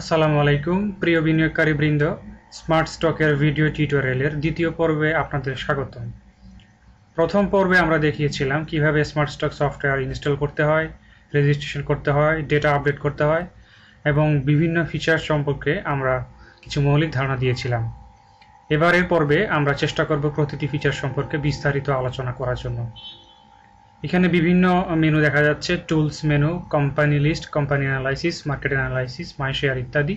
আসসালামু আলাইকুম প্রিয় বিনিয়োগকারী বৃন্দ স্মার্ট স্টকের ভিডিও টিউটোরিয়ালের দ্বিতীয় পর্বে আপনাদের স্বাগত প্রথম পর্বে আমরা দেখিয়েছিলাম কিভাবে স্মার্ট স্টক সফটওয়্যার ইনস্টল করতে হয় রেজিস্ট্রেশন করতে হয় ডেটা আপডেট করতে হয় এবং বিভিন্ন ফিচার সম্পর্কে আমরা কিছু মৌলিক ধারণা দিয়েছিলাম এবারের পর্বে আমরা চেষ্টা করব প্রতিটি ফিচার সম্পর্কে বিস্তারিত আলোচনা করার জন্য এখানে বিভিন্ন মেনু দেখা যাচ্ছে tools menu company list company analysis market analysis my share ইত্যাদি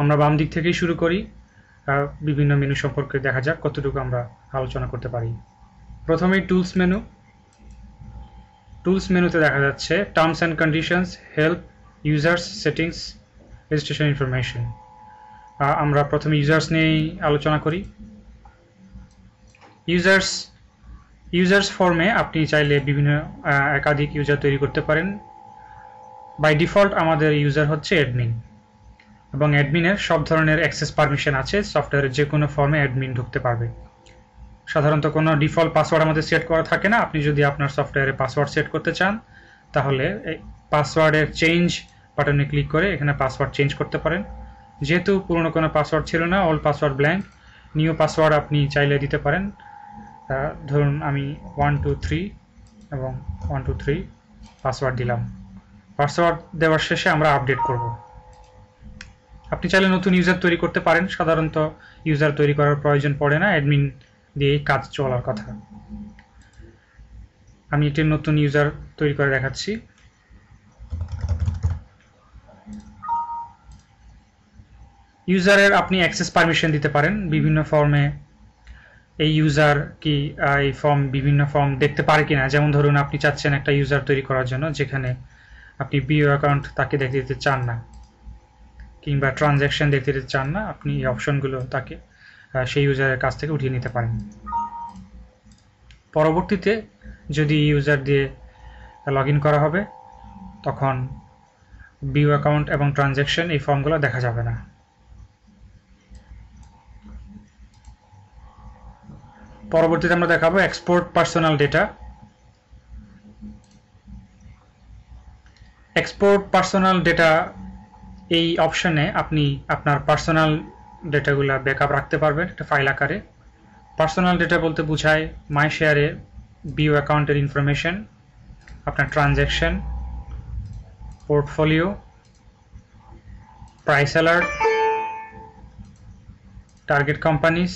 আমরা বাম দিক থেকেই শুরু করি আর বিভিন্ন মেনু সম্পর্কে দেখা যাক কতটুকু আমরা আলোচনা করতে পারি প্রথমেই টুলস মেনু টুলস মেনুতে দেখা যাচ্ছে terms and conditions help users settings registration information আমরা প্রথমে ইউজার্স নিয়েই আলোচনা করি ইউজার্স ইউজার্স ফর্মে আপনি চাইলে বিভিন্ন একাধিক ইউজার তৈরি করতে পারেন বাই ডিফল্ট আমাদের ইউজার হচ্ছে অ্যাডমিন এবং অ্যাডমিনের সব ধরনের অ্যাক্সেস পারমিশন আছে সফটওয়্যারের যে কোনো ফর্মে অ্যাডমিন ঢুকতে পারবে সাধারণত কোনো ডিফল্ট পাসওয়ার্ড আমাদের সেট করা থাকে না আপনি যদি আপনার সফটওয়্যারে পাসওয়ার্ড সেট করতে চান তাহলে পাসওয়ার্ডের চেঞ্জ বাটনে ক্লিক করে এখানে পাসওয়ার্ড চেঞ্জ করতে পারেন যেহেতু পুরনো কোনো পাসওয়ার্ড ছিল না all password blank new password আপনি চাইলে দিতে পারেন ধরুন আমি ওয়ান টু থ্রি এবং ওয়ান টু থ্রি পাসওয়ার্ড দিলাম পাসওয়ার্ড দেওয়ার শেষে আমরা আপডেট করব আপনি চাইলে নতুন ইউজার তৈরি করতে পারেন সাধারণত ইউজার তৈরি করার প্রয়োজন পড়ে না অ্যাডমিন দিয়ে কাজ চলার কথা আমি একটি নতুন ইউজার তৈরি করে দেখাচ্ছি ইউজারের আপনি অ্যাক্সেস পারমিশন দিতে পারেন বিভিন্ন ফর্মে এই ইউজার কি এই ফর্ম বিভিন্ন ফর্ম দেখতে পারে কি না যেমন ধরুন আপনি চাচ্ছেন একটা ইউজার তৈরি করার জন্য যেখানে আপনি বিও অ্যাকাউন্ট তাকে দেখতে দিতে চান না কিংবা ট্রানজ্যাকশন দেখতে দিতে চান না আপনি এই অপশনগুলো তাকে সেই ইউজারের কাছ থেকে উঠিয়ে নিতে পারেন পরবর্তীতে যদি ইউজার দিয়ে লগ করা হবে তখন বিও অ্যাকাউন্ট এবং ট্রানজ্যাকশন এই ফর্মগুলো দেখা যাবে না পরবর্তীতে আমরা দেখাবো export personal data export personal data এই অপশনে আপনি আপনার পার্সোনাল ডেটাগুলো ব্যাকআপ রাখতে পারবেন একটা ফাইল আকারে পার্সোনাল ডেটা বলতে বোঝায় মাই শেয়ারে বিও অ্যাকাউন্টের ইনফরমেশন আপনার transaction portfolio price alert target companies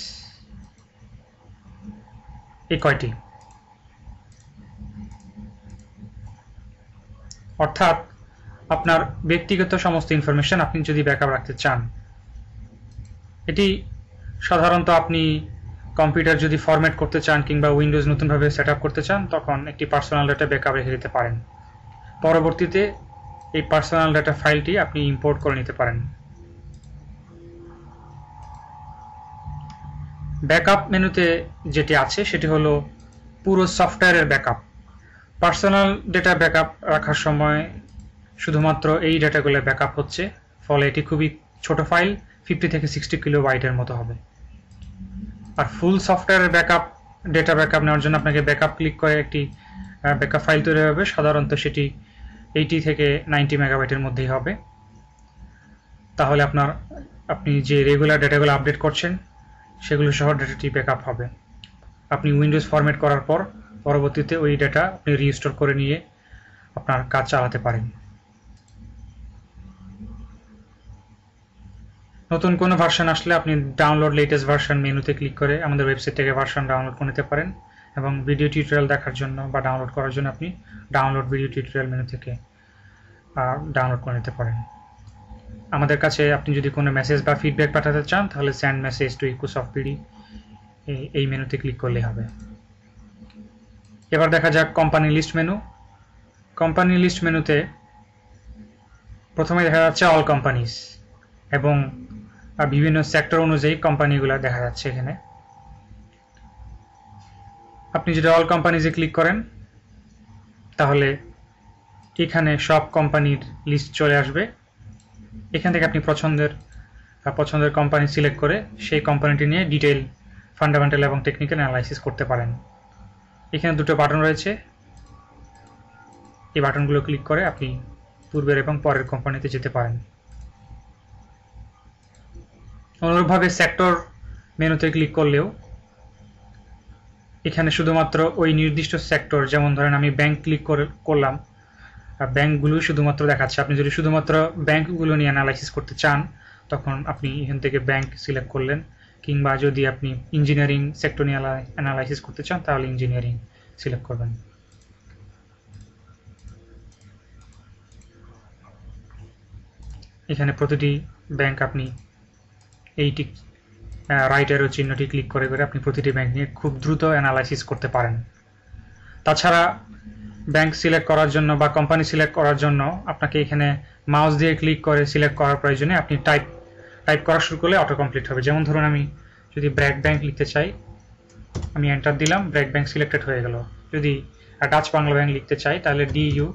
এই কয়টি অর্থাৎ আপনার ব্যক্তিগত সমস্ত ইনফরমেশন আপনি যদি ব্যাকআপ রাখতে চান এটি সাধারণত আপনি কম্পিউটার যদি ফরম্যাট করতে চান কিংবা উইন্ডোজ নতুনভাবে সেট করতে চান তখন একটি পার্সোনাল ডেটা ব্যাকআপ রেখে দিতে পারেন পরবর্তীতে এই পার্সোনাল ডেটা ফাইলটি আপনি ইম্পোর্ট করে নিতে পারেন ব্যাকআপ মেনুতে যেটি আছে সেটি হলো পুরো সফটওয়্যারের ব্যাকআপ পার্সোনাল ডেটা ব্যাকআপ রাখার সময় শুধুমাত্র এই ডেটাগুলো ব্যাকআপ হচ্ছে ফলে এটি খুবই ছোট ফাইল ফিফটি থেকে সিক্সটি কিলো বাইটের মতো হবে আর ফুল সফটওয়্যারের ব্যাকআপ ডেটা ব্যাকআপ নেওয়ার জন্য আপনাকে ব্যাকআপ ক্লিক করে একটি ব্যাকআপ ফাইল তৈরি হবে সাধারণত সেটি এইটি থেকে নাইনটি মেগাবাইটের মধ্যেই হবে তাহলে আপনার আপনি যে রেগুলার ডেটাগুলো আপডেট করছেন সেগুলো সহ ডেটাটি ব্যাকআপ হবে আপনি উইন্ডোজ ফরম্যাট করার পর পরবর্তীতে ওই ডেটা আপনি রিইনস্টল করে নিয়ে আপনার কাজ চালাতে পারেন নতুন কোনো ভার্সন আসলে আপনি ডাউনলোড লেটেস্ট ভার্সন মেনুতে ক্লিক করে আমাদের ওয়েবসাইট থেকে ভার্সন ডাউনলোড করে নিতে পারেন এবং ভিডিও টিউটোরিয়াল দেখার জন্য বা ডাউনলোড করার জন্য আপনি ডাউনলোড ভিডিও টিউটোরিয়াল মেনু থেকে ডাউনলোড করে নিতে পারেন আমাদের কাছে আপনি যদি কোনো মেসেজ বা ফিডব্যাক পাঠাতে চান তাহলে স্যান্ড মেসেজ টু ইকো সফটপিডি এই মেনুতে ক্লিক করলে হবে এবার দেখা যাক company list menu company list মেনুতে প্রথমে দেখা যাচ্ছে অল কোম্পানিজ এবং বিভিন্ন সেক্টর অনুযায়ী কোম্পানিগুলো দেখা যাচ্ছে এখানে আপনি যদি অল কোম্পানিজে ক্লিক করেন তাহলে এখানে সব কোম্পানির লিস্ট চলে আসবে এখান থেকে আপনি পছন্দের পছন্দের কোম্পানি সিলেক্ট করে সেই কোম্পানিটি নিয়ে ডিটেল ফান্ডামেন্টাল এবং টেকনিক্যাল অ্যানালাইসিস করতে পারেন এখানে দুটো বাটন রয়েছে এই বাটনগুলো ক্লিক করে আপনি পূর্বের এবং পরের কোম্পানিতে যেতে পারেন অনুরূপভাবে সেক্টর মেনুতে ক্লিক করলেও এখানে শুধুমাত্র ওই নির্দিষ্ট সেক্টর যেমন ধরেন আমি ব্যাংক ক্লিক করলাম ব্যাংকগুলো শুধুমাত্র দেখাচ্ছে আপনি যদি শুধুমাত্র ব্যাংকগুলো নিয়ে অ্যানালাইসিস করতে চান তখন আপনি এখান থেকে ব্যাংক সিলেক্ট করলেন কিংবা যদি আপনি ইঞ্জিনিয়ারিং সেক্টর নিয়ে অ্যানালাইসিস করতে চান তাহলে ইঞ্জিনিয়ারিং সিলেক্ট করবেন এখানে প্রতিটি ব্যাংক আপনি এইটি রাইট চিহ্নটি ক্লিক করে করে আপনি প্রতিটি ব্যাংক নিয়ে খুব দ্রুত অ্যানালাইসিস করতে পারেন তাছাড়া ব্যাংক সিলেক্ট করার জন্য বা কোম্পানি সিলেক্ট করার জন্য আপনাকে এখানে মাউস দিয়ে ক্লিক করে সিলেক্ট করার প্রয়োজনে আপনি টাইপ টাইপ করা শুরু করলে অটো কমপ্লিট হবে যেমন ধরুন আমি যদি ব্র্যাক ব্যাংক লিখতে চাই আমি এন্টার দিলাম ব্র্যাক ব্যাংক সিলেক্টেড হয়ে গেল যদি ডাচ বাংলা ব্যাংক লিখতে চাই তাহলে ডি ইউ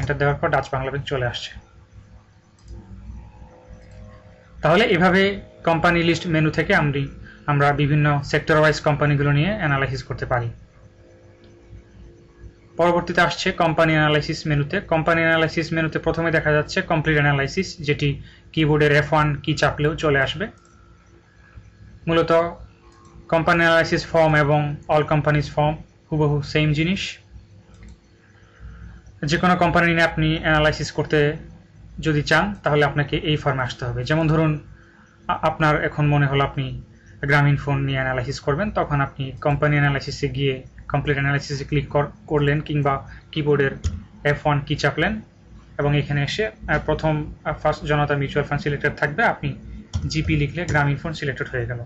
এন্টার দেওয়ার পর ডাচ বাংলা ব্যাংক চলে আসছে তাহলে এভাবে কোম্পানি লিস্ট মেনু থেকে আমি আমরা বিভিন্ন সেক্টর ওয়াইজ কোম্পানিগুলো নিয়ে অ্যানালাইসিস করতে পারি পরবর্তীতে আসছে কোম্পানি অ্যানালাইসিস মেনুতে কোম্পানি অ্যানালাইসিস মেনুতে প্রথমে দেখা যাচ্ছে কমপ্লিট অ্যানালাইসিস যেটি কিবোর্ডের এফ ওয়ান কি চাপলেও চলে আসবে মূলত কোম্পানি অ্যানালাইসিস ফর্ম এবং অল কোম্পানিজ ফর্ম হুবহু সেম জিনিস যে কোনো কোম্পানি নিয়ে আপনি অ্যানালাইসিস করতে যদি চান তাহলে আপনাকে এই ফর্মে আসতে হবে যেমন ধরুন আপনার এখন মনে হলো আপনি গ্রামীণ ফোন নিয়ে অ্যানালাইসিস করবেন তখন আপনি কোম্পানি অ্যানালাইসিসে গিয়ে কমপ্লিট অ্যানালাইসিসে ক্লিক করলেন কিংবা কিবোর্ডের এফ ওয়ান কি চাপলেন এবং এখানে এসে প্রথম first Janata mutual fund selected থাকবে আপনি জিপি লিখলে গ্রামীণ ফোন সিলেক্টেড হয়ে গেল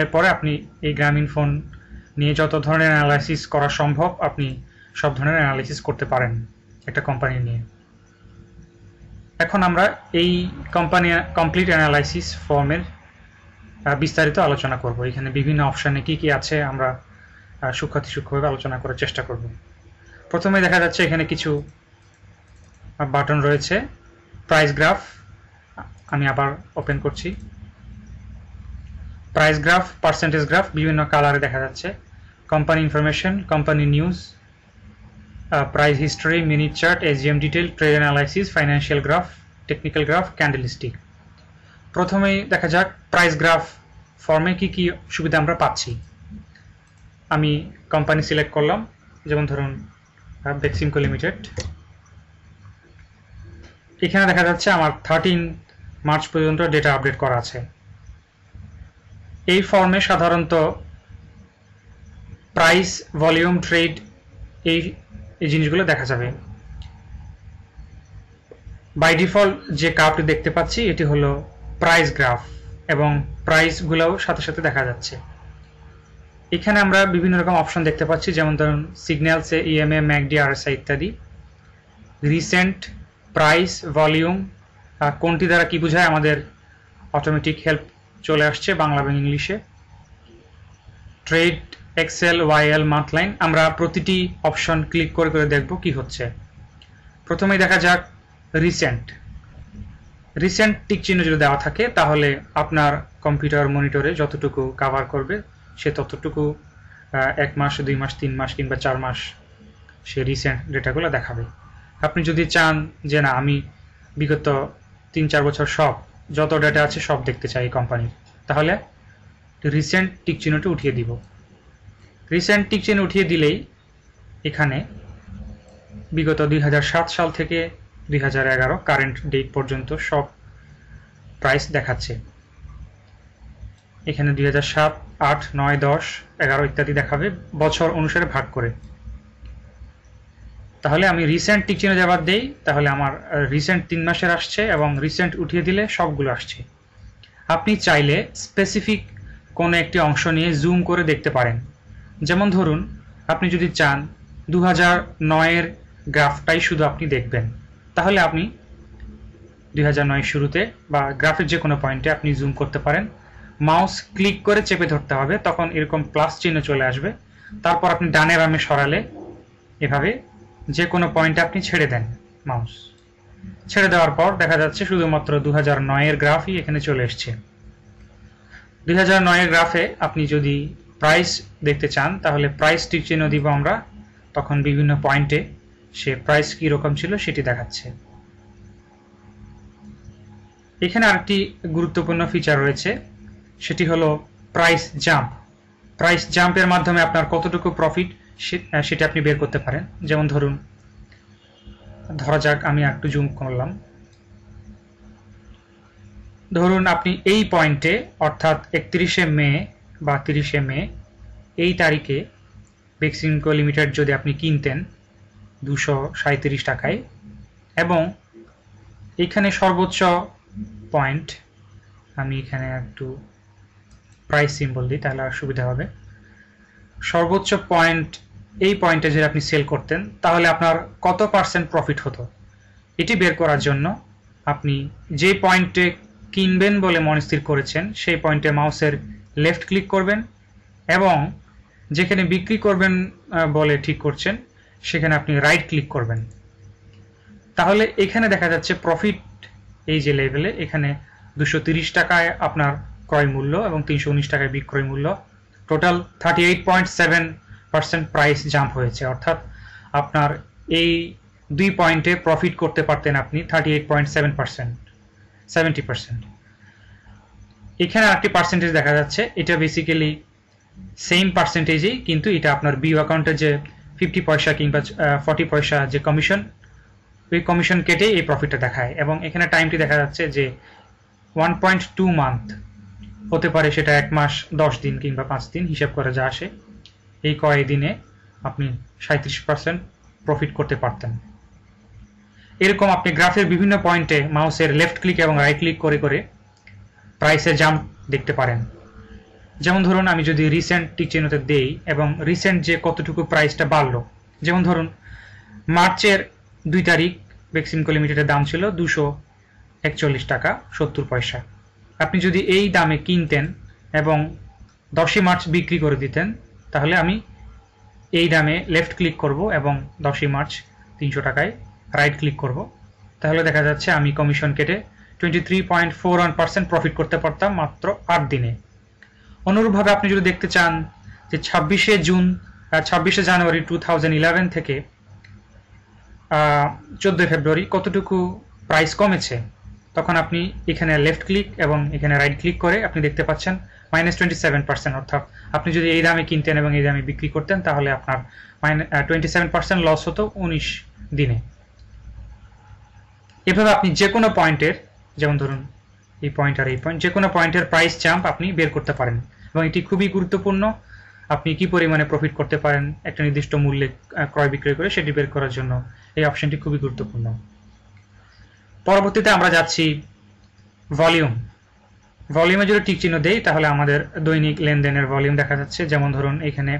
এরপরে আপনি এই গ্রামীণ ফোন নিয়ে যত ধরনের অ্যানালাইসিস করা সম্ভব আপনি সব ধরনের অ্যানালাইসিস করতে পারেন একটা কোম্পানি নিয়ে এখন আমরা এই কোম্পানি কমপ্লিট অ্যানালাইসিস ফর্মের বিস্তারিত আলোচনা করব এখানে বিভিন্ন অপশানে কি কি আছে আমরা সূক্ষাতি সূক্ষ্মভাবে আলোচনা করার চেষ্টা করব প্রথমে দেখা যাচ্ছে এখানে কিছু বাটন রয়েছে প্রাইস গ্রাফ আমি আবার ওপেন করছি প্রাইস গ্রাফ পার্সেন্টেজ গ্রাফ বিভিন্ন কালারে দেখা যাচ্ছে company information company news price history minute chart AGM detail trade analysis financial graph technical graph candlestick প্রথমেই দেখা যাক প্রাইস গ্রাফ ফর্মে কি কি সুবিধা আমরা পাচ্ছি আমি কোম্পানি সিলেক্ট করলাম যেমন ধরুন বেক্সিমকো লিমিটেড এখানে দেখা যাচ্ছে আমার থার্টিন মার্চ পর্যন্ত ডেটা আপডেট করা আছে এই ফর্মে সাধারণত প্রাইস ভলিউম ট্রেড এই এই জিনিসগুলো দেখা যাবে বাই ডিফল্ট যে কাপটি দেখতে পাচ্ছি এটি হলো প্রাইস গ্রাফ এবং প্রাইসগুলোও সাথে সাথে দেখা যাচ্ছে এখানে আমরা বিভিন্ন রকম অপশন দেখতে পাচ্ছি যেমন ধরুন সিগন্যালসে ইএমএ ম্যাকডি আরএসআই ইত্যাদি রিসেন্ট প্রাইস ভলিউম কোনটি দ্বারা কি বোঝায় আমাদের অটোমেটিক হেল্প চলে আসছে বাংলা এবং ইংলিশে ট্রেড এক্সেল ওয়াইএল মান্থলাইন আমরা প্রতিটি অপশন ক্লিক করে করে দেখব কি হচ্ছে প্রথমে দেখা যাক রিসেন্ট রিসেন্ট টিক চিহ্ন যদি দেওয়া থাকে তাহলে আপনার কম্পিউটার মনিটরে যতটুকু কাভার করবে সে ততটুকু এক মাস দুই মাস তিন মাস কিংবা চার মাস সে রিসেন্ট ডেটাগুলো দেখাবে আপনি যদি চান যে না আমি বিগত তিন চার বছর সব যত ডেটা আছে সব দেখতে চাই এই কোম্পানির তাহলে রিসেন্ট টিক চিহ্নটি উঠিয়ে দিব রিসেন্ট টিক চিহ্ন উঠিয়ে দিলেই এখানে বিগত দুই সাল থেকে দুই কারেন্ট ডেট পর্যন্ত সব প্রাইস দেখাচ্ছে এখানে দুই আট নয় দশ এগারো ইত্যাদি দেখাবে বছর অনুসারে ভাগ করে তাহলে আমি রিসেন্ট টিক চিহ্ন যাবার দেই তাহলে আমার রিসেন্ট তিন মাসের আসছে এবং রিসেন্ট উঠিয়ে দিলে সবগুলো আসছে আপনি চাইলে স্পেসিফিক কোনো একটি অংশ নিয়ে জুম করে দেখতে পারেন যেমন ধরুন আপনি যদি চান দু হাজার নয়ের গ্রাফটাই শুধু আপনি দেখবেন তাহলে আপনি দুই হাজার নয় শুরুতে বা গ্রাফের যে কোনো পয়েন্টে আপনি জুম করতে পারেন মাউস ক্লিক করে চেপে ধরতে হবে তখন এরকম প্লাস চিহ্ন চলে আসবে তারপর আপনি ডানে বামে সরালে এভাবে যে কোনো পয়েন্টে আপনি ছেড়ে দেন মাউস ছেড়ে দেওয়ার পর দেখা যাচ্ছে শুধুমাত্র দু হাজার নয়ের গ্রাফই এখানে চলে এসছে দুই হাজার নয়ের গ্রাফে আপনি যদি প্রাইস দেখতে চান তাহলে প্রাইস টিক চিহ্ন দিব আমরা তখন বিভিন্ন পয়েন্টে সে প্রাইস কী রকম ছিল সেটি দেখাচ্ছে এখানে আরেকটি গুরুত্বপূর্ণ ফিচার রয়েছে সেটি হলো প্রাইস জাম্প প্রাইস জাম্পের মাধ্যমে আপনার কতটুকু প্রফিট সেটা আপনি বের করতে পারেন যেমন ধরুন ধরা যাক আমি একটু জুম করলাম ধরুন আপনি এই পয়েন্টে অর্থাৎ একত্রিশে মে বা তিরিশে মে এই তারিখে বেক্সিমকো লিমিটেড যদি আপনি কিনতেন দুশো সাঁত্রিশ টাকায় এবং এখানে সর্বোচ্চ পয়েন্ট আমি এখানে একটু প্রাইস সিম্বল দিই তাহলে আর সুবিধা হবে সর্বোচ্চ পয়েন্ট এই পয়েন্টে যদি আপনি সেল করতেন তাহলে আপনার কত পার্সেন্ট প্রফিট হতো এটি বের করার জন্য আপনি যে পয়েন্টে কিনবেন বলে মনস্থির করেছেন সেই পয়েন্টে মাউসের লেফট ক্লিক করবেন এবং যেখানে বিক্রি করবেন বলে ঠিক করছেন সেখানে আপনি রাইট ক্লিক করবেন তাহলে এখানে দেখা যাচ্ছে প্রফিট এই যে লেভেলে এখানে দুশো টাকায় আপনার ক্রয় মূল্য এবং তিনশো উনিশ টাকায় বিক্রয় মূল্য total thirty eight point seven percent price jump হয়েছে অর্থাৎ আপনার এই দুই পয়েন্টে প্রফিট করতে পারতেন আপনি thirty eight point seven percent seventy percent এখানে আরেকটি পার্সেন্টেজ দেখা যাচ্ছে এটা বেসিক্যালি সেম পার্সেন্টেজই কিন্তু এটা আপনার বিউ অ্যাকাউন্টে যে ফিফটি পয়সা কিংবা ফর্টি পয়সা যে কমিশন ওই কমিশন কেটে এই প্রফিটটা দেখায় এবং এখানে টাইমটি দেখা যাচ্ছে যে ওয়ান পয়েন্ট টু মান্থ হতে পারে সেটা এক মাস দশ দিন কিংবা পাঁচ দিন হিসাব করে যা আসে এই কয়েকদিনে আপনি সাঁত্রিশ পার্সেন্ট প্রফিট করতে পারতেন এরকম আপনি গ্রাফের বিভিন্ন পয়েন্টে মাউসের লেফট ক্লিক এবং রাইট ক্লিক করে করে প্রাইসে জাম্প দেখতে পারেন যেমন ধরুন আমি যদি রিসেন্ট টিক দেই এবং রিসেন্ট যে কতটুকু প্রাইসটা বাড়লো যেমন ধরুন মার্চের দুই তারিখ বেক্সিমকো লিমিটেডের দাম ছিল দুশো একচল্লিশ টাকা সত্তর পয়সা আপনি যদি এই দামে কিনতেন এবং দশই মার্চ বিক্রি করে দিতেন তাহলে আমি এই দামে লেফট ক্লিক করব এবং দশই মার্চ তিনশো টাকায় রাইট ক্লিক করব তাহলে দেখা যাচ্ছে আমি কমিশন কেটে twenty three point four one percent profit করতে পারতাম মাত্র আট দিনে অনুরূপভাবে আপনি যদি দেখতে চান যে ছাব্বিশে জুন ছাব্বিশে জানুয়ারি টু থাউজেন্ড ইলেভেন থেকে চোদ্দোই ফেব্রুয়ারি কতটুকু প্রাইস কমেছে তখন আপনি এখানে লেফট ক্লিক এবং এখানে রাইট ক্লিক করে আপনি দেখতে পাচ্ছেন মাইনাস টোয়েন্টি সেভেন পার্সেন্ট অর্থাৎ আপনি যদি এই দামে কিনতেন এবং এই দামে বিক্রি করতেন তাহলে আপনার টোয়েন্টি সেভেন পার্সেন্ট লস হতো উনিশ দিনে এভাবে আপনি যে কোনো পয়েন্টের যেমন ধরুন এই পয়েন্ট আর এই পয়েন্ট যে কোনো পয়েন্টের প্রাইস জাম্প আপনি বের করতে পারেন এবং এটি খুবই গুরুত্বপূর্ণ আপনি কি পরিমাণে প্রফিট করতে পারেন একটা নির্দিষ্ট মূল্যে ক্রয় বিক্রয় করে সেটি বের করার জন্য এই অপশনটি খুবই গুরুত্বপূর্ণ পরবর্তীতে আমরা যাচ্ছি ভলিউম ভলিউমে যদি টিক চিহ্ন দেই তাহলে আমাদের দৈনিক লেনদেনের ভলিউম দেখা যাচ্ছে যেমন ধরুন এখানে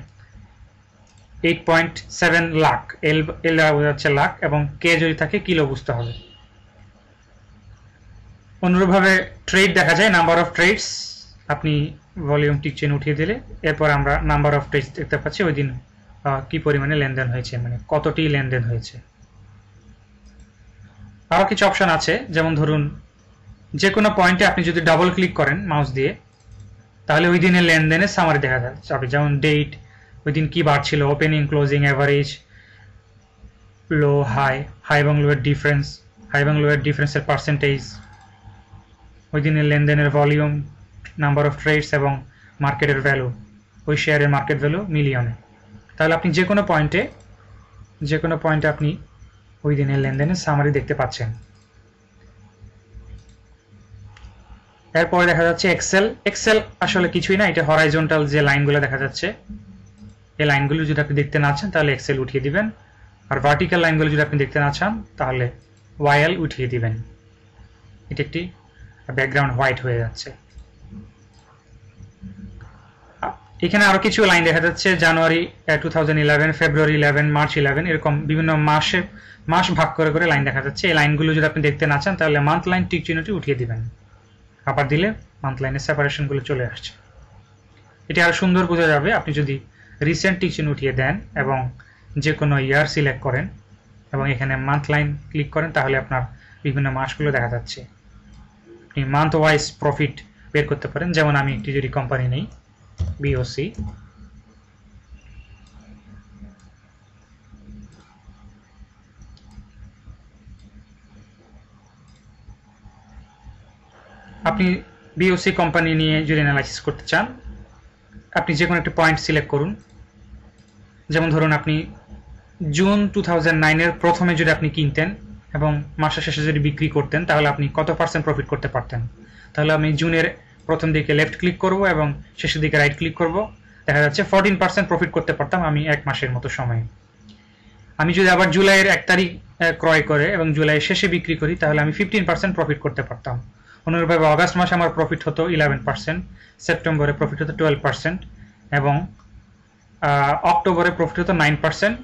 eight point seven lakh L L দ্বারা লাখ এবং কে যদি থাকে কিলো বুঝতে হবে অনুরূপভাবে ট্রেড দেখা যায় নাম্বার অফ ট্রেডস আপনি ভলিউম টিক চিহ্ন উঠিয়ে দিলে এরপর আমরা নাম্বার অফ ট্রেডস দেখতে পাচ্ছি ওই দিন কী পরিমাণে লেনদেন হয়েছে মানে কতটি লেনদেন হয়েছে আরও কিছু অপশান আছে যেমন ধরুন যে কোনো পয়েন্টে আপনি যদি ডাবল ক্লিক করেন মাউস দিয়ে তাহলে ওই দিনের লেনদেনের সামারি দেখা যাবে যেমন ডেট ওই দিন কী বার ছিল opening closing average low high high এবং লোয়ের ডিফারেন্স হাই এবং লোয়ের ডিফারেন্সের পার্সেন্টেজ ওই দিনের লেনদেনের ভলিউম নাম্বার অফ ট্রেডস এবং মার্কেটের ভ্যালু ওই শেয়ারের মার্কেট ভ্যালু মিলিয়নে তাহলে আপনি যে কোনো পয়েন্টে যে কোনো পয়েন্টে আপনি ওই দিনের লেনদেনের সামারি দেখতে পাচ্ছেন এরপরে দেখা যাচ্ছে এক্সেল এক্সেল আসলে কিছুই না এটা হরাইজন্টাল যে লাইনগুলো দেখা যাচ্ছে এই লাইনগুলো যদি আপনি দেখতে না চান তাহলে এক্সেল উঠিয়ে দিবেন আর ভার্টিক্যাল লাইনগুলো যদি আপনি দেখতে না চান তাহলে ওয়াইএল উঠিয়ে দিবেন এটি একটি ব্যাকগ্রাউন্ড হোয়াইট হয়ে যাচ্ছে এখানে আরও কিছু লাইন দেখা যাচ্ছে January two thousand eleven February eleven March eleven এরকম বিভিন্ন মাসে মাস ভাগ করে করে লাইন দেখা যাচ্ছে এই লাইনগুলো যদি আপনি দেখতে না চান তাহলে মান্থ লাইন টিক চিহ্নটি উঠিয়ে দিবেন আবার দিলে মান্থ লাইনের সেপারেশনগুলো চলে আসছে এটি আরও সুন্দর বোঝা যাবে আপনি যদি রিসেন্ট টিক চিহ্ন উঠিয়ে দেন এবং যে কোনো ইয়ার সিলেক্ট করেন এবং এখানে মান্থ লাইন ক্লিক করেন তাহলে আপনার বিভিন্ন মাসগুলো দেখা যাচ্ছে আপনি মান্থ ওয়াইজ প্রফিট বের করতে পারেন যেমন আমি একটি যদি কোম্পানি নেই বিওসি আপনি বিওসি কোম্পানি নিয়ে যদি অ্যানালাইসিস করতে চান আপনি যে কোনো একটা পয়েন্ট সিলেক্ট করুন যেমন ধরুন আপনি জুন টু থাউজেন্ড নাইনের প্রথমে যদি আপনি কিনতেন এবং মাসের শেষে যদি বিক্রি করতেন তাহলে আপনি কত পার্সেন্ট প্রফিট করতে পারতেন তাহলে আমি জুনের প্রথম দিকে লেফট ক্লিক করব এবং শেষের দিকে রাইট ক্লিক করব দেখা যাচ্ছে ফরটিন পার্সেন্ট প্রফিট করতে পারতাম আমি এক মাসের মতো সময়ে আমি যদি আবার জুলাইয়ের এক তারিখ ক্রয় করে এবং জুলাইয়ের শেষে বিক্রি করি তাহলে আমি ফিফটিন পার্সেন্ট প্রফিট করতে পারতাম অনুরূপভাবে অগাস্ট মাসে আমার প্রফিট হতো ইলেভেন পার্সেন্ট সেপ্টেম্বরে প্রফিট হতো টুয়েলভ পার্সেন্ট এবং অক্টোবরে প্রফিট হতো নাইন পার্সেন্ট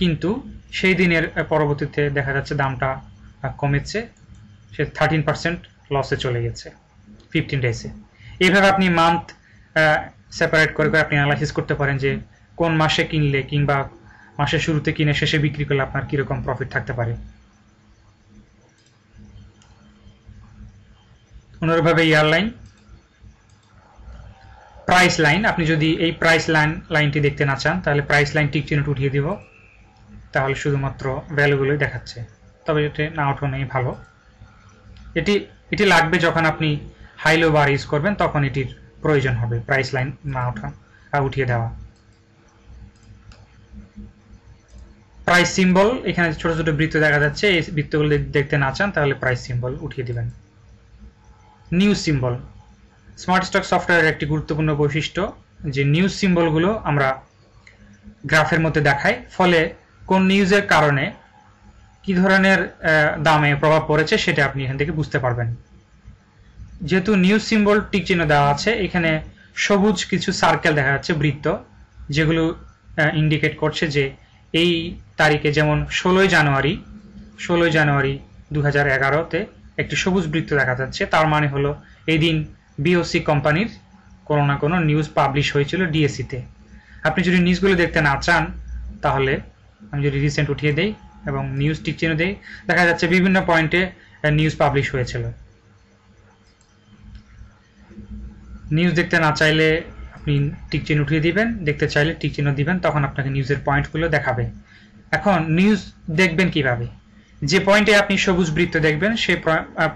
কিন্তু সেই দিনের পরবর্তীতে দেখা যাচ্ছে দামটা কমেছে সে থার্টিন পার্সেন্ট লসে চলে গেছে ফিফটিন ডেজে এইভাবে আপনি মান্থ সেপারেট করে করে আপনি অ্যানালাইসিস করতে পারেন যে কোন মাসে কিনলে কিংবা মাসের শুরুতে কিনে শেষে বিক্রি করলে আপনার কীরকম প্রফিট থাকতে পারে অনুরূপভাবে এয়ারলাইন প্রাইস লাইন আপনি যদি এই প্রাইস লাইন লাইনটি দেখতে না চান তাহলে প্রাইস লাইন টিক চিহ্নটি উঠিয়ে দিব তাহলে শুধুমাত্র ভ্যালুগুলোই দেখাচ্ছে তবে এটি না উঠানোই ভালো এটি এটি লাগবে যখন আপনি হাইলো বার ইউজ করবেন তখন এটির প্রয়োজন হবে প্রাইস লাইন না ওঠা উঠিয়ে দেওয়া প্রাইস সিম্বল এখানে ছোট ছোট বৃত্ত দেখা যাচ্ছে এই বৃত্তগুলো দেখতে না চান তাহলে প্রাইস সিম্বল উঠিয়ে দিবেন নিউ সিম্বল স্মার্ট স্টক সফটওয়্যারের একটি গুরুত্বপূর্ণ বৈশিষ্ট্য যে নিউজ সিম্বলগুলো আমরা গ্রাফের মধ্যে দেখাই ফলে কোন নিউজের কারণে কি ধরনের দামে প্রভাব পড়েছে সেটা আপনি এখান থেকে বুঝতে পারবেন যেহেতু নিউজ সিম্বল টিক চিহ্ন দেওয়া আছে এখানে সবুজ কিছু সার্কেল দেখা যাচ্ছে বৃত্ত যেগুলো ইন্ডিকেট করছে যে এই তারিখে যেমন ষোলোই জানুয়ারি ষোলোই জানুয়ারি দু হাজার এগারোতে একটি সবুজ বৃত্ত দেখা যাচ্ছে তার মানে হলো এই দিন বিওসি কোম্পানির কোনো না কোনো নিউজ পাবলিশ হয়েছিল ডিএসিতে e আপনি যদি নিউজগুলো দেখতে না চান তাহলে আমি যদি রিসেন্ট উঠিয়ে দেই এবং নিউজ টিক চিহ্ন দেই দেখা যাচ্ছে বিভিন্ন পয়েন্টে নিউজ পাবলিশ হয়েছিল নিউজ দেখতে না চাইলে আপনি টিক চেন উঠিয়ে দিবেন দেখতে চাইলে টিক চেন দিবেন তখন আপনাকে নিউজের পয়েন্টগুলো দেখাবে এখন নিউজ দেখবেন কিভাবে যে পয়েন্টে আপনি সবুজ বৃত্ত দেখবেন সেই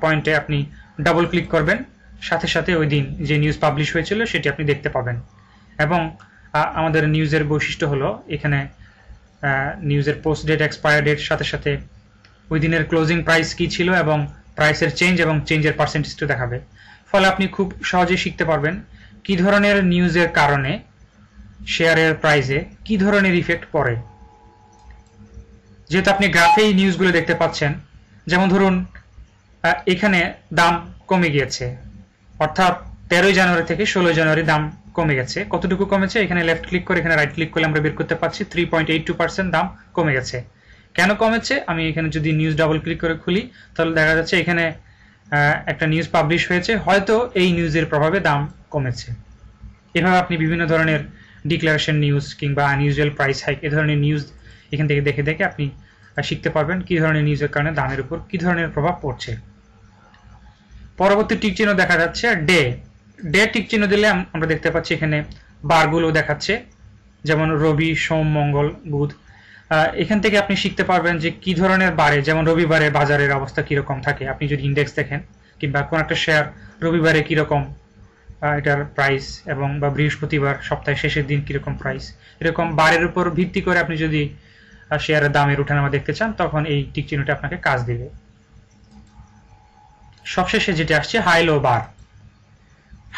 পয়েন্টে আপনি ডাবল ক্লিক করবেন সাথে সাথে ওই দিন যে নিউজ পাবলিশ হয়েছিল সেটি আপনি দেখতে পাবেন এবং আমাদের নিউজের বৈশিষ্ট্য হলো এখানে নিউজের পোস্ট ডেট এক্সপায়ার ডেট সাথে সাথে ওই দিনের ক্লোজিং প্রাইস কি ছিল এবং প্রাইসের চেঞ্জ এবং চেঞ্জের পার্সেন্টেজটা দেখাবে ফলে আপনি খুব সহজে শিখতে পারবেন কি ধরনের নিউজের কারণে শেয়ারের প্রাইসে কি ধরনের ইফেক্ট পড়ে যেহেতু আপনি গ্রাফে এই নিউজগুলো দেখতে পাচ্ছেন যেমন ধরুন এখানে দাম কমে গিয়েছে অর্থাৎ তেরোই জানুয়ারি থেকে ষোলোই জানুয়ারি দাম কমে গেছে কতটুকু কমেছে এখানে লেফট ক্লিক করে এখানে রাইট ক্লিক করে আমরা বের করতে পারছি three point eight two percent দাম কমে গেছে কেন কমেছে আমি এখানে যদি নিউজ ডাবল ক্লিক করে খুলি তাহলে দেখা যাচ্ছে এখানে একটা নিউজ পাবলিশ হয়েছে হয়তো এই নিউজের প্রভাবে দাম কমেছে এভাবে আপনি বিভিন্ন ধরনের ডিক্লারেশন নিউজ কিংবা আনইউজুয়াল প্রাইস হাইক এ ধরনের নিউজ এখান থেকে দেখে দেখে আপনি শিখতে পারবেন কি ধরনের নিউজের কারণে দামের উপর কি ধরনের প্রভাব পড়ছে পরবর্তী টিক চিহ্ন দেখা যাচ্ছে ডে ডে টিক চিহ্ন দিলে আমরা দেখতে পাচ্ছি এখানে বারগুলো দেখাচ্ছে যেমন রবি সোম মঙ্গল বুধ এখান থেকে আপনি শিখতে পারবেন যে কি ধরনের বারে যেমন রবিবারে বাজারের অবস্থা কীরকম থাকে আপনি যদি ইন্ডেক্স দেখেন কিংবা কোনো একটা শেয়ার রবিবারে কীরকম এটার প্রাইস এবং বা বৃহস্পতিবার সপ্তাহের শেষের দিন কীরকম প্রাইস এরকম বারের উপর ভিত্তি করে আপনি যদি শেয়ারের দামের উঠানামা দেখতে চান তখন এই টিক চিহ্নটি আপনাকে কাজ দিবে সবশেষে যেটি আসছে হাইলো বার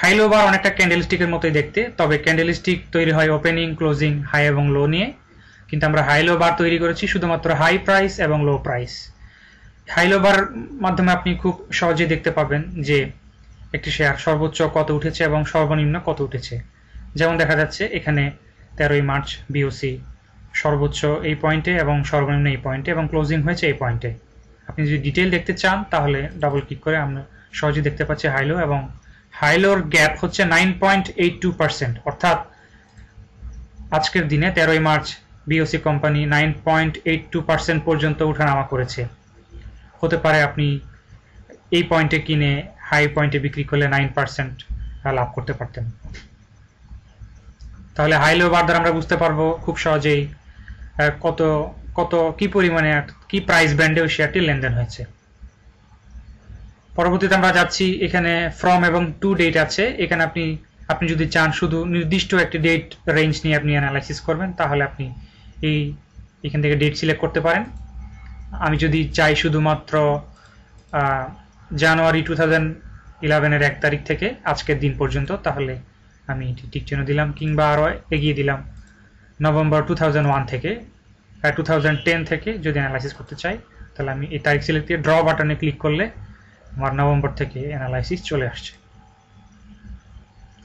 হাইলো বার অনেকটা ক্যান্ডেল স্টিকের মতোই দেখতে তবে ক্যান্ডেল স্টিক তৈরি হয় ওপেনিং ক্লোজিং হাই এবং লো নিয়ে কিন্তু আমরা হাইলো বার তৈরি করেছি শুধুমাত্র হাই প্রাইস এবং লো প্রাইস হাইলো বার মাধ্যমে আপনি খুব সহজেই দেখতে পাবেন যে একটি শেয়ার সর্বোচ্চ কত উঠেছে এবং সর্বনিম্ন কত উঠেছে যেমন দেখা যাচ্ছে এখানে তেরোই মার্চ বিওসি সর্বোচ্চ এই পয়েন্টে এবং সর্বনিম্ন এই পয়েন্টে এবং ক্লোজিং হয়েছে এই পয়েন্টে আপনি যদি ডিটেল দেখতে চান তাহলে ডাবল ক্লিক করে আমরা সহজে দেখতে পাচ্ছি হাইলো এবং হাইলোর গ্যাপ হচ্ছে nine point eight two percent অর্থাৎ আজকের দিনে তেরোই March BOC company nine point eight two percent পর্যন্ত উঠানামা করেছে হতে পারে আপনি এই পয়েন্টে কিনে হাই পয়েন্টে বিক্রি করলে নাইন পার্সেন্ট লাভ করতে পারতেন তাহলে হাই লো বার দ্বারা আমরা বুঝতে পারবো খুব সহজেই কত কত কি পরিমাণে কি প্রাইস ব্যান্ডে ওই শেয়ারটি লেনদেন হয়েছে পরবর্তীতে আমরা যাচ্ছি এখানে ফ্রম এবং টু ডেট আছে এখানে আপনি আপনি যদি চান শুধু নির্দিষ্ট একটি ডেট রেঞ্জ নিয়ে আপনি অ্যানালাইসিস করবেন তাহলে আপনি এই এখান থেকে ডেট সিলেক্ট করতে পারেন আমি যদি চাই শুধুমাত্র জানুয়ারি টু থাউজেন্ড ইলেভেনের এক তারিখ থেকে আজকের দিন পর্যন্ত তাহলে আমি এটি ঠিক চিহ্ন দিলাম কিংবা আরও এগিয়ে দিলাম নভেম্বর টু থেকে টু থেকে যদি অ্যানালাইসিস করতে চাই তাহলে আমি এই তারিখ সিলেক্ট দিয়ে ড্র বাটনে ক্লিক করলে আমার নভেম্বর থেকে অ্যানালাইসিস চলে আসছে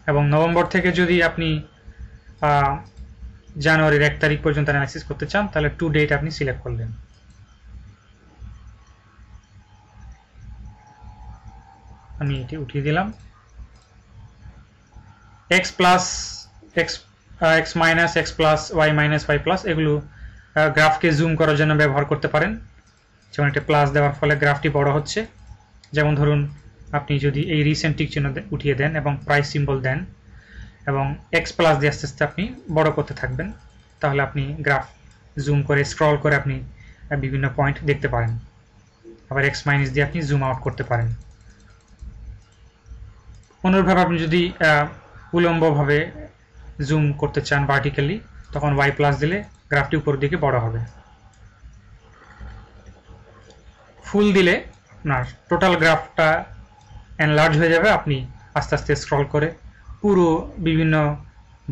এবং নভেম্বর থেকে যদি আপনি জানুয়ারির এক তারিখ পর্যন্ত অ্যানালাইসিস করতে চান তাহলে টু ডেট আপনি সিলেক্ট করলেন আমি এটি উঠিয়ে দিলাম X plus X X minus X plus Y minus Y plus এগুলো গ্রাফকে জুম করার জন্য ব্যবহার করতে পারেন যেমন একটা প্লাস দেওয়ার ফলে গ্রাফটি বড় হচ্ছে যেমন ধরুন আপনি যদি এই রিসেন্ট টিক চিহ্ন উঠিয়ে দেন এবং প্রাইস সিম্বল দেন এবং এক্স প্লাস দিয়ে আস্তে আস্তে আপনি বড় করতে থাকবেন তাহলে আপনি গ্রাফ জুম করে স্ক্রল করে আপনি বিভিন্ন পয়েন্ট দেখতে পারেন আবার এক্স মাইনাস দিয়ে আপনি জুম আউট করতে পারেন অনুরূপভাবে আপনি যদি উলম্বভাবে জুম করতে চান ভার্টিক্যালি তখন ওয়াই প্লাস দিলে গ্রাফটি উপর দিকে বড় হবে ফুল দিলে আপনার টোটাল গ্রাফটা এনলার্জ হয়ে যাবে আপনি আস্তে আস্তে স্ক্রল করে পুরো বিভিন্ন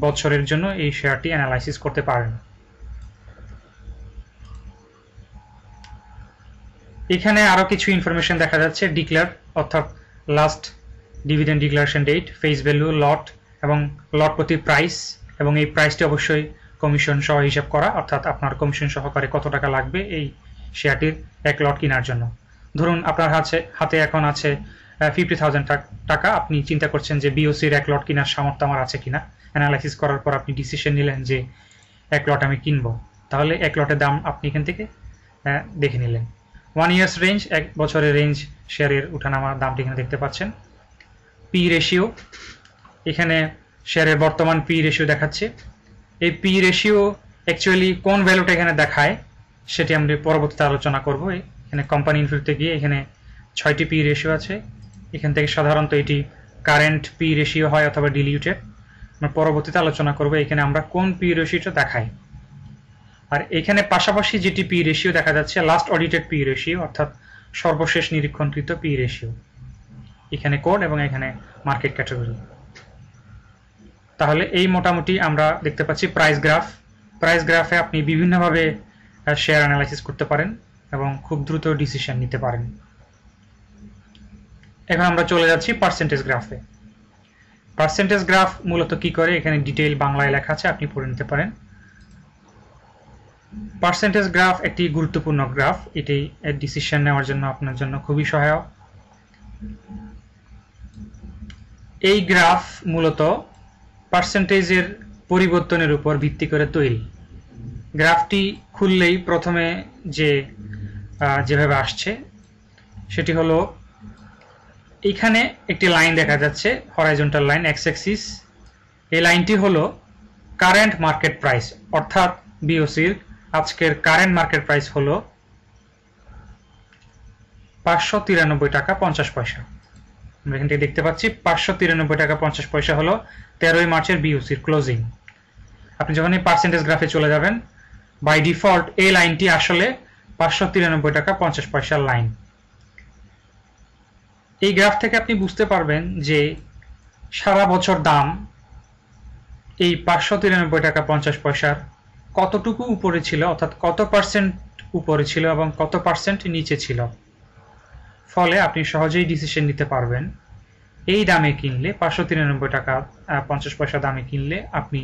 বছরের জন্য এই শেয়ারটি অ্যানালাইসিস করতে পারেন এখানে আরও কিছু ইনফরমেশন দেখা যাচ্ছে ডিক্লেয়ার অর্থাৎ last dividend declaration date face value lot এবং লট প্রতি প্রাইস এবং এই প্রাইসটি অবশ্যই কমিশন সহ হিসাব করা অর্থাৎ আপনার কমিশন সহকারে কত টাকা লাগবে এই শেয়ারটির এক লট কেনার জন্য ধরুন আপনার হাতে হাতে এখন আছে ফিফটি থাউজেন্ড টাকা আপনি চিন্তা করছেন যে বিওসির এক লট কেনার সামর্থ্য আমার আছে কিনা অ্যানালাইসিস করার পর আপনি ডিসিশন নিলেন যে এক লট আমি কিনবো তাহলে এক লটের দাম আপনি এখান থেকে দেখে নিলেন ওয়ান ইয়ার্স রেঞ্জ এক বছরের রেঞ্জ শেয়ারের উঠানামা দামটি এখানে দেখতে পাচ্ছেন পি রেশিও এখানে শেয়ারের বর্তমান পি রেশিও দেখাচ্ছে এই পি রেশিও অ্যাকচুয়ালি কোন ভ্যালুটা এখানে দেখায় সেটি আমরা পরবর্তীতে আলোচনা করব এখানে কোম্পানি ইনফিউতে গিয়ে এখানে ছয়টি পি রেশিও আছে এখান থেকে সাধারণত এটি কারেন্ট পি রেশিও হয় অথবা ডিলিউটেড আমরা পরবর্তীতে আলোচনা করব এখানে আমরা কোন পি রেশিওটা দেখাই আর এখানে পাশাপাশি যেটি পি রেশিও দেখা যাচ্ছে লাস্ট অডিটেড পি রেশিও অর্থাৎ সর্বশেষ নিরীক্ষণকৃত পি রেশিও এখানে কোড এবং এখানে মার্কেট ক্যাটাগরি তাহলে এই মোটামুটি আমরা দেখতে পাচ্ছি প্রাইস গ্রাফ প্রাইস গ্রাফে আপনি বিভিন্নভাবে শেয়ার অ্যানালাইসিস করতে পারেন এবং খুব দ্রুত ডিসিশন নিতে পারেন এখন আমরা চলে যাচ্ছি পার্সেন্টেজ গ্রাফে পার্সেন্টেজ গ্রাফ মূলত কি করে এখানে ডিটেইল বাংলায় লেখা আছে আপনি পড়ে নিতে পারেন পার্সেন্টেজ গ্রাফ একটি গুরুত্বপূর্ণ গ্রাফ এটি ডিসিশন নেওয়ার জন্য আপনার জন্য খুবই সহায়ক এই গ্রাফ মূলত পার্সেন্টেজের পরিবর্তনের উপর ভিত্তি করে তৈরি গ্রাফটি খুললেই প্রথমে যে যেভাবে আসছে সেটি হলো এখানে একটি লাইন দেখা যাচ্ছে হরাইজন্টাল লাইন এক্স এক্সিস এই লাইনটি হলো কারেন্ট মার্কেট প্রাইস অর্থাৎ বিওসির আজকের কারেন্ট মার্কেট প্রাইস হলো পাঁচশো তিরানব্বই টাকা পঞ্চাশ পয়সা আমরা এখান থেকে দেখতে পাচ্ছি পাঁচশো তিরানব্বই টাকা পঞ্চাশ পয়সা হলো তেরোই মার্চের বিউসির ক্লোজিং আপনি যখন এই পার্সেন্টেজ গ্রাফে চলে যাবেন বাই ডিফল্ট এই লাইনটি আসলে পাঁচশো তিরানব্বই টাকা পঞ্চাশ পয়সার লাইন এই গ্রাফ থেকে আপনি বুঝতে পারবেন যে সারা বছর দাম এই পাঁচশো তিরানব্বই টাকা পঞ্চাশ পয়সার কতটুকু উপরে ছিল অর্থাৎ কত পার্সেন্ট উপরে ছিল এবং কত পার্সেন্ট নিচে ছিল ফলে আপনি সহজেই ডিসিশন নিতে পারবেন এই দামে কিনলে পাঁচশো তিরানব্বই টাকা পঞ্চাশ পয়সা দামে কিনলে আপনি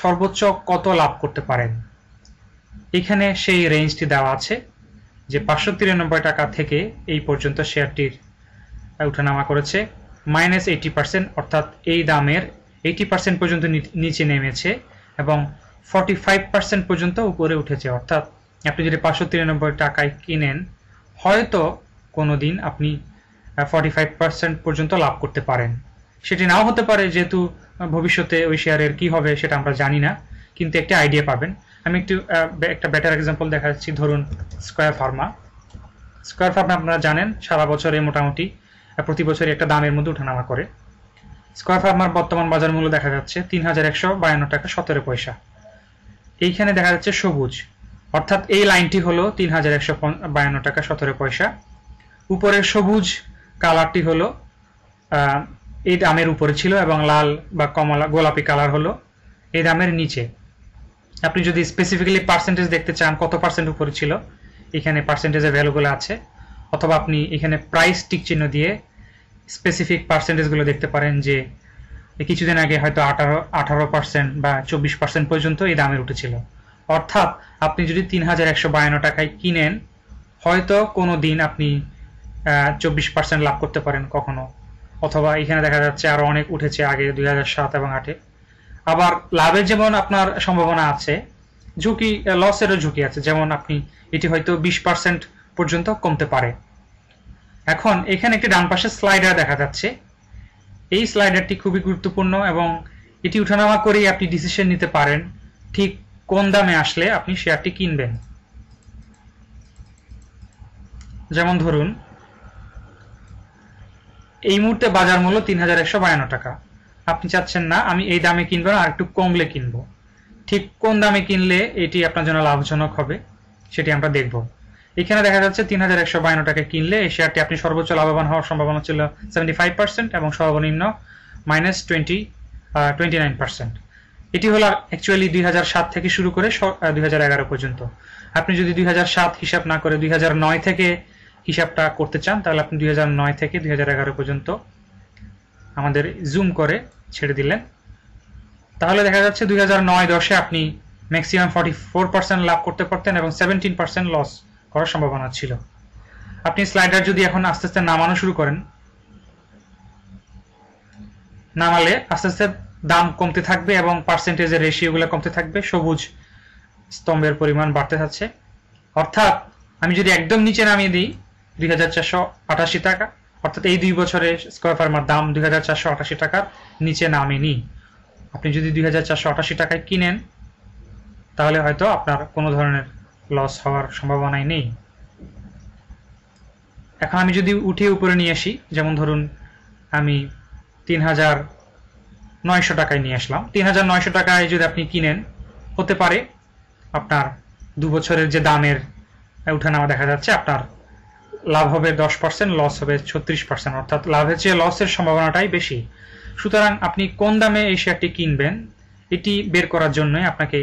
সর্বোচ্চ কত লাভ করতে পারেন এখানে সেই রেঞ্জটি দেওয়া আছে যে পাঁচশো তিরানব্বই টাকা থেকে এই পর্যন্ত শেয়ারটির উঠানামা করেছে মাইনাস এইটি পার্সেন্ট অর্থাৎ এই দামের এইটি পার্সেন্ট পর্যন্ত নিচে নেমেছে এবং ফর্টি ফাইভ পার্সেন্ট পর্যন্ত উপরে উঠেছে অর্থাৎ আপনি যদি পাঁচশো তিরানব্বই টাকায় কিনেন হয়তো কোনো দিন আপনি ফর্টি ফাইভ পার্সেন্ট পর্যন্ত লাভ করতে পারেন সেটি নাও হতে পারে যেহেতু ভবিষ্যতে ওই শেয়ারের কি হবে সেটা আমরা জানি না কিন্তু একটা আইডিয়া পাবেন আমি একটু একটা বেটার এক্সাম্পল দেখাচ্ছি ধরুন স্কোয়ার ফার্মা স্কোয়ার ফার্মা আপনারা জানেন সারা বছরে মোটামুটি প্রতি বছরই একটা দামের মধ্যে উঠানামা করে স্কোয়ার ফার্মার বর্তমান বাজার মূল্য দেখা যাচ্ছে তিন হাজার একশো বায়ান্ন টাকা সতেরো পয়সা এইখানে দেখা যাচ্ছে সবুজ অর্থাৎ এই লাইনটি হলো তিন হাজার একশো বায়ান্ন টাকা সতেরো পয়সা উপরের সবুজ কালারটি হলো এই দামের উপরে ছিল এবং লাল বা কমলা গোলাপি কালার হলো এই দামের নিচে আপনি যদি স্পেসিফিক্যালি পার্সেন্টেজ দেখতে চান কত পার্সেন্ট উপরে ছিল এখানে পার্সেন্টেজের ভ্যালুগুলো আছে অথবা আপনি এখানে প্রাইস টিক চিহ্ন দিয়ে স্পেসিফিক পার্সেন্টেজগুলো দেখতে পারেন যে কিছুদিন আগে হয়তো আঠারো আঠারো পার্সেন্ট বা চব্বিশ পার্সেন্ট পর্যন্ত এই দামের উঠেছিল অর্থাৎ আপনি যদি তিন হাজার একশো বায়ান্ন টাকায় কিনেন হয়তো কোনো দিন আপনি চব্বিশ পার্সেন্ট লাভ করতে পারেন কখনো অথবা এখানে দেখা যাচ্ছে আরও অনেক উঠেছে আগে দুই হাজার সাত এবং আটে আবার লাভের যেমন আপনার সম্ভাবনা আছে ঝুঁকি লসেরও ঝুঁকি আছে যেমন আপনি এটি হয়তো বিশ পার্সেন্ট পর্যন্ত কমতে পারে এখন এখানে একটি ডান পাশে স্লাইডার দেখা যাচ্ছে এই স্লাইডারটি খুবই গুরুত্বপূর্ণ এবং এটি উঠানামা করেই আপনি ডিসিশন নিতে পারেন ঠিক কোন দামে আসলে আপনি শেয়ারটি কিনবেন যেমন ধরুন এই মুহূর্তে বাজার মূল্য তিন হাজার একশো বায়ান্ন টাকা আপনি চাচ্ছেন না আমি এই দামে কিনবো না আর একটু কমলে কিনবো ঠিক কোন দামে কিনলে এটি আপনার জন্য লাভজনক হবে সেটি আমরা দেখব এখানে দেখা যাচ্ছে তিন হাজার একশো বায়ান্ন টাকা কিনলে এই শেয়ারটি আপনি সর্বোচ্চ লাভবান হওয়ার সম্ভাবনা ছিল সেভেন্টি ফাইভ পার্সেন্ট এবং সর্বনিম্ন minus twenty twenty nine percent এটি হলো অ্যাকচুয়ালি দুই হাজার সাত থেকে শুরু করে দুই হাজার এগারো পর্যন্ত আপনি যদি দুই হাজার সাত হিসাব না করে দুই হাজার নয় থেকে হিসাবটা করতে চান তাহলে আপনি দুই থেকে দুই পর্যন্ত আমাদের জুম করে ছেড়ে দিলেন তাহলে দেখা যাচ্ছে দুই হাজার নয় দশে আপনি ম্যাক্সিমাম ফর্টি ফোর পার্সেন্ট লাভ করতে পারতেন এবং সেভেন্টিন পার্সেন্ট লস করার সম্ভাবনা ছিল আপনি স্লাইডার যদি এখন আস্তে আস্তে নামানো শুরু করেন নামালে আস্তে আস্তে দাম কমতে থাকবে এবং পার্সেন্টেজের রেশিওগুলো কমতে থাকবে সবুজ স্তম্ভের পরিমাণ বাড়তে থাকছে অর্থাৎ আমি যদি একদম নিচে নামিয়ে দিই দুই টাকা অর্থাৎ এই দুই বছরে স্কোয়ার ফার্মার দাম দুই টাকার নিচে নামেনি আপনি যদি দুই টাকায় কিনেন তাহলে হয়তো আপনার কোনো ধরনের লস হওয়ার সম্ভাবনাই নেই এখন আমি যদি উঠে উপরে নিয়ে আসি যেমন ধরুন আমি তিন হাজার নয়শো টাকায় নিয়ে আসলাম তিন হাজার নয়শো টাকায় যদি আপনি কিনেন হতে পারে আপনার দু বছরের যে দামের উঠে নামা দেখা যাচ্ছে আপনার লাভ হবে দশ পার্সেন্ট লস হবে ছত্রিশ পার্সেন্ট অর্থাৎ লাভের চেয়ে লসের সম্ভাবনাটাই বেশি সুতরাং আপনি কোন দামে এই শেয়ারটি কিনবেন এটি বের করার জন্য আপনাকে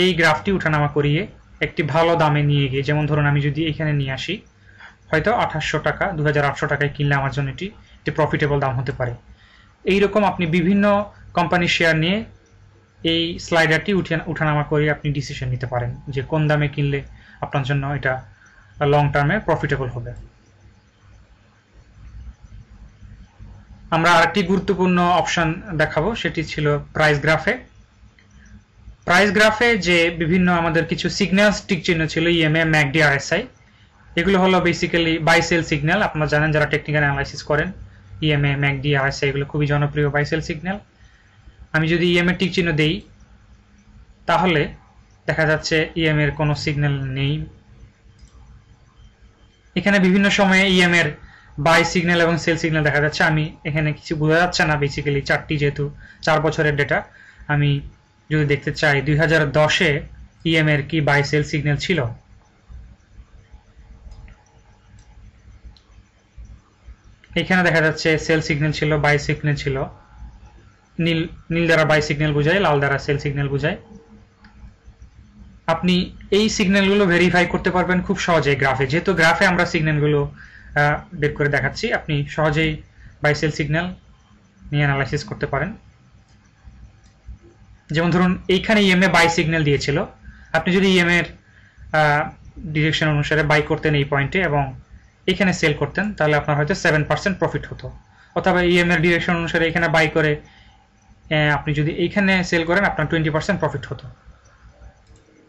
এই গ্রাফটি উঠানামা করিয়ে একটি ভালো দামে নিয়ে গিয়ে যেমন ধরুন আমি যদি এখানে নিয়ে আসি হয়তো আঠাশশো টাকা দু হাজার টাকায় কিনলে আমার জন্য এটি একটি প্রফিটেবল দাম হতে পারে এই রকম আপনি বিভিন্ন কোম্পানির শেয়ার নিয়ে এই স্লাইডারটি উঠে উঠানামা করে আপনি ডিসিশন নিতে পারেন যে কোন দামে কিনলে আপনার জন্য এটা লং টার্মে প্রফিটেবল হবে আমরা আরেকটি গুরুত্বপূর্ণ অপশান দেখাবো সেটি ছিল প্রাইস গ্রাফে প্রাইস গ্রাফে যে বিভিন্ন আমাদের কিছু সিগন্যাল স্টিক চিহ্ন ছিল ইএমএ ম্যাকডি আর আরএসআই এগুলো হলো বেসিক্যালি বাইসেল সেল সিগন্যাল আপনারা জানেন যারা টেকনিক্যাল অ্যানালাইসিস করেন ইএমএ ম্যাকডি আরএসআই এগুলো খুবই জনপ্রিয় বাইসেল সেল সিগন্যাল আমি যদি ইএমএ e টিক চিহ্ন দেই তাহলে দেখা যাচ্ছে ইএমএর e কোনো সিগন্যাল নেই এখানে বিভিন্ন সময়ে ইএম e এর বাই সিগন্যাল এবং সেল সিগন্যাল দেখা যাচ্ছে আমি এখানে কিছু বোঝা যাচ্ছে না বেসিক্যালি চারটি যেহেতু চার বছরের ডেটা আমি যদি দেখতে চাই দুই হাজার দশে ইএম e এর কি বাই সেল সিগন্যাল ছিল এখানে দেখা যাচ্ছে সেল সিগন্যাল ছিল বাই সিগন্যাল ছিল নীল নীল দ্বারা বাই সিগন্যাল বোঝায় লাল দ্বারা সেল সিগন্যাল বোঝায় আপনি এই সিগন্যালগুলো ভেরিফাই করতে পারবেন খুব সহজেই গ্রাফে যেহেতু গ্রাফে আমরা সিগন্যালগুলো বের করে দেখাচ্ছি আপনি সহজেই বাইসেল সিগন্যাল নিয়ে অ্যানালাইসিস করতে পারেন যেমন ধরুন এইখানে ইএমএ বাই সিগন্যাল দিয়েছিল আপনি যদি এর ডিরেকশন অনুসারে বাই করতেন এই পয়েন্টে এবং এখানে সেল করতেন তাহলে আপনার হয়তো সেভেন পার্সেন্ট প্রফিট হতো অথবা ইএমএর ডিরেকশন অনুসারে এখানে বাই করে আপনি যদি এইখানে সেল করেন আপনার টোয়েন্টি পার্সেন্ট প্রফিট হতো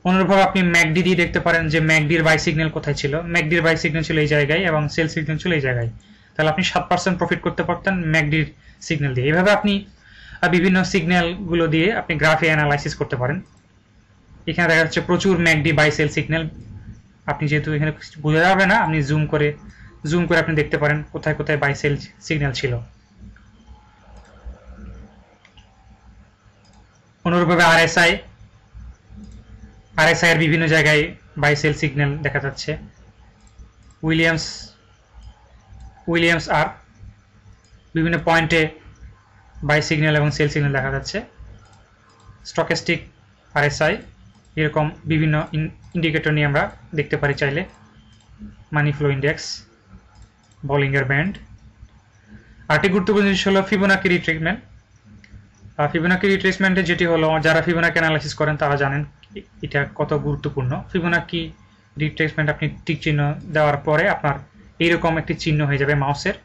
অনুরূপভাবে আপনি ম্যাকডি দিয়ে দেখতে পারেন যে ম্যাকডির বাই সিগন্যাল কোথায় ছিল ম্যাকডির বাই সিগন্যাল ছিল এই জায়গায় এবং সেল সিগন্যাল ছিল এই জায়গায় তাহলে আপনি সাত পার্সেন্ট প্রফিট করতে পারতেন ম্যাকডির সিগন্যাল দিয়ে এভাবে আপনি বিভিন্ন সিগন্যালগুলো দিয়ে আপনি গ্রাফে অ্যানালাইসিস করতে পারেন এখানে দেখা যাচ্ছে প্রচুর ম্যাকডি বাই সেল সিগন্যাল আপনি যেহেতু এখানে বোঝা যাবে না আপনি জুম করে জুম করে আপনি দেখতে পারেন কোথায় কোথায় বাই সেল সিগন্যাল ছিল অনুরূপভাবে আরএসআই আরএসআই এর বিভিন্ন জায়গায় বাই সেল সিগন্যাল দেখা যাচ্ছে উইলিয়ামস উইলিয়ামস আর বিভিন্ন পয়েন্টে বাই সিগন্যাল এবং সেল সিগন্যাল দেখা যাচ্ছে স্টকেস্টিক আরএসআই এরকম বিভিন্ন ইন্ডিকেটর নিয়ে আমরা দেখতে পারি চাইলে money flow index Bollinger band আরেকটি গুরুত্বপূর্ণ জিনিস হলো ফিবোনাকি রিট্রিটমেন্ট ফিবোনাকি রিট্রেসমেন্টে যেটি হলো যারা ফিবোনাকি অ্যানালাইসিস করেন তারা জানেন এটা কত গুরুত্বপূর্ণ ফিবোনাকি রিট্রেসমেন্ট আপনি টিক চিহ্ন দেওয়ার পরে আপনার এইরকম একটি চিহ্ন হয়ে যাবে মাউসের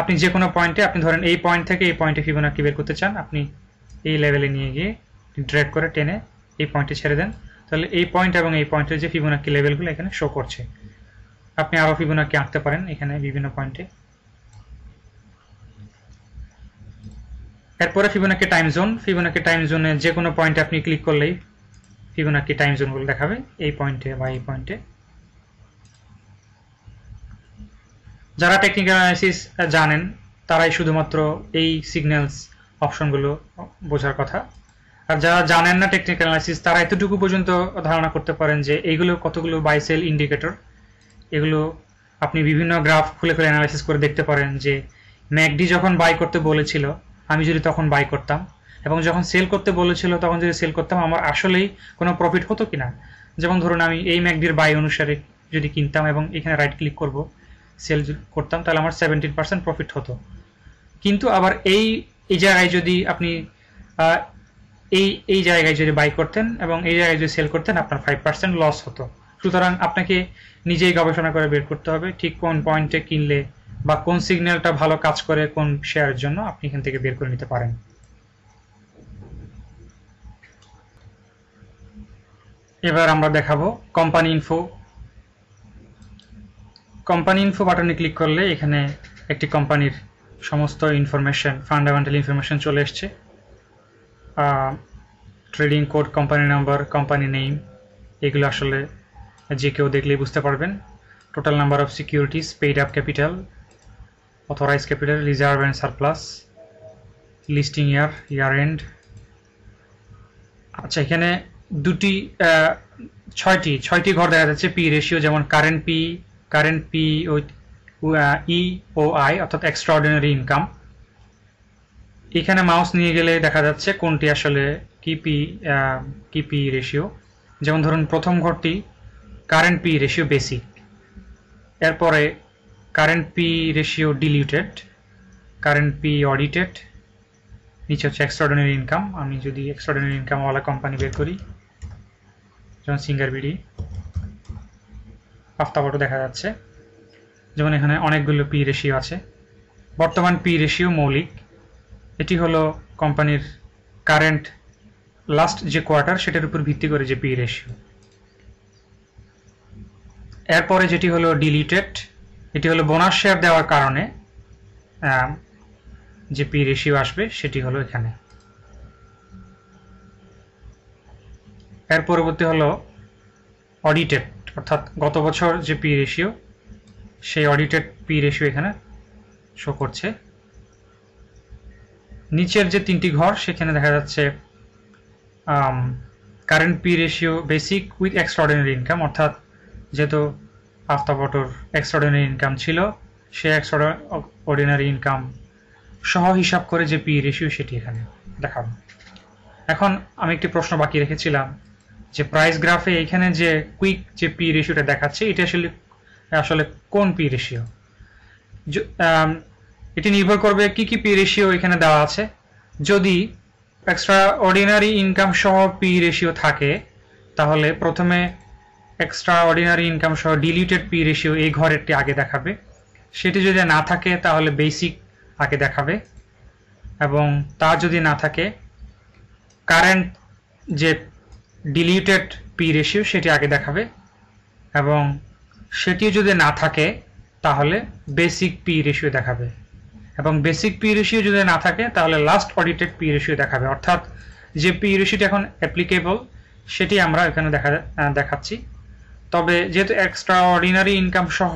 আপনি যে কোনো পয়েন্টে আপনি ধরেন এই পয়েন্ট থেকে এই পয়েন্টে ফিবোনাকি বের করতে চান আপনি এই লেভেলে নিয়ে গিয়ে ড্র্যাগ করে টেনে এই পয়েন্টে ছেড়ে দেন তাহলে এই পয়েন্ট এবং এই পয়েন্টের যে ফিবোনাকি লেভেলগুলো এখানে শো করছে আপনি আরও ফিবোনাকি আঁকতে পারেন এখানে বিভিন্ন পয়েন্টে এরপরে Fibonacci time zone Fibonacci time জোনে যে কোনো পয়েন্টে আপনি ক্লিক করলেই ফিবোনাকি টাইম জোনগুলো দেখাবে এই পয়েন্টে বা এই পয়েন্টে যারা টেকনিক্যাল অ্যানালাইসিস জানেন তারাই শুধুমাত্র এই সিগন্যালস অপশনগুলো বোঝার কথা আর যারা জানেন না টেকনিক্যাল অ্যানালাইসিস তারা এতটুকু পর্যন্ত ধারণা করতে পারেন যে এইগুলো কতগুলো বাইসেল ইন্ডিকেটর এগুলো আপনি বিভিন্ন গ্রাফ খুলে খুলে অ্যানালাইসিস করে দেখতে পারেন যে ম্যাকডি যখন বাই করতে বলেছিল আমি যদি তখন বাই করতাম এবং যখন সেল করতে বলেছিল তখন যদি সেল করতাম আমার আসলেই কোনো প্রফিট হতো কিনা যেমন ধরুন আমি এই ম্যাকডির বাই অনুসারে যদি কিনতাম এবং এখানে রাইট ক্লিক করব সেল করতাম তাহলে আমার সেভেন্টিন পার্সেন্ট প্রফিট হতো কিন্তু আবার এই এই জায়গায় যদি আপনি এই এই জায়গায় যদি বাই করতেন এবং এই জায়গায় যদি সেল করতেন আপনার ফাইভ পার্সেন্ট লস হতো সুতরাং আপনাকে নিজেই গবেষণা করে বের করতে হবে ঠিক কোন পয়েন্টে কিনলে বা কোন সিগন্যালটা ভালো কাজ করে কোন শেয়ারের জন্য আপনি এখান থেকে বের করে নিতে পারেন এবার আমরা দেখাবো কোম্পানি ইনফো কোম্পানি ইনফো বাটনে ক্লিক করলে এখানে একটি কোম্পানির সমস্ত ইনফরমেশন ফান্ডামেন্টাল ইনফরমেশন চলে এসছে trading code company number company name এগুলো আসলে যে কেউ দেখলেই বুঝতে পারবেন total number of securities paid up capital authorized capital reserve and surplus listing year year end আচ্ছা এখানে দুটি ছয়টি ছয়টি ঘর দেখা যাচ্ছে পি রেশিও যেমন current PE current P E O I e অর্থাৎ এক্সট্রাঅর্ডিনারি ইনকাম এখানে মাউস নিয়ে গেলে দেখা যাচ্ছে কোনটি আসলে কিপি কিপি রেশিও যেমন ধরুন প্রথম ঘরটি কারেন্ট পি রেশিও বেসিক এরপরে current PE ratio diluted current PE audited নিচে হচ্ছে এক্সট্রাডনারি ইনকাম আমি যদি এক্সট্রাঅর্ডিনারি ইনকামওয়ালা কোম্পানি বের করি যেমন সিঙ্গার বিডি আফতাবটও দেখা যাচ্ছে যেমন এখানে অনেকগুলো পি রেশিও আছে বর্তমান পি রেশিও মৌলিক এটি হলো কোম্পানির কারেন্ট লাস্ট যে কোয়ার্টার সেটার উপর ভিত্তি করে যে পি রেশিও এরপরে যেটি হলো ডিলিটেড এটি হলো বোনাস শেয়ার দেওয়ার কারণে যে পি রেশিও আসবে সেটি হলো এখানে এর পরবর্তী হলো অডিটেড অর্থাৎ গত বছর যে পি রেশিও সেই অডিটেড পি রেশিও এখানে শো করছে নিচের যে তিনটি ঘর সেখানে দেখা যাচ্ছে current PE ratio basic with extraordinary income অর্থাৎ যেহেতু অটোর এক্সট্রাডিনারি ইনকাম ছিল সে এক্সট্রা অর্ডিনারি ইনকাম সহ হিসাব করে যে পি রেশিও e সেটি এখানে দেখাবো এখন আমি একটি প্রশ্ন বাকি রেখেছিলাম যে প্রাইস গ্রাফে এখানে যে কুইক যে পি রেশিওটা e দেখাচ্ছে এটা আসলে আসলে কোন পি রেশিও e এটি নির্ভর করবে কি কি পি রেশিও এখানে দেওয়া আছে যদি এক্সট্রা অর্ডিনারি ইনকাম সহ পি রেশিও থাকে তাহলে প্রথমে এক্সট্রা অর্ডিনারি ইনকাম সহ ডিলিটেড পি রেশিও এই ঘরেরটি আগে দেখাবে সেটি যদি না থাকে তাহলে বেসিক আগে দেখাবে এবং তা যদি না থাকে কারেন্ট যে ডিলিউটেড পি রেশিও সেটি আগে দেখাবে এবং সেটি যদি না থাকে তাহলে বেসিক পি রেশিও দেখাবে এবং বেসিক পি রেশিও যদি না থাকে তাহলে লাস্ট অডিটেড পি রেশিও দেখাবে অর্থাৎ যে পি রেশিওটি এখন অ্যাপ্লিকেবল সেটি আমরা এখানে দেখা দেখাচ্ছি তবে যেহেতু এক্সট্রা অর্ডিনারি ইনকাম সহ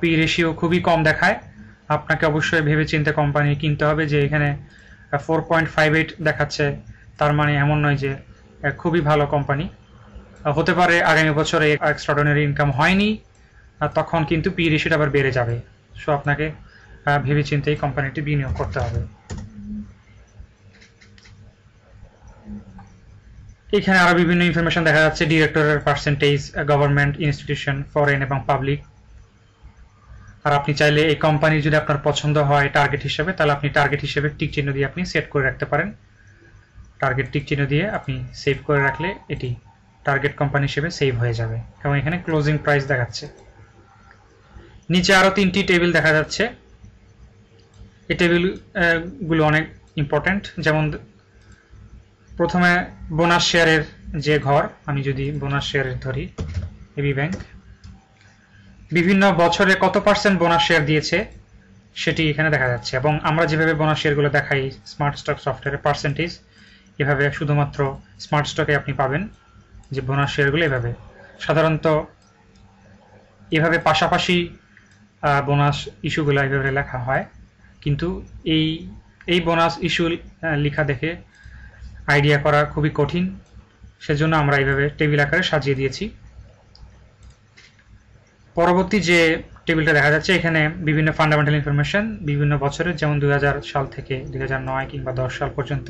পি রেশিও খুবই কম দেখায় আপনাকে অবশ্যই ভেবে চিন্তে কোম্পানি কিনতে হবে যে এখানে ফোর পয়েন্ট ফাইভ এইট দেখাচ্ছে তার মানে এমন নয় যে খুবই ভালো কোম্পানি হতে পারে আগামী বছরে এক্সট্রা অর্ডিনারি ইনকাম হয়নি তখন কিন্তু পি রেশিওটা আবার বেড়ে যাবে সো আপনাকে ভেবে চিন্তেই কোম্পানিটি বিনিয়োগ করতে হবে এখানে আরো বিভিন্ন ইনফরমেশন দেখা যাচ্ছে ডিরেক্টরের পার্সেন্টেজ গভর্নমেন্ট ইনস্টিটিউশন ফরেন এবং পাবলিক আর আপনি চাইলে এই কোম্পানি যদি আপনার পছন্দ হয় টার্গেট হিসেবে তাহলে আপনি টার্গেট হিসেবে টিক চিহ্ন দিয়ে আপনি সেট করে রাখতে পারেন টার্গেট টিক চিহ্ন দিয়ে আপনি সেভ করে রাখলে এটি টার্গেট কোম্পানি হিসেবে সেভ হয়ে যাবে এবং এখানে ক্লোজিং প্রাইস দেখাচ্ছে নিচে আরও তিনটি টেবিল দেখা যাচ্ছে এই টেবিলগুলো অনেক ইম্পর্ট্যান্ট যেমন প্রথমে বোনাস শেয়ারের যে ঘর আমি যদি বোনাস শেয়ারের ধরি এবি ব্যাংক বিভিন্ন বছরে কত পার্সেন্ট বোনাস শেয়ার দিয়েছে সেটি এখানে দেখা যাচ্ছে এবং আমরা যেভাবে বোনাস শেয়ারগুলো দেখাই স্মার্ট স্টক সফটওয়্যারের পার্সেন্টেজ এভাবে শুধুমাত্র স্মার্ট স্টকে আপনি পাবেন যে বোনাস শেয়ারগুলো এভাবে সাধারণত এভাবে পাশাপাশি বোনাস ইস্যুগুলো এভাবে লেখা হয় কিন্তু এই এই বোনাস ইস্যু লেখা দেখে আইডিয়া করা খুবই কঠিন সেজন্য আমরা এইভাবে টেবিল আকারে সাজিয়ে দিয়েছি পরবর্তী যে টেবিলটা দেখা যাচ্ছে এখানে বিভিন্ন ফান্ডামেন্টাল ইনফরমেশন বিভিন্ন বছরের যেমন দু সাল থেকে দু নয় কিংবা দশ সাল পর্যন্ত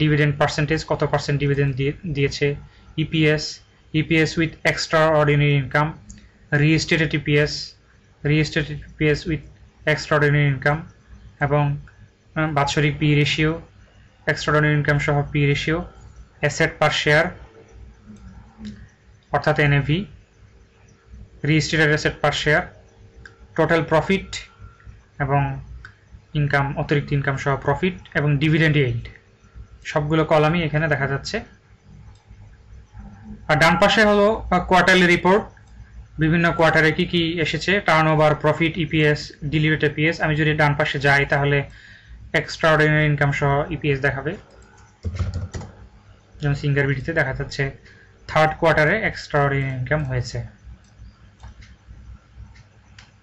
ডিভিডেন্ড পার্সেন্টেজ কত পার্সেন্ট ডিভিডেন্ড দিয়েছে EPS EPS with extraordinary income restated EPS restated EPS with extraordinary income এবং বাৎসরিক পি রেশিও এক্সট্রাডন ইনকাম সহ PE ratio asset per share অর্থাৎ NAV restated asset per share total profit এবং income অতিরিক্ত income সহ profit এবং dividend yield সবগুলো কলামই এখানে দেখা যাচ্ছে আর ডান পাশে হলো কোয়ার্টারলি রিপোর্ট বিভিন্ন কোয়ার্টারে কি কি এসেছে টার্ন ওভার প্রফিট ইপিএস ডিলিভারি পিএস আমি যদি ডান পাশে যাই তাহলে এক্সট্রাঅর্ডিনারি ইনকাম সহ ইপিএস e দেখাবে যেমন সিঙ্গার বিটিতে দেখা যাচ্ছে থার্ড কোয়ার্টারে এক্সট্রাঅর্ডিনারি ইনকাম হয়েছে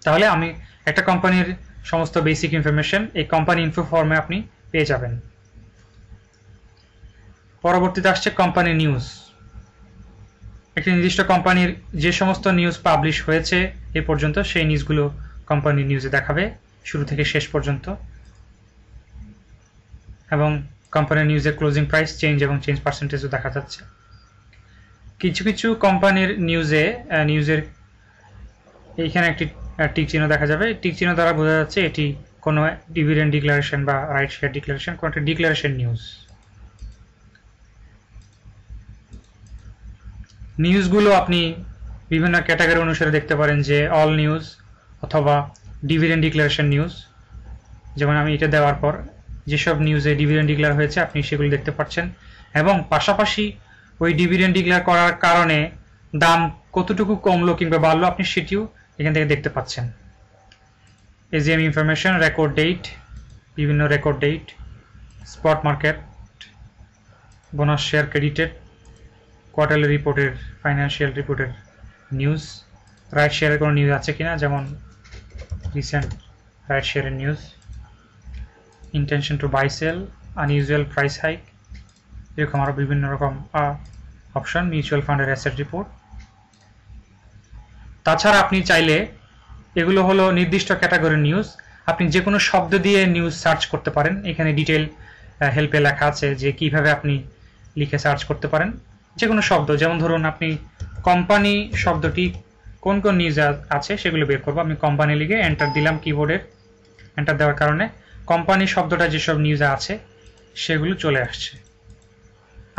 তাহলে আমি একটা কোম্পানির সমস্ত বেসিক ইনফরমেশন এই কোম্পানি ইনফো ফর্মে আপনি পেয়ে যাবেন পরবর্তীতে আসছে কোম্পানি নিউজ একটি নির্দিষ্ট কোম্পানির যে সমস্ত নিউজ পাবলিশ হয়েছে এ পর্যন্ত সেই নিউজগুলো কোম্পানি নিউজে দেখাবে শুরু থেকে শেষ পর্যন্ত এবং কোম্পানির নিউজে ক্লোজিং প্রাইস চেঞ্জ এবং চেঞ্জ পার্সেন্টেজও দেখা যাচ্ছে কিছু কিছু কোম্পানির নিউজে নিউজের এইখানে একটি টিক চিহ্ন দেখা যাবে টিক চিহ্ন দ্বারা বোঝা যাচ্ছে এটি কোনো ডিভিডেন্ড ডিক্লারেশন বা রাইট শেয়ার ডিক্লারেশন কোনো একটা ডিক্লারেশন নিউজ নিউজগুলো আপনি বিভিন্ন ক্যাটাগরি অনুসারে দেখতে পারেন যে অল নিউজ অথবা ডিভিডেন্ড ডিক্লারেশন নিউজ যেমন আমি এটা দেওয়ার পর যেসব নিউজে ডিভিডেন্ড ডিক্লেয়ার হয়েছে আপনি সেগুলি দেখতে পাচ্ছেন এবং পাশাপাশি ওই ডিভিডেন্ড ডিক্লেয়ার করার কারণে দাম কতটুকু কমলো কিংবা বাড়লো আপনি সেটিও এখান থেকে দেখতে পাচ্ছেন এজিএম ইনফরমেশন রেকর্ড ডেট বিভিন্ন record date spot market bonus share credited quarterly রিপোর্টের ফাইন্যান্সিয়াল রিপোর্টের নিউজ রাইট শেয়ারের কোনো নিউজ আছে কিনা যেমন রিসেন্ট রাইট শেয়ারের news intention to buy sell unusual price hike এরকম আরও বিভিন্ন রকম অপশন মিউচুয়াল ফান্ডের অ্যাসেট রিপোর্ট তাছাড়া আপনি চাইলে এগুলো হলো নির্দিষ্ট ক্যাটাগরি নিউজ আপনি যে কোনো শব্দ দিয়ে নিউজ সার্চ করতে পারেন এখানে ডিটেল হেল্পে লেখা আছে যে কিভাবে আপনি লিখে সার্চ করতে পারেন যে কোনো শব্দ যেমন ধরুন আপনি কোম্পানি শব্দটি কোন কোন নিউজ আছে সেগুলো বের করবো আমি কোম্পানি লিখে এন্টার দিলাম কিবোর্ডের এন্টার দেওয়ার কারণে কোম্পানি শব্দটা যেসব নিউজে আছে সেগুলো চলে আসছে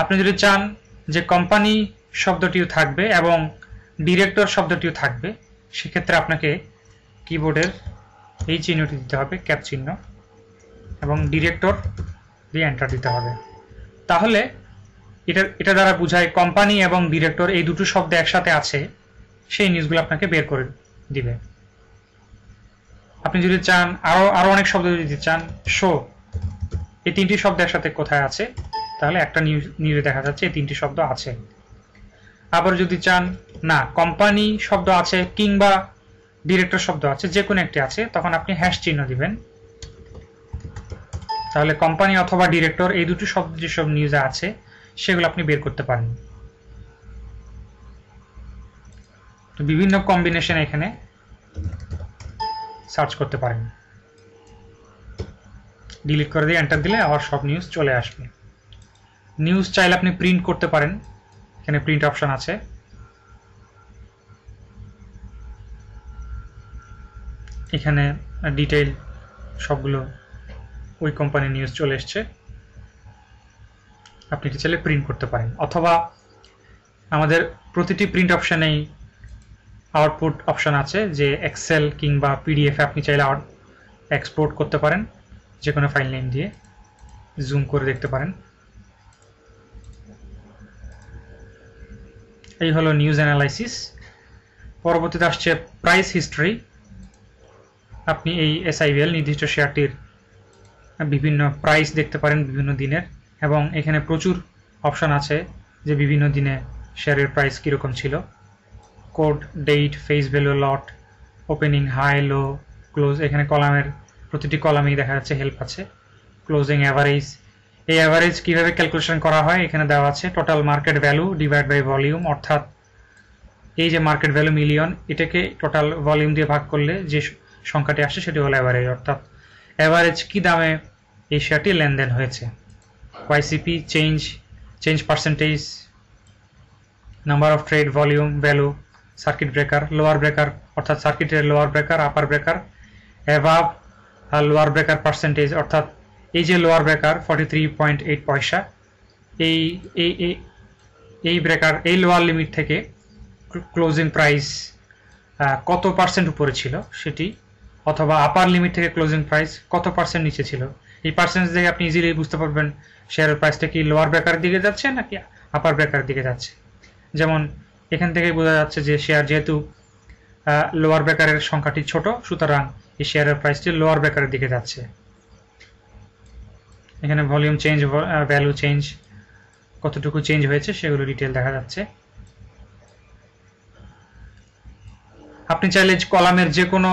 আপনি যদি চান যে কোম্পানি শব্দটিও থাকবে এবং ডিরেক্টর শব্দটিও থাকবে সেক্ষেত্রে আপনাকে কিবোর্ডের এই চিহ্নটি দিতে হবে ক্যাপ চিহ্ন এবং ডিরেক্টর দিয়ে এন্টার দিতে হবে তাহলে এটা এটা দ্বারা বোঝায় কোম্পানি এবং ডিরেক্টর এই দুটো শব্দ একসাথে আছে সেই নিউজগুলো আপনাকে বের করে দিবে আপনি যদি চান আরো আরো অনেক শব্দ যদি চান শো এই তিনটি শব্দ একসাথে কোথায় আছে তাহলে একটা নিউজে দেখা যাচ্ছে এই তিনটি শব্দ আছে আবার যদি চান না কোম্পানি শব্দ আছে কিংবা ডিরেক্টর শব্দ আছে যে কোনো একটি আছে তখন আপনি হ্যাশ চিহ্ন দিবেন তাহলে কোম্পানি অথবা ডিরেক্টর এই দুটো শব্দ যেসব নিউজে আছে সেগুলো আপনি বের করতে পারেন বিভিন্ন কম্বিনেশন এখানে সার্চ করতে পারেন ডিলিট করে দিয়ে এন্টার দিলে আবার সব নিউজ চলে আসবে নিউজ চাইলে আপনি প্রিন্ট করতে পারেন এখানে প্রিন্ট অপশান আছে এখানে ডিটেইল সবগুলো ওই কোম্পানি নিউজ চলে এসছে আপনি চাইলে প্রিন্ট করতে পারেন অথবা আমাদের প্রতিটি প্রিন্ট অপশানেই আউটপুট অপশান আছে যে এক্সেল কিংবা পিডিএফ আপনি চাইলে এক্সপোর্ট করতে পারেন যে কোনো ফাইল নেম দিয়ে জুম করে দেখতে পারেন এই হলো নিউজ অ্যানালাইসিস পরবর্তীতে আসছে প্রাইস হিস্ট্রি আপনি এই এসআইভিএল নির্দিষ্ট শেয়ারটির বিভিন্ন প্রাইস দেখতে পারেন বিভিন্ন দিনের এবং এখানে প্রচুর অপশান আছে যে বিভিন্ন দিনে শেয়ারের প্রাইস কীরকম ছিল code date face value lot opening high low close এখানে কলামের প্রতিটি কলামেই দেখা যাচ্ছে হেল্প আছে ক্লোজিং অ্যাভারেজ এই অ্যাভারেজ কিভাবে ক্যালকুলেশন করা হয় এখানে দেওয়া আছে total market value divide by volume অর্থাৎ এই যে মার্কেট ভ্যালু মিলিয়ন এটাকে টোটাল ভলিউম দিয়ে ভাগ করলে যে সংখ্যাটি আসে সেটি হলো অ্যাভারেজ অর্থাৎ অ্যাভারেজ কি দামে এই শেয়ারটি লেনদেন হয়েছে YCP change change percentage number of trade volume value circuit breaker lower breaker অর্থাৎ সার্কিটের লোয়ার ব্রেকার আপার ব্রেকার অ্যাভাব আর লোয়ার ব্রেকার পার্সেন্টেজ অর্থাৎ এই যে lower breaker forty three point eight পয়সা এই এই এই ব্রেকার এই লোয়ার লিমিট থেকে ক্লোজিং প্রাইস uh, কত পার্সেন্ট উপরে ছিল সেটি অথবা আপার লিমিট থেকে ক্লোজিং প্রাইস কত পার্সেন্ট নিচে ছিল এই পার্সেন্টেজ দেখে আপনি ইজিলি বুঝতে পারবেন শেয়ারের প্রাইসটা কি লোয়ার ব্রেকার দিকে যাচ্ছে নাকি আপার ব্রেকারের দিকে যাচ্ছে যেমন এখান থেকে বোঝা যাচ্ছে যে শেয়ার যেহেতু লোয়ার ব্রেকারের সংখ্যাটি ছোট সুতরাং এই শেয়ারের প্রাইসটি লোয়ার ব্রেকারের দিকে যাচ্ছে এখানে ভলিউম চেঞ্জ ভ্যালু চেঞ্জ কতটুকু চেঞ্জ হয়েছে সেগুলো ডিটেল দেখা যাচ্ছে আপনি চাইলে কলামের যে কোনো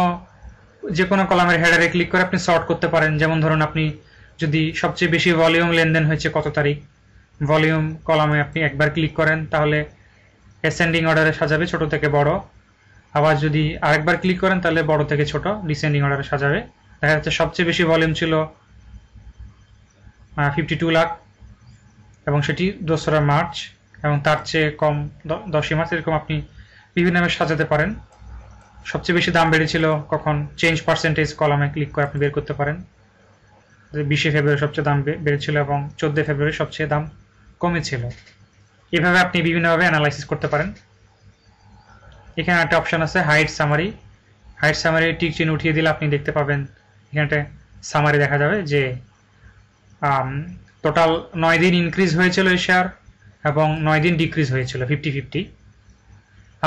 যে কোনো কলামের হেডারে ক্লিক করে আপনি সর্ট করতে পারেন যেমন ধরুন আপনি যদি সবচেয়ে বেশি ভলিউম লেনদেন হয়েছে কত তারিখ ভলিউম কলামে আপনি একবার ক্লিক করেন তাহলে অ্যাসেন্ডিং অর্ডারে সাজাবে ছোট থেকে বড় আবার যদি আরেকবার ক্লিক করেন তাহলে বড় থেকে ছোট ডিসেন্ডিং অর্ডারে সাজাবে দেখা যাচ্ছে সবচেয়ে বেশি ভলিউম ছিল ফিফটি টু লাখ এবং সেটি দোসরা মার্চ এবং তার চেয়ে কম দশই মার্চ এরকম আপনি বিভিন্ন নামে সাজাতে পারেন সবচেয়ে বেশি দাম বেড়েছিল কখন চেঞ্জ পার্সেন্টেজ কলামে ক্লিক করে আপনি বের করতে পারেন বিশে ফেব্রুয়ারি সবচেয়ে দাম বেড়েছিল এবং চোদ্দোই ফেব্রুয়ারি সবচেয়ে দাম কমেছিল এভাবে আপনি বিভিন্নভাবে অ্যানালাইসিস করতে পারেন এখানে একটা অপশান আছে hide summary hide summary tick চিন উঠিয়ে দিলে আপনি দেখতে পাবেন এখানে একটা সামারি দেখা যাবে যে টোটাল নয় দিন ইনক্রিজ হয়েছিল এই শেয়ার এবং নয় দিন ডিক্রিজ হয়েছিল ফিফটি ফিফটি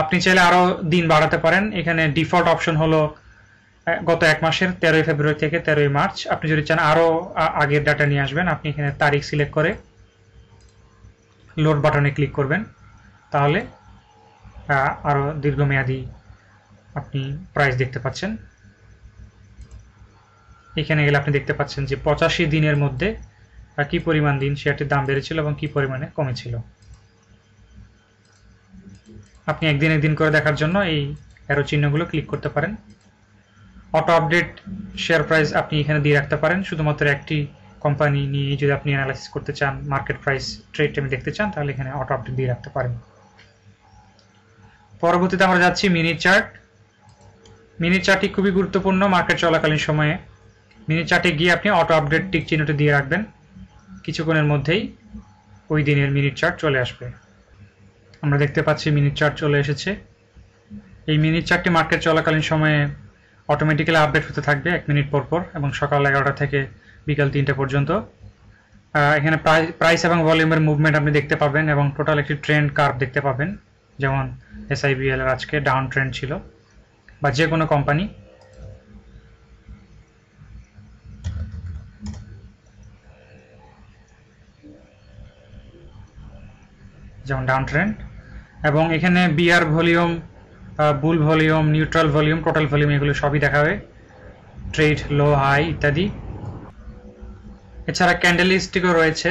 আপনি চাইলে আরও দিন বাড়াতে পারেন এখানে ডিফল্ট অপশন হলো গত এক মাসের তেরোই ফেব্রুয়ারি থেকে তেরোই মার্চ আপনি যদি চান আরও আগের ডাটা নিয়ে আসবেন আপনি এখানে তারিখ সিলেক্ট করে লোড বাটনে ক্লিক করবেন তাহলে আরও দীর্ঘমেয়াদি আপনি প্রাইস দেখতে পাচ্ছেন এখানে গেলে আপনি দেখতে পাচ্ছেন যে পঁচাশি দিনের মধ্যে কি পরিমাণ দিন শেয়ারটির দাম বেড়েছিল এবং কি পরিমাণে কমেছিল আপনি একদিন একদিন করে দেখার জন্য এই অ্যারো চিহ্নগুলো ক্লিক করতে পারেন অটো আপডেট শেয়ার প্রাইস আপনি এখানে দিয়ে রাখতে পারেন শুধুমাত্র একটি কোম্পানি নিয়ে যদি আপনি অ্যানালাইসিস করতে চান মার্কেট প্রাইস ট্রেড আমি দেখতে চান তাহলে এখানে অটো আপডেট দিয়ে রাখতে পারেন পরবর্তীতে আমরা যাচ্ছি মিনিট চার্ট মিনিট চার্টটি খুবই গুরুত্বপূর্ণ মার্কেট চলাকালীন সময়ে মিনিট চার্টে গিয়ে আপনি অটো আপডেট টিক চিহ্নটি দিয়ে রাখবেন কিছুক্ষণের মধ্যেই ওই দিনের মিনিট চার্ট চলে আসবে আমরা দেখতে পাচ্ছি মিনিট চার্ট চলে এসেছে এই মিনিট চার্টটি মার্কেট চলাকালীন সময়ে অটোমেটিক্যালি আপডেট হতে থাকবে এক মিনিট পর পর এবং সকাল এগারোটা থেকে বিকাল তিনটা পর্যন্ত এখানে প্রাইস এবং ভলিউমের মুভমেন্ট আপনি দেখতে পাবেন এবং টোটাল একটি ট্রেন্ড কার্ভ দেখতে পাবেন যেমন এসআইবিএল এর আজকে ডাউন ট্রেন্ড ছিল বা যে কোনো কোম্পানি যেমন ডাউন ট্রেন্ড এবং এখানে bear volume bull volume neutral volume total volume এগুলো সবই দেখাবে ট্রেড লো হাই ইত্যাদি এছাড়া ক্যান্ডেল স্টিকও রয়েছে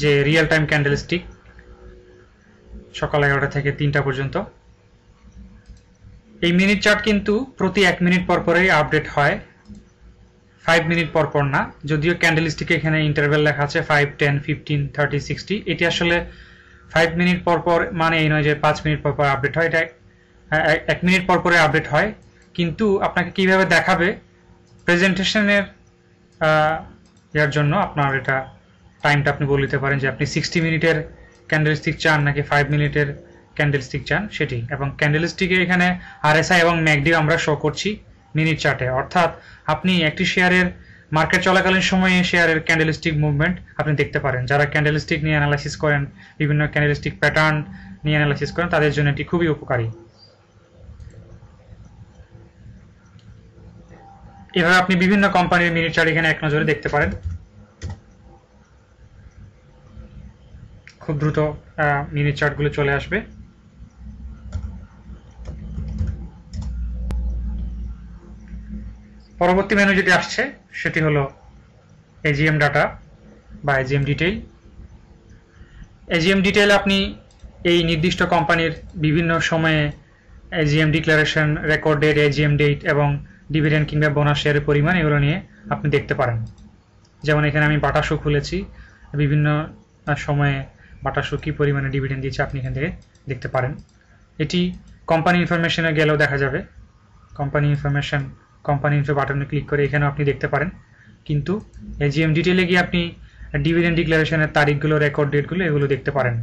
যে রিয়েল টাইম ক্যান্ডেল স্টিক সকাল এগারোটা থেকে তিনটা পর্যন্ত এই মিনিট চার্ট কিন্তু প্রতি এক মিনিট পর পরেই আপডেট হয় ফাইভ মিনিট পর পর না যদিও ক্যান্ডেল স্টিকে এখানে ইন্টারভেল লেখা আছে five ten fifteen thirty sixty এটি আসলে ফাইভ মিনিট পর পর মানে এই নয় যে পাঁচ মিনিট পর পর আপডেট হয় এটা এক মিনিট পর পরে আপডেট হয় কিন্তু আপনাকে কিভাবে দেখাবে প্রেজেন্টেশনের এর জন্য আপনার এটা টাইমটা আপনি বলে দিতে পারেন যে আপনি সিক্সটি মিনিটের ক্যান্ডেল স্টিক চান নাকি ফাইভ মিনিটের ক্যান্ডেল স্টিক চান সেটি এবং ক্যান্ডেল স্টিকে এখানে আরএসআই এবং ম্যাকডিও আমরা শো করছি মিনিট চার্টে অর্থাৎ আপনি একটি শেয়ারের মার্কেট চলাকালীন সময়ে শেয়ারের স্টিক মুভমেন্ট আপনি দেখতে পারেন যারা স্টিক নিয়ে অ্যানালাইসিস করেন বিভিন্ন ক্যান্ডেলস্টিক প্যাটার্ন নিয়ে অ্যানালাইসিস করেন তাদের জন্য এটি খুবই উপকারী এভাবে আপনি বিভিন্ন কোম্পানির মিনিট চার্ট এখানে এক নজরে দেখতে পারেন খুব দ্রুত মিনিট গুলো চলে আসবে পরবর্তী মেনু যেটি আসছে সেটি হলো এজিএম ডাটা বা এজিএম ডিটেইল এজিএম ডিটেইল আপনি এই নির্দিষ্ট কোম্পানির বিভিন্ন সময়ে AGM declaration record date AGM date এবং ডিভিডেন্ড কিংবা বোনাস শেয়ারের পরিমাণ এগুলো নিয়ে আপনি দেখতে পারেন যেমন এখানে আমি বাটাসু খুলেছি বিভিন্ন সময়ে বাটাসু কী পরিমাণে ডিভিডেন্ড দিয়েছে আপনি এখান থেকে দেখতে পারেন এটি কোম্পানি ইনফরমেশনে গেলেও দেখা যাবে কোম্পানি ইনফরমেশন কোম্পানি ইনফো বাটনে ক্লিক করে এখানেও আপনি দেখতে পারেন কিন্তু এজিএম ডিটেলে গিয়ে আপনি ডিভিডেন্ড ডিক্লারেশনের তারিখগুলো রেকর্ড ডেটগুলো এগুলো দেখতে পারেন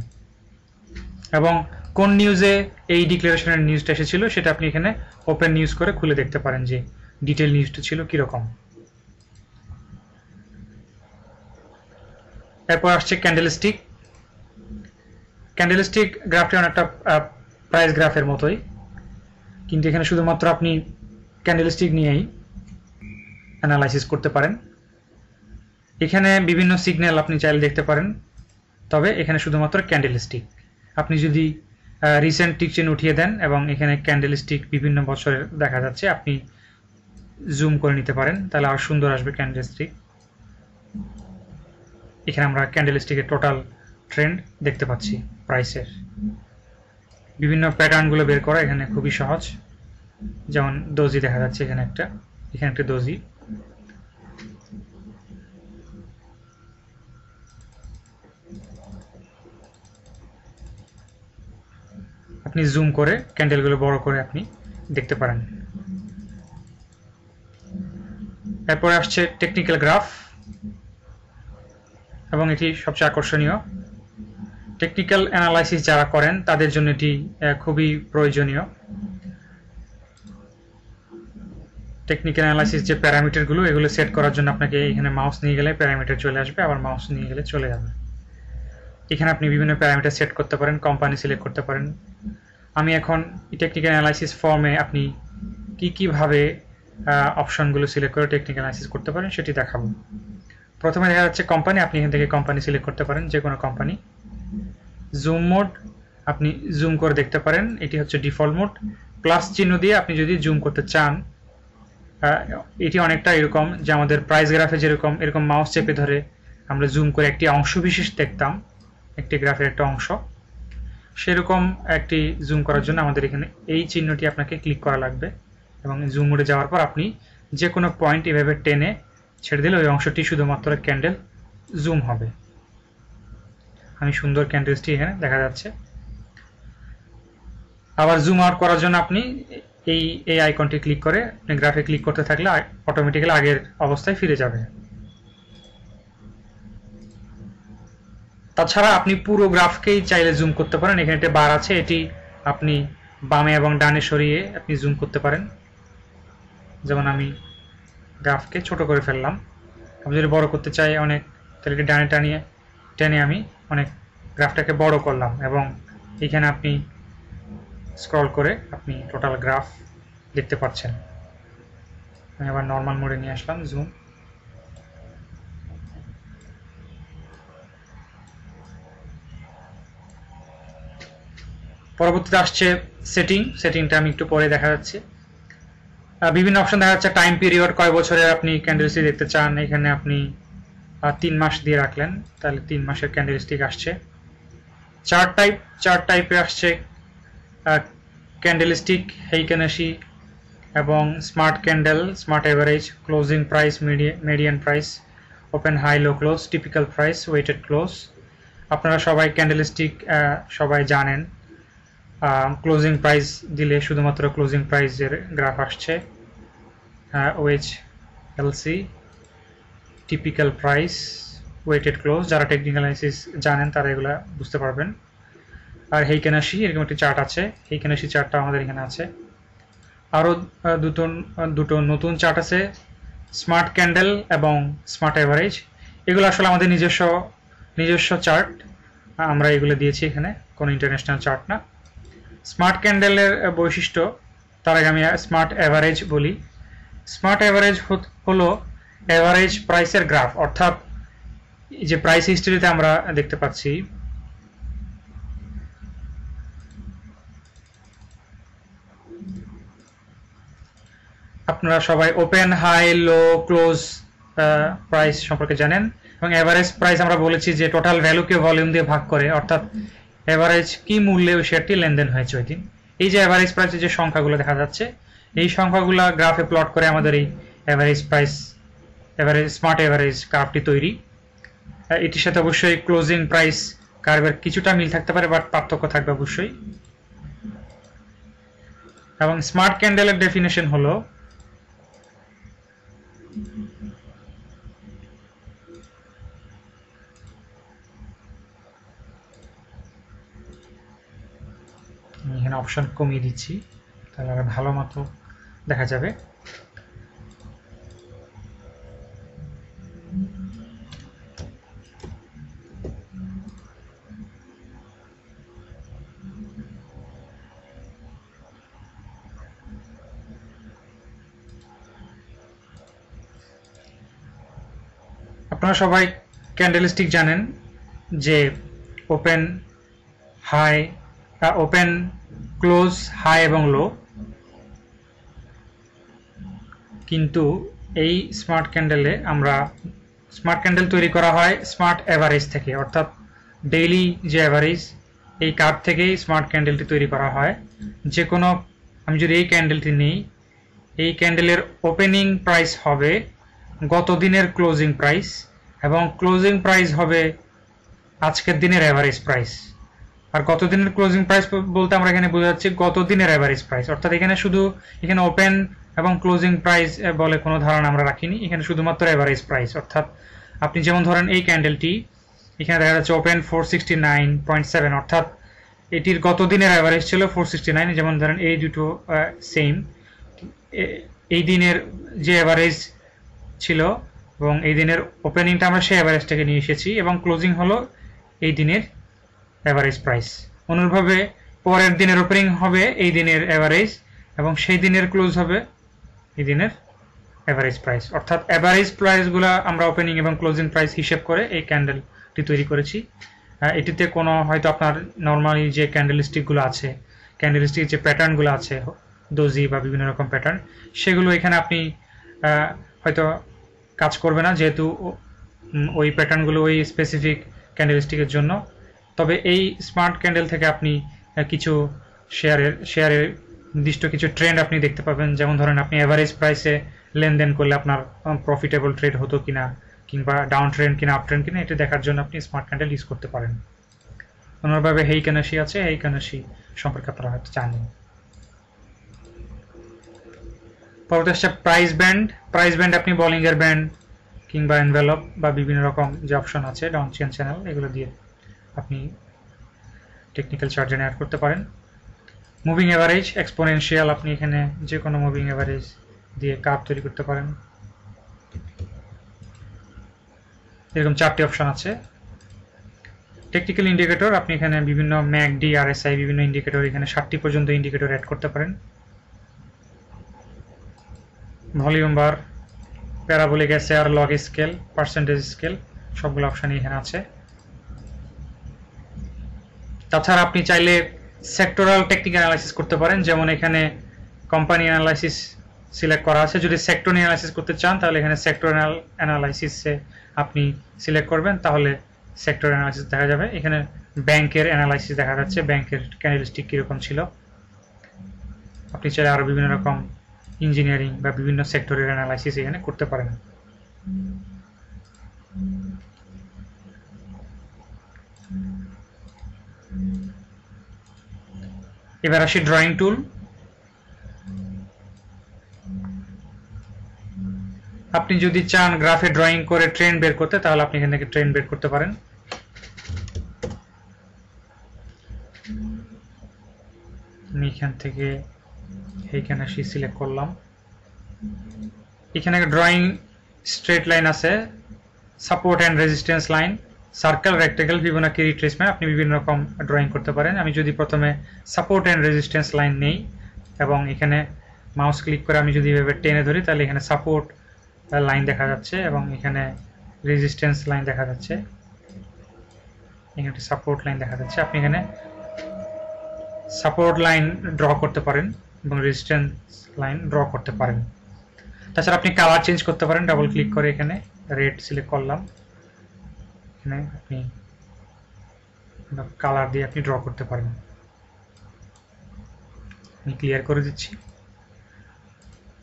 এবং কোন নিউজে এই ডিক্লারেশনের নিউজটা এসেছিল সেটা আপনি এখানে ওপেন নিউজ করে খুলে দেখতে পারেন যে ডিটেল নিউজটা ছিল কীরকম এরপর আসছে ক্যান্ডেল স্টিক ক্যান্ডেল স্টিক গ্রাফটি অনেকটা প্রাইস গ্রাফের মতোই কিন্তু এখানে শুধুমাত্র আপনি ক্যান্ডেল স্টিক নিয়েই অ্যানালাইসিস করতে পারেন এখানে বিভিন্ন সিগন্যাল আপনি চাইলে দেখতে পারেন তবে এখানে শুধুমাত্র ক্যান্ডেল স্টিক আপনি যদি রিসেন্ট টিকচেন উঠিয়ে দেন এবং এখানে ক্যান্ডেল স্টিক বিভিন্ন বছরের দেখা যাচ্ছে আপনি জুম করে নিতে পারেন তাহলে আর সুন্দর আসবে ক্যান্ডেল স্টিক এখানে আমরা ক্যান্ডেল স্টিকের টোটাল ট্রেন্ড দেখতে পাচ্ছি প্রাইসের বিভিন্ন প্যাটার্নগুলো বের করা এখানে খুবই সহজ যেমন দোজি দেখা যাচ্ছে এখানে একটা এখানে একটা দোজি আপনি জুম করে ক্যান্ডেলগুলো বড় করে আপনি দেখতে পারেন এরপর আসছে টেকনিক্যাল গ্রাফ এবং এটি সবচেয়ে আকর্ষণীয় টেকনিক্যাল অ্যানালাইসিস যারা করেন তাদের জন্য এটি খুবই প্রয়োজনীয় টেকনিক্যাল অ্যানালাইসিস যে প্যারামিটারগুলো এগুলো সেট করার জন্য আপনাকে এখানে মাউস নিয়ে গেলে প্যারামিটার চলে আসবে আবার মাউস নিয়ে গেলে চলে যাবে এখানে আপনি বিভিন্ন প্যারামিটার সেট করতে পারেন কোম্পানি সিলেক্ট করতে পারেন আমি এখন টেকনিক্যাল অ্যানালাইসিস ফর্মে আপনি কী কীভাবে অপশনগুলো সিলেক্ট করে টেকনিক্যাল অ্যানালাইসিস করতে পারেন সেটি দেখাবো প্রথমে দেখা যাচ্ছে কোম্পানি আপনি এখান থেকে কোম্পানি সিলেক্ট করতে পারেন যে কোনো কোম্পানি জুম মোড আপনি জুম করে দেখতে পারেন এটি হচ্ছে ডিফল্ট মোড প্লাস চিহ্ন দিয়ে আপনি যদি জুম করতে চান এটি অনেকটা এরকম যে আমাদের প্রাইস গ্রাফে যেরকম এরকম মাউস চেপে ধরে আমরা জুম করে একটি অংশ বিশেষ দেখতাম একটি গ্রাফের একটা অংশ সেরকম একটি জুম করার জন্য আমাদের এখানে এই চিহ্নটি আপনাকে ক্লিক করা লাগবে এবং জুম উড়ে যাওয়ার পর আপনি যে কোনো পয়েন্ট এভাবে টেনে ছেড়ে দিলে ওই অংশটি শুধুমাত্র ক্যান্ডেল জুম হবে আমি সুন্দর ক্যান্ডেলসটি এখানে দেখা যাচ্ছে আবার জুম আউট করার জন্য আপনি এই এই আইকনটি ক্লিক করে আপনি গ্রাফে ক্লিক করতে থাকলে অটোমেটিক্যালি আগের অবস্থায় ফিরে যাবে তাছাড়া আপনি পুরো গ্রাফকেই চাইলে জুম করতে পারেন এখানে একটা বার আছে এটি আপনি বামে এবং ডানে সরিয়ে আপনি জুম করতে পারেন যেমন আমি গ্রাফকে ছোট করে ফেললাম আমি যদি বড় করতে চাই অনেক তাহলে ডানে টানিয়ে টেনে আমি অনেক গ্রাফটাকে বড় করলাম এবং এখানে আপনি স্ক্রল করে আপনি টোটাল গ্রাফ দেখতে পাচ্ছেন আমি আবার নর্মাল মোডে নিয়ে আসলাম জুম পরবর্তীতে আসছে সেটিং সেটিংটা আমি একটু পরে দেখা যাচ্ছে বিভিন্ন অপশন দেখা যাচ্ছে টাইম পিরিয়ড কয় বছরে আপনি ক্যান্ডেলস্টিক দেখতে চান এখানে আপনি তিন মাস দিয়ে রাখলেন তাহলে তিন মাসের ক্যান্ডেলস্টিক আসছে চার টাইপ চার টাইপে আসছে ক্যান্ডেলস্টিক হেইকেনাসি এবং smart candle smart average closing price median price open high low close typical price weighted close আপনারা সবাই ক্যান্ডেলস্টিক সবাই জানেন ক্লোজিং প্রাইস দিলে শুধুমাত্র ক্লোজিং প্রাইসের গ্রাফ আসছে ওয়েজ এলসি টিপিক্যাল প্রাইস ওয়েটেড ক্লোজ যারা টেকনিক্যাল অ্যানালিসিস জানেন তারা এগুলো বুঝতে পারবেন আর হেইকেনাসি এরকম একটি চার্ট আছে হেইকেনাসি চার্টটা আমাদের এখানে আছে আরও দুটো দুটো নতুন চার্ট আছে স্মার্ট ক্যান্ডেল এবং স্মার্ট অ্যাভারেজ এগুলো আসলে আমাদের নিজস্ব নিজস্ব চার্ট আমরা এগুলো দিয়েছি এখানে কোনো ইন্টারন্যাশনাল চার্ট না স্মার্ট ক্যান্ডেলের বৈশিষ্ট্য তার আগে আমি স্মার্ট অ্যাভারেজ বলি স্মার্ট অ্যাভারেজ হলো অ্যাভারেজ প্রাইসের গ্রাফ অর্থাৎ যে প্রাইস হিস্ট্রিতে আমরা দেখতে পাচ্ছি আপনারা সবাই open high low close price সম্পর্কে জানেন এবং অ্যাভারেজ প্রাইস আমরা বলেছি যে টোটাল ভ্যালুকে ভলিউম দিয়ে ভাগ করে অর্থাৎ অ্যাভারেজ কি মূল্যে ওই শেয়ারটি লেনদেন হয়েছে ওই দিন এই যে অ্যাভারেজ প্রাইসের যে সংখ্যাগুলো দেখা যাচ্ছে এই সংখ্যাগুলো গ্রাফে প্লট করে আমাদের এই average price average smart average কার্ভটি তৈরি এটির সাথে অবশ্যই ক্লোজিং প্রাইস কার্ভের কিছুটা মিল থাকতে পারে বাট পার্থক্য থাকবে অবশ্যই এবং স্মার্ট ক্যান্ডেলের ডেফিনেশন হলো এখানে অপশান কমিয়ে দিচ্ছি তাহলে আরো ভালো মতো দেখা যাবে আপনারা সবাই ক্যান্ডেলস্টিক জানেন যে open high open close high এবং লো কিন্তু এই স্মার্ট ক্যান্ডেলে আমরা স্মার্ট ক্যান্ডেল তৈরি করা হয় স্মার্ট অ্যাভারেজ থেকে অর্থাৎ ডেইলি যে অ্যাভারেজ এই কার্ড থেকেই স্মার্ট ক্যান্ডেলটি তৈরি করা হয় যে কোনো আমি যদি এই ক্যান্ডেলটি নিই এই ক্যান্ডেলের ওপেনিং প্রাইস হবে গত দিনের ক্লোজিং প্রাইস এবং ক্লোজিং প্রাইস হবে আজকের দিনের অ্যাভারেজ প্রাইস আর গত দিনের ক্লোজিং প্রাইস বলতে আমরা এখানে বোঝাচ্ছি গত দিনের অ্যাভারেজ প্রাইস অর্থাৎ এখানে শুধু এখানে ওপেন এবং ক্লোজিং প্রাইস বলে কোনো ধারণা আমরা রাখিনি এখানে শুধুমাত্র অ্যাভারেজ প্রাইস অর্থাৎ আপনি যেমন ধরেন এই ক্যান্ডেলটি এখানে দেখা যাচ্ছে open four sixty nine point seven অর্থাৎ এটির গত দিনের অ্যাভারেজ ছিল ফোর সিক্সটি নাইন যেমন ধরেন এই দুটো সেম এই দিনের যে অ্যাভারেজ ছিল এবং এই দিনের ওপেনিংটা আমরা সেই অ্যাভারেজটাকে নিয়ে এসেছি এবং ক্লোজিং হলো এই দিনের অ্যাভারেজ প্রাইস অনুরূপভাবে পরের দিনের ওপেনিং হবে এই দিনের অ্যাভারেজ এবং সেই দিনের ক্লোজ হবে এই দিনের অ্যাভারেজ প্রাইস অর্থাৎ অ্যাভারেজ প্রাইসগুলো আমরা ওপেনিং এবং ক্লোজিং প্রাইস হিসেব করে এই ক্যান্ডেলটি তৈরি করেছি এটিতে কোনো হয়তো আপনার নর্মালি যে ক্যান্ডেল ক্যান্ডেলস্টিকগুলো আছে ক্যান্ডেল স্টিকের যে প্যাটার্নগুলো আছে দোজি বা বিভিন্ন রকম প্যাটার্ন সেগুলো এখানে আপনি হয়তো কাজ করবে না যেহেতু ওই প্যাটার্নগুলো ওই স্পেসিফিক ক্যান্ডেল ক্যান্ডেলস্টিকের জন্য তবে এই স্মার্ট ক্যান্ডেল থেকে আপনি কিছু শেয়ারের শেয়ারের নির্দিষ্ট কিছু ট্রেন্ড আপনি দেখতে পাবেন যেমন ধরেন আপনি অ্যাভারেজ প্রাইসে লেনদেন করলে আপনার প্রফিটেবল ট্রেড হতো কিনা কিংবা ডাউন ট্রেন্ড কিনা আপ ট্রেন্ড কিনা এটা দেখার জন্য আপনি স্মার্ট ক্যান্ডেল ইউজ করতে পারেন অন্যভাবে হেই কানাসি আছে হেই কানাসি সম্পর্কে আপনারা হয়তো জানেন পরবর্তী হচ্ছে প্রাইস ব্যান্ড প্রাইস ব্যান্ড আপনি বলিংয়ের ব্যান্ড কিংবা এনভেলপ বা বিভিন্ন রকম যে অপশন আছে ডাউন চেন চ্যানেল এগুলো দিয়ে আপনি টেকনিক্যাল চার্টে অ্যাড করতে পারেন মুভিং অ্যাভারেজ এক্সপোনেনশিয়াল আপনি এখানে যে কোনো মুভিং অ্যাভারেজ দিয়ে কাপ তৈরি করতে পারেন এরকম চারটি অপশান আছে টেকনিক্যাল ইন্ডিকেটর আপনি এখানে বিভিন্ন MACD R S I বিভিন্ন ইন্ডিকেটর এখানে ষাটটি পর্যন্ত ইন্ডিকেটর অ্যাড করতে পারেন volume bar parabolic S A R log scale percentage scale সবগুলো অপশানই এখানে আছে তাছাড়া আপনি চাইলে সেক্টরাল টেকনিক্যাল অ্যানালাইসিস করতে পারেন যেমন এখানে কোম্পানি অ্যানালাইসিস সিলেক্ট করা আছে যদি সেক্টর নিয়ে অ্যানালাইসিস করতে চান তাহলে এখানে সেক্টর অ্যানালাইসিসে আপনি সিলেক্ট করবেন তাহলে সেক্টর অ্যানালাইসিস দেখা যাবে এখানে ব্যাংকের অ্যানালাইসিস দেখা যাচ্ছে ব্যাংকের ক্যান্ডেলস্টিক কীরকম ছিল আপনি চাইলে আরও বিভিন্ন রকম ইঞ্জিনিয়ারিং বা বিভিন্ন সেক্টরের অ্যানালাইসিস এখানে করতে পারেন এবার আসি ড্রয়িং টুল আপনি যদি চান গ্রাফে ড্রয়িং করে ট্রেন বের করতে তাহলে আপনি এখান থেকে ট্রেন বের করতে পারেন আমি এখান থেকে এইখানে আসি সিলেক্ট করলাম এখানে ড্রয়িং স্ট্রেট লাইন আছে support and resistance line circle rectangle Fibonacci retracement আপনি বিভিন্ন রকম ড্রয়িং করতে পারেন আমি যদি প্রথমে সাপোর্ট অ্যান্ড রেজিস্ট্যান্স লাইন নেই এবং এখানে মাউস ক্লিক করে আমি যদি এভাবে টেনে ধরি তাহলে এখানে সাপোর্ট লাইন দেখা যাচ্ছে এবং এখানে রেজিস্ট্যান্স লাইন দেখা যাচ্ছে এখানে সাপোর্ট লাইন দেখা যাচ্ছে আপনি এখানে সাপোর্ট লাইন ড্র করতে পারেন এবং রেজিস্ট্যান্স লাইন ড্র করতে পারেন তাছাড়া আপনি কালার চেঞ্জ করতে পারেন ডাবল ক্লিক করে এখানে রেড সিলেক্ট করলাম এখানে আপনি কালার দিয়ে আপনি ড্র করতে পারেন আমি ক্লিয়ার করে দিচ্ছি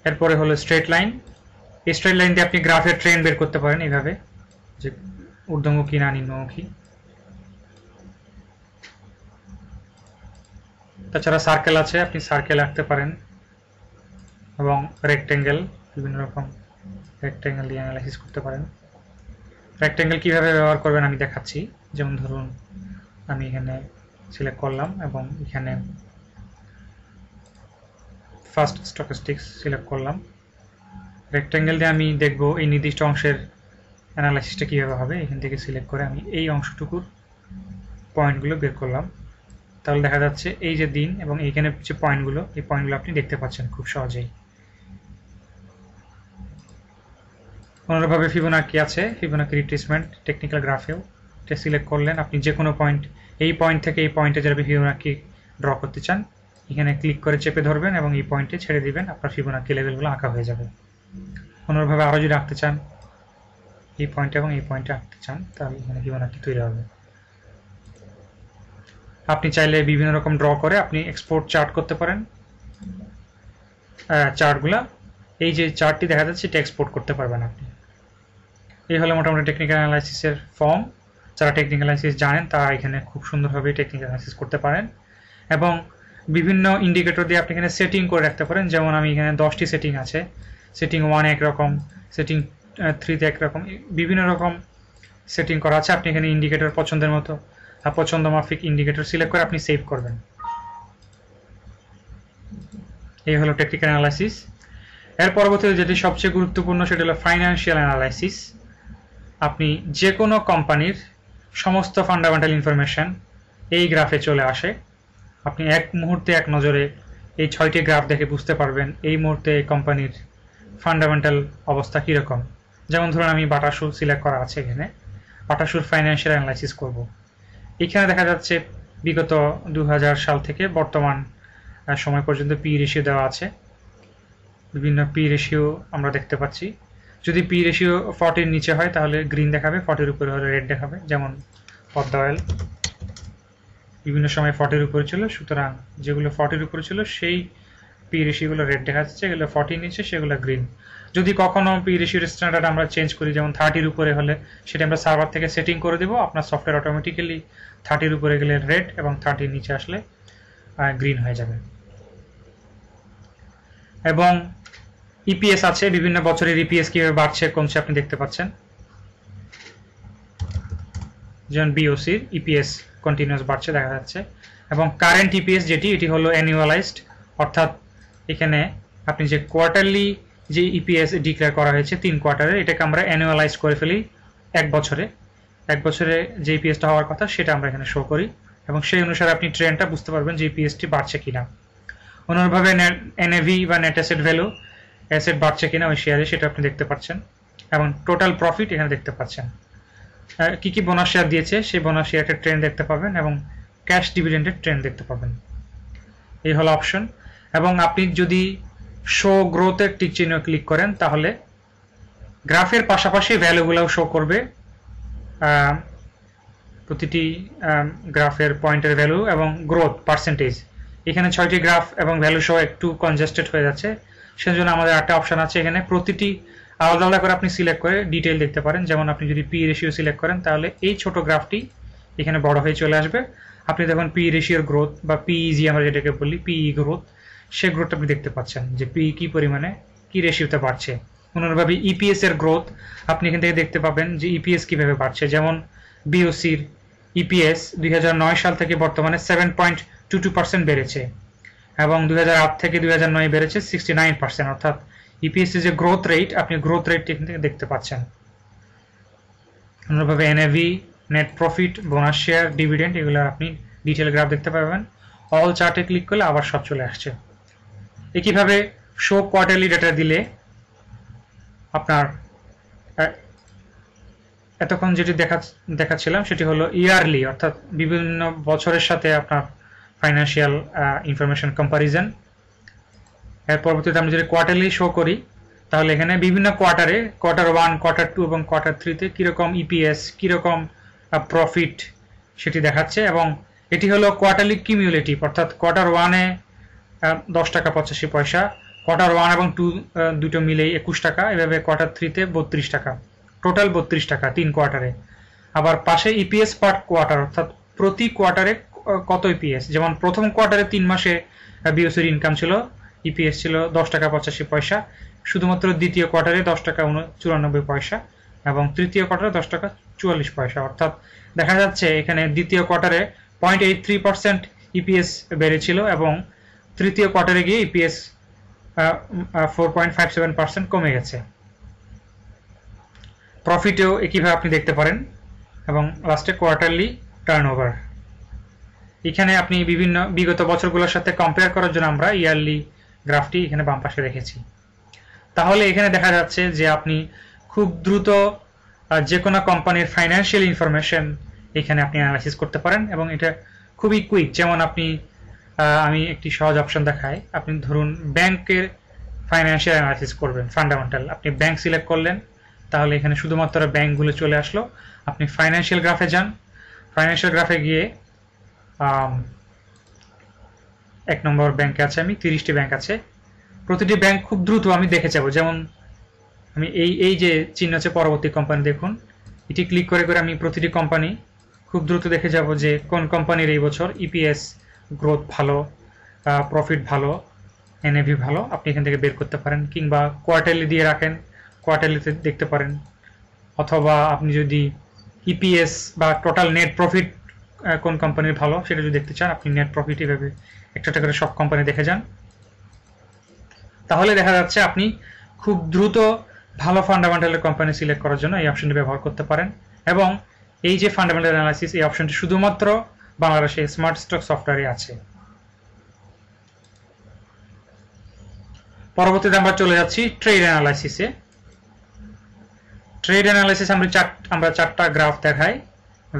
এরপরে হলো স্ট্রেট লাইন এই স্ট্রেট লাইন দিয়ে আপনি গ্রাফের ট্রেন বের করতে পারেন এইভাবে যে ঊর্ধ্বমুখী না নিম্নমুখী তাছাড়া সার্কেল আছে আপনি সার্কেল আঁকতে পারেন এবং রেক্টেঙ্গেল বিভিন্ন রকম রেক্টেঙ্গেল দিয়ে অ্যানালাইসিস করতে পারেন রেক্টেঙ্গেল কীভাবে ব্যবহার করবেন আমি দেখাচ্ছি যেমন ধরুন আমি এখানে সিলেক্ট করলাম এবং এখানে ফার্স্ট স্টকিস্টিক্স সিলেক্ট করলাম রেক্টেঙ্গেল দিয়ে আমি দেখব এই নির্দিষ্ট অংশের অ্যানালাইসিসটা কীভাবে হবে এখান থেকে সিলেক্ট করে আমি এই অংশটুকুর পয়েন্টগুলো বের করলাম তাহলে দেখা যাচ্ছে এই যে দিন এবং এইখানে যে পয়েন্টগুলো এই পয়েন্টগুলো আপনি দেখতে পাচ্ছেন খুব সহজেই অনুরূপভাবে ফিবোনাকি আছে ফিবোনাকি রিট্রিসমেন্ট টেকনিক্যাল গ্রাফেও এটা সিলেক্ট করলেন আপনি যে কোনো পয়েন্ট এই পয়েন্ট থেকে এই পয়েন্টে যারা ফিবোনাকি ড্র করতে চান এখানে ক্লিক করে চেপে ধরবেন এবং এই পয়েন্টে ছেড়ে দিবেন আপনার ফিবোনাকি লেভেলগুলো আঁকা হয়ে যাবে কোনোভাবে আরও যদি আঁকতে চান এই পয়েন্টে এবং এই পয়েন্টে আঁকতে চান তাহলে এখানে ফিবোনাকি তৈরি হবে আপনি চাইলে বিভিন্ন রকম ড্র করে আপনি এক্সপোর্ট চার্ট করতে পারেন চার্টগুলা এই যে চার্টটি দেখা যাচ্ছে এটা এক্সপোর্ট করতে পারবেন আপনি এই হলো মোটামুটি টেকনিক্যাল অ্যানালাইসিসের ফর্ম যারা টেকনিক্যাল অ্যানালাইসিস জানেন তারা এখানে খুব সুন্দরভাবে টেকনিক্যাল অ্যানালাইসিস করতে পারেন এবং বিভিন্ন ইন্ডিকেটর দিয়ে আপনি এখানে সেটিং করে রাখতে পারেন যেমন আমি এখানে দশটি সেটিং আছে সেটিং ওয়ান একরকম সেটিং থ্রিতে একরকম বিভিন্ন রকম সেটিং করা আছে আপনি এখানে ইন্ডিকেটর পছন্দের মতো পছন্দ মাফিক ইন্ডিকেটর সিলেক্ট করে আপনি সেভ করবেন এই হলো টেকনিক্যাল অ্যানালাইসিস এর পরবর্তীতে যেটি সবচেয়ে গুরুত্বপূর্ণ সেটি হলো ফাইন্যান্সিয়াল অ্যানালাইসিস আপনি যে কোনো কোম্পানির সমস্ত ফান্ডামেন্টাল ইনফরমেশান এই গ্রাফে চলে আসে আপনি এক মুহূর্তে এক নজরে এই ছয়টি গ্রাফ দেখে বুঝতে পারবেন এই মুহূর্তে এই কোম্পানির ফান্ডামেন্টাল অবস্থা কীরকম যেমন ধরুন আমি বাটাসু সিলেক্ট করা আছে এখানে বাটাসুর ফাইন্যান্সিয়াল অ্যানালাইসিস করব। এখানে দেখা যাচ্ছে বিগত দু সাল থেকে বর্তমান সময় পর্যন্ত পি রেশিও দেওয়া আছে বিভিন্ন পি রেশিও আমরা দেখতে পাচ্ছি যদি পি রেশিও ফর্টির নিচে হয় তাহলে গ্রিন দেখাবে ফর্টির উপরে হলে রেড দেখাবে যেমন পদ্মা অয়েল বিভিন্ন সময় ফর্টির উপরে ছিল সুতরাং যেগুলো ফর্টির উপরে ছিল সেই পি রেশিওগুলো রেড দেখাচ্ছে এগুলো ফর্টির নিচে সেগুলো গ্রিন যদি কখনো পি রেশিওর স্ট্যান্ডার্ড আমরা চেঞ্জ করি যেমন থার্টির উপরে হলে সেটা আমরা সার্ভার থেকে সেটিং করে দেবো আপনার সফটওয়্যার অটোমেটিক্যালি থার্টির উপরে গেলে রেড এবং থার্টির নিচে আসলে গ্রিন হয়ে যাবে এবং ইপিএস e আছে বিভিন্ন বছরের ইপিএস e কিভাবে বাড়ছে কমছে আপনি দেখতে পাচ্ছেন যেমন বিওসির ইপিএস কন্টিনিউয়াস বাড়ছে দেখা যাচ্ছে এবং কারেন্ট ইপিএস e যেটি এটি হলো অ্যানুয়ালাইজড অর্থাৎ এখানে আপনি যে কোয়ার্টারলি যে ইপিএস ডিক্লেয়ার করা হয়েছে তিন কোয়ার্টারে এটাকে আমরা অ্যানুয়ালাইজ করে ফেলি এক বছরে এক বছরে যে ইপিএসটা হওয়ার কথা সেটা আমরা এখানে শো করি এবং সেই অনুসারে আপনি ট্রেনটা বুঝতে পারবেন যে ইপিএসটি বাড়ছে কিনা অনুরভাবে এনএভি বা নেট অ্যাসেট ভ্যালু অ্যাসেট বাড়ছে কিনা ওই শেয়ারে সেটা আপনি দেখতে পাচ্ছেন এবং টোটাল প্রফিট এখানে দেখতে পাচ্ছেন কি কি বোনাস শেয়ার দিয়েছে সেই বোনাস শেয়ারটার ট্রেন দেখতে পাবেন এবং ক্যাশ ডিভিডেন্ডের ট্রেন দেখতে পাবেন এই হলো অপশন এবং আপনি যদি শো গ্রোথের টিক চিহ্ন ক্লিক করেন তাহলে গ্রাফের পাশাপাশি ভ্যালুগুলোও শো করবে প্রতিটি গ্রাফের পয়েন্টের ভ্যালু এবং গ্রোথ পার্সেন্টেজ এখানে ছয়টি গ্রাফ এবং ভ্যালু সহ একটু কনজেস্টেড হয়ে যাচ্ছে সেজন্য আমাদের একটা অপশন আছে এখানে প্রতিটি আলাদা আলাদা করে আপনি সিলেক্ট করে ডিটেল দেখতে পারেন যেমন আপনি যদি পি রেশিও সিলেক্ট করেন তাহলে এই ছোট গ্রাফটি এখানে বড় হয়ে চলে আসবে আপনি দেখুন পি রেশিওর গ্রোথ বা পিইজি e আমরা যেটাকে বলি পিই গ্রোথ e সে গ্রোথটা আপনি দেখতে পাচ্ছেন যে পি e কি পরিমাণে কি রেশিওতে বাড়ছে অন্যভাবে ইপিএস এর গ্রোথ আপনি এখান থেকে দেখতে পাবেন যে ইপিএস কিভাবে বাড়ছে যেমন বিওসির ইপিএস দুই সাল থেকে বর্তমানে seven point two two percent বেড়েছে এবং দুই থেকে দুই বেড়েছে সিক্সটি অর্থাৎ ইপিএসসি e যে গ্রোথ রেট আপনি গ্রোথ রেট দেখতে পাচ্ছেন N NAV net profit bonus share dividend এগুলো আপনি ডিটেল গ্রাফ দেখতে পাবেন অল চার্টে ক্লিক করলে আবার সব চলে আসছে একইভাবে শো কোয়ার্টারলি ডেটা দিলে আপনার এতক্ষণ যেটি দেখা দেখাচ্ছিলাম সেটি হলো ইয়ারলি অর্থাৎ বিভিন্ন বছরের সাথে আপনার ফাইন্যান্সিয়াল ইনফরমেশন কম্পারিজন এর পরবর্তীতে আমরা যদি কোয়ার্টারলি শো করি তাহলে এখানে বিভিন্ন কোয়ার্টারে কোয়ার্টার ওয়ান কোয়ার্টার টু এবং কোয়ার্টার থ্রিতে কীরকম ইপিএস কীরকম প্রফিট সেটি দেখাচ্ছে এবং এটি হলো কোয়ার্টারলি কিমিউলেটিভ অর্থাৎ কোয়ার্টার ওয়ানে uh, দশ টাকা পঁচাশি পয়সা কোয়ার্টার ওয়ান এবং টু uh, দুটো মিলেই একুশ টাকা এভাবে কোয়ার্টার থ্রিতে বত্রিশ টাকা টোটাল বত্রিশ টাকা তিন কোয়ার্টারে আবার পাশে ইপিএস পার কোয়ার্টার অর্থাৎ প্রতি কোয়ার্টারে কত ইপিএস e যেমন প্রথম কোয়ার্টারে তিন মাসে বিওসির ইনকাম ছিল ইপিএস e ছিল দশ টাকা পঁচাশি পয়সা শুধুমাত্র দ্বিতীয় কোয়ার্টারে দশ টাকা চুরানব্বই পয়সা এবং তৃতীয় কোয়ার্টারে দশ টাকা চুয়াল্লিশ পয়সা অর্থাৎ দেখা যাচ্ছে এখানে দ্বিতীয় কোয়ার্টারে point eight three percent EPS বেড়েছিল এবং তৃতীয় কোয়ার্টারে গিয়ে EPS four point five seven percent কমে গেছে প্রফিটেও একইভাবে আপনি দেখতে পারেন এবং লাস্টে কোয়ার্টারলি টার্ন ওভার এখানে আপনি বিভিন্ন বিগত বছরগুলোর সাথে কম্পেয়ার করার জন্য আমরা ইয়ারলি গ্রাফটি এখানে বাম পাশে রেখেছি তাহলে এখানে দেখা যাচ্ছে যে আপনি খুব দ্রুত যে কোনো কোম্পানির ফাইন্যান্সিয়াল ইনফরমেশন এখানে আপনি অ্যানালাইসিস করতে পারেন এবং এটা খুবই কুইক যেমন আপনি আমি একটি সহজ অপশন দেখাই আপনি ধরুন ব্যাংকের ফাইন্যান্সিয়াল অ্যানালাইসিস করবেন ফান্ডামেন্টাল আপনি ব্যাংক সিলেক্ট করলেন তাহলে এখানে শুধুমাত্র ব্যাংকগুলো চলে আসলো আপনি ফাইন্যান্সিয়াল গ্রাফে যান ফাইন্যান্সিয়াল গ্রাফে গিয়ে এক নম্বর ব্যাংকে আছে আমি তিরিশটি ব্যাংক আছে প্রতিটি ব্যাংক খুব দ্রুত আমি দেখে যাব যেমন আমি এই এই যে চিহ্ন আছে পরবর্তী কোম্পানি দেখুন এটি ক্লিক করে করে আমি প্রতিটি কোম্পানি খুব দ্রুত দেখে যাব যে কোন কোম্পানির এই বছর ইপিএস e গ্রোথ ভালো প্রফিট ভালো এনএভি ভালো আপনি এখান থেকে বের করতে পারেন কিংবা কোয়ার্টারলি দিয়ে রাখেন কোয়ার্টারলিতে দেখতে পারেন অথবা আপনি যদি ইপিএস e বা টোটাল নেট প্রফিট কোন কোম্পানির ভালো সেটা যদি দেখতে চান আপনি নেট প্রফিট এভাবে একটা একটা করে সব কোম্পানি দেখে যান তাহলে দেখা যাচ্ছে আপনি খুব দ্রুত ভালো ফান্ডামেন্টালের কোম্পানি সিলেক্ট করার জন্য এই অপশনটি ব্যবহার করতে পারেন এবং এই যে ফান্ডামেন্টাল অ্যানালাইসিস এই অপশনটি শুধুমাত্র বাংলাদেশে স্মার্ট স্টক সফটওয়্যারে আছে পরবর্তীতে আমরা চলে যাচ্ছি ট্রেড অ্যানালাইসিসে ট্রেড অ্যানালাইসিস আমরা চার আমরা চারটা গ্রাফ দেখাই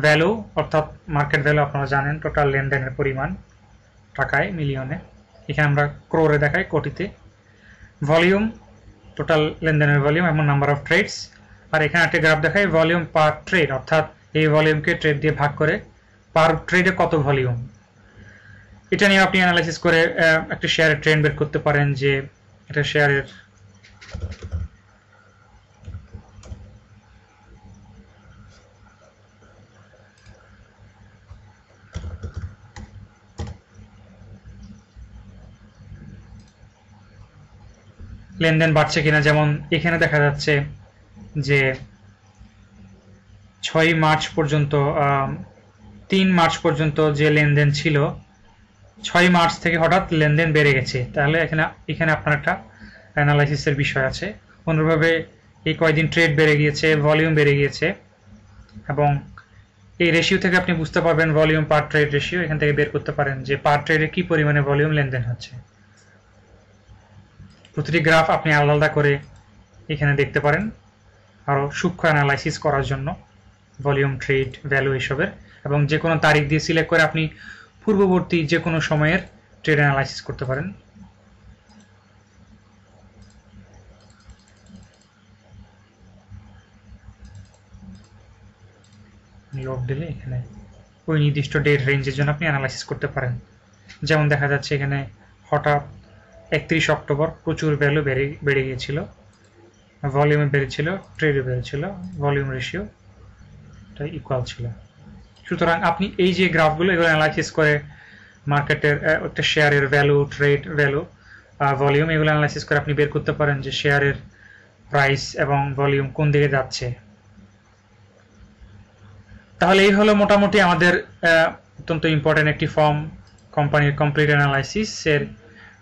ভ্যালু অর্থাৎ মার্কেট ভ্যালু আপনারা জানেন টোটাল লেনদেনের পরিমাণ টাকায় মিলিয়নে এখানে আমরা ক্রোরে দেখাই কোটিতে ভলিউম টোটাল লেনদেনের ভলিউম এবং নাম্বার অফ ট্রেডস আর এখানে একটা গ্রাফ দেখাই ভলিউম পার ট্রেড অর্থাৎ এই ভলিউমকে ট্রেড দিয়ে ভাগ করে পার ট্রেডে কত ভলিউম এটা নিয়ে আপনি অ্যানালাইসিস করে একটা শেয়ারের ট্রেন্ড বের করতে পারেন যে এটা শেয়ারের লেনদেন বাড়ছে কিনা যেমন এখানে দেখা যাচ্ছে যে ছয় মার্চ পর্যন্ত তিন মার্চ পর্যন্ত যে লেনদেন ছিল ছয় মার্চ থেকে হঠাৎ লেনদেন বেড়ে গেছে তাহলে এখানে এখানে আপনার একটা অ্যানালাইসিসের বিষয় আছে অন্যভাবে এই কয়দিন ট্রেড বেড়ে গিয়েছে ভলিউম বেড়ে গিয়েছে এবং এই রেশিও থেকে আপনি বুঝতে পারবেন ভলিউম পার ট্রেড রেশিও এখান থেকে বের করতে পারেন যে পার ট্রেডে কী পরিমাণে ভলিউম লেনদেন হচ্ছে প্রতিটি গ্রাফ আপনি আলাদা আলাদা করে এখানে দেখতে পারেন আরও সূক্ষ্ম অ্যানালাইসিস করার জন্য ভলিউম ট্রেড ভ্যালু এসবের এবং যে কোনো তারিখ দিয়ে সিলেক্ট করে আপনি পূর্ববর্তী যে কোনো সময়ের ট্রেড অ্যানালাইসিস করতে পারেন লোক দিলে এখানে ওই নির্দিষ্ট ডেট রেঞ্জের জন্য আপনি অ্যানালাইসিস করতে পারেন যেমন দেখা যাচ্ছে এখানে হঠাৎ একত্রিশ অক্টোবর প্রচুর ভ্যালু বেড়ে বেড়ে গিয়েছিল ভলিউমে বেড়েছিল ট্রেডও বেড়েছিল ভলিউম রেশিও ইকুয়াল ছিল সুতরাং আপনি এই যে গ্রাফগুলো এগুলো অ্যানালাইসিস করে মার্কেটের একটা শেয়ারের ভ্যালু ট্রেড ভ্যালু ভলিউম এগুলো অ্যানালাইসিস করে আপনি বের করতে পারেন যে শেয়ারের প্রাইস এবং ভলিউম কোন দিকে যাচ্ছে তাহলে এই হলো মোটামুটি আমাদের অত্যন্ত ইম্পর্টেন্ট একটি ফর্ম কোম্পানির কমপ্লিট অ্যানালাইসিস এর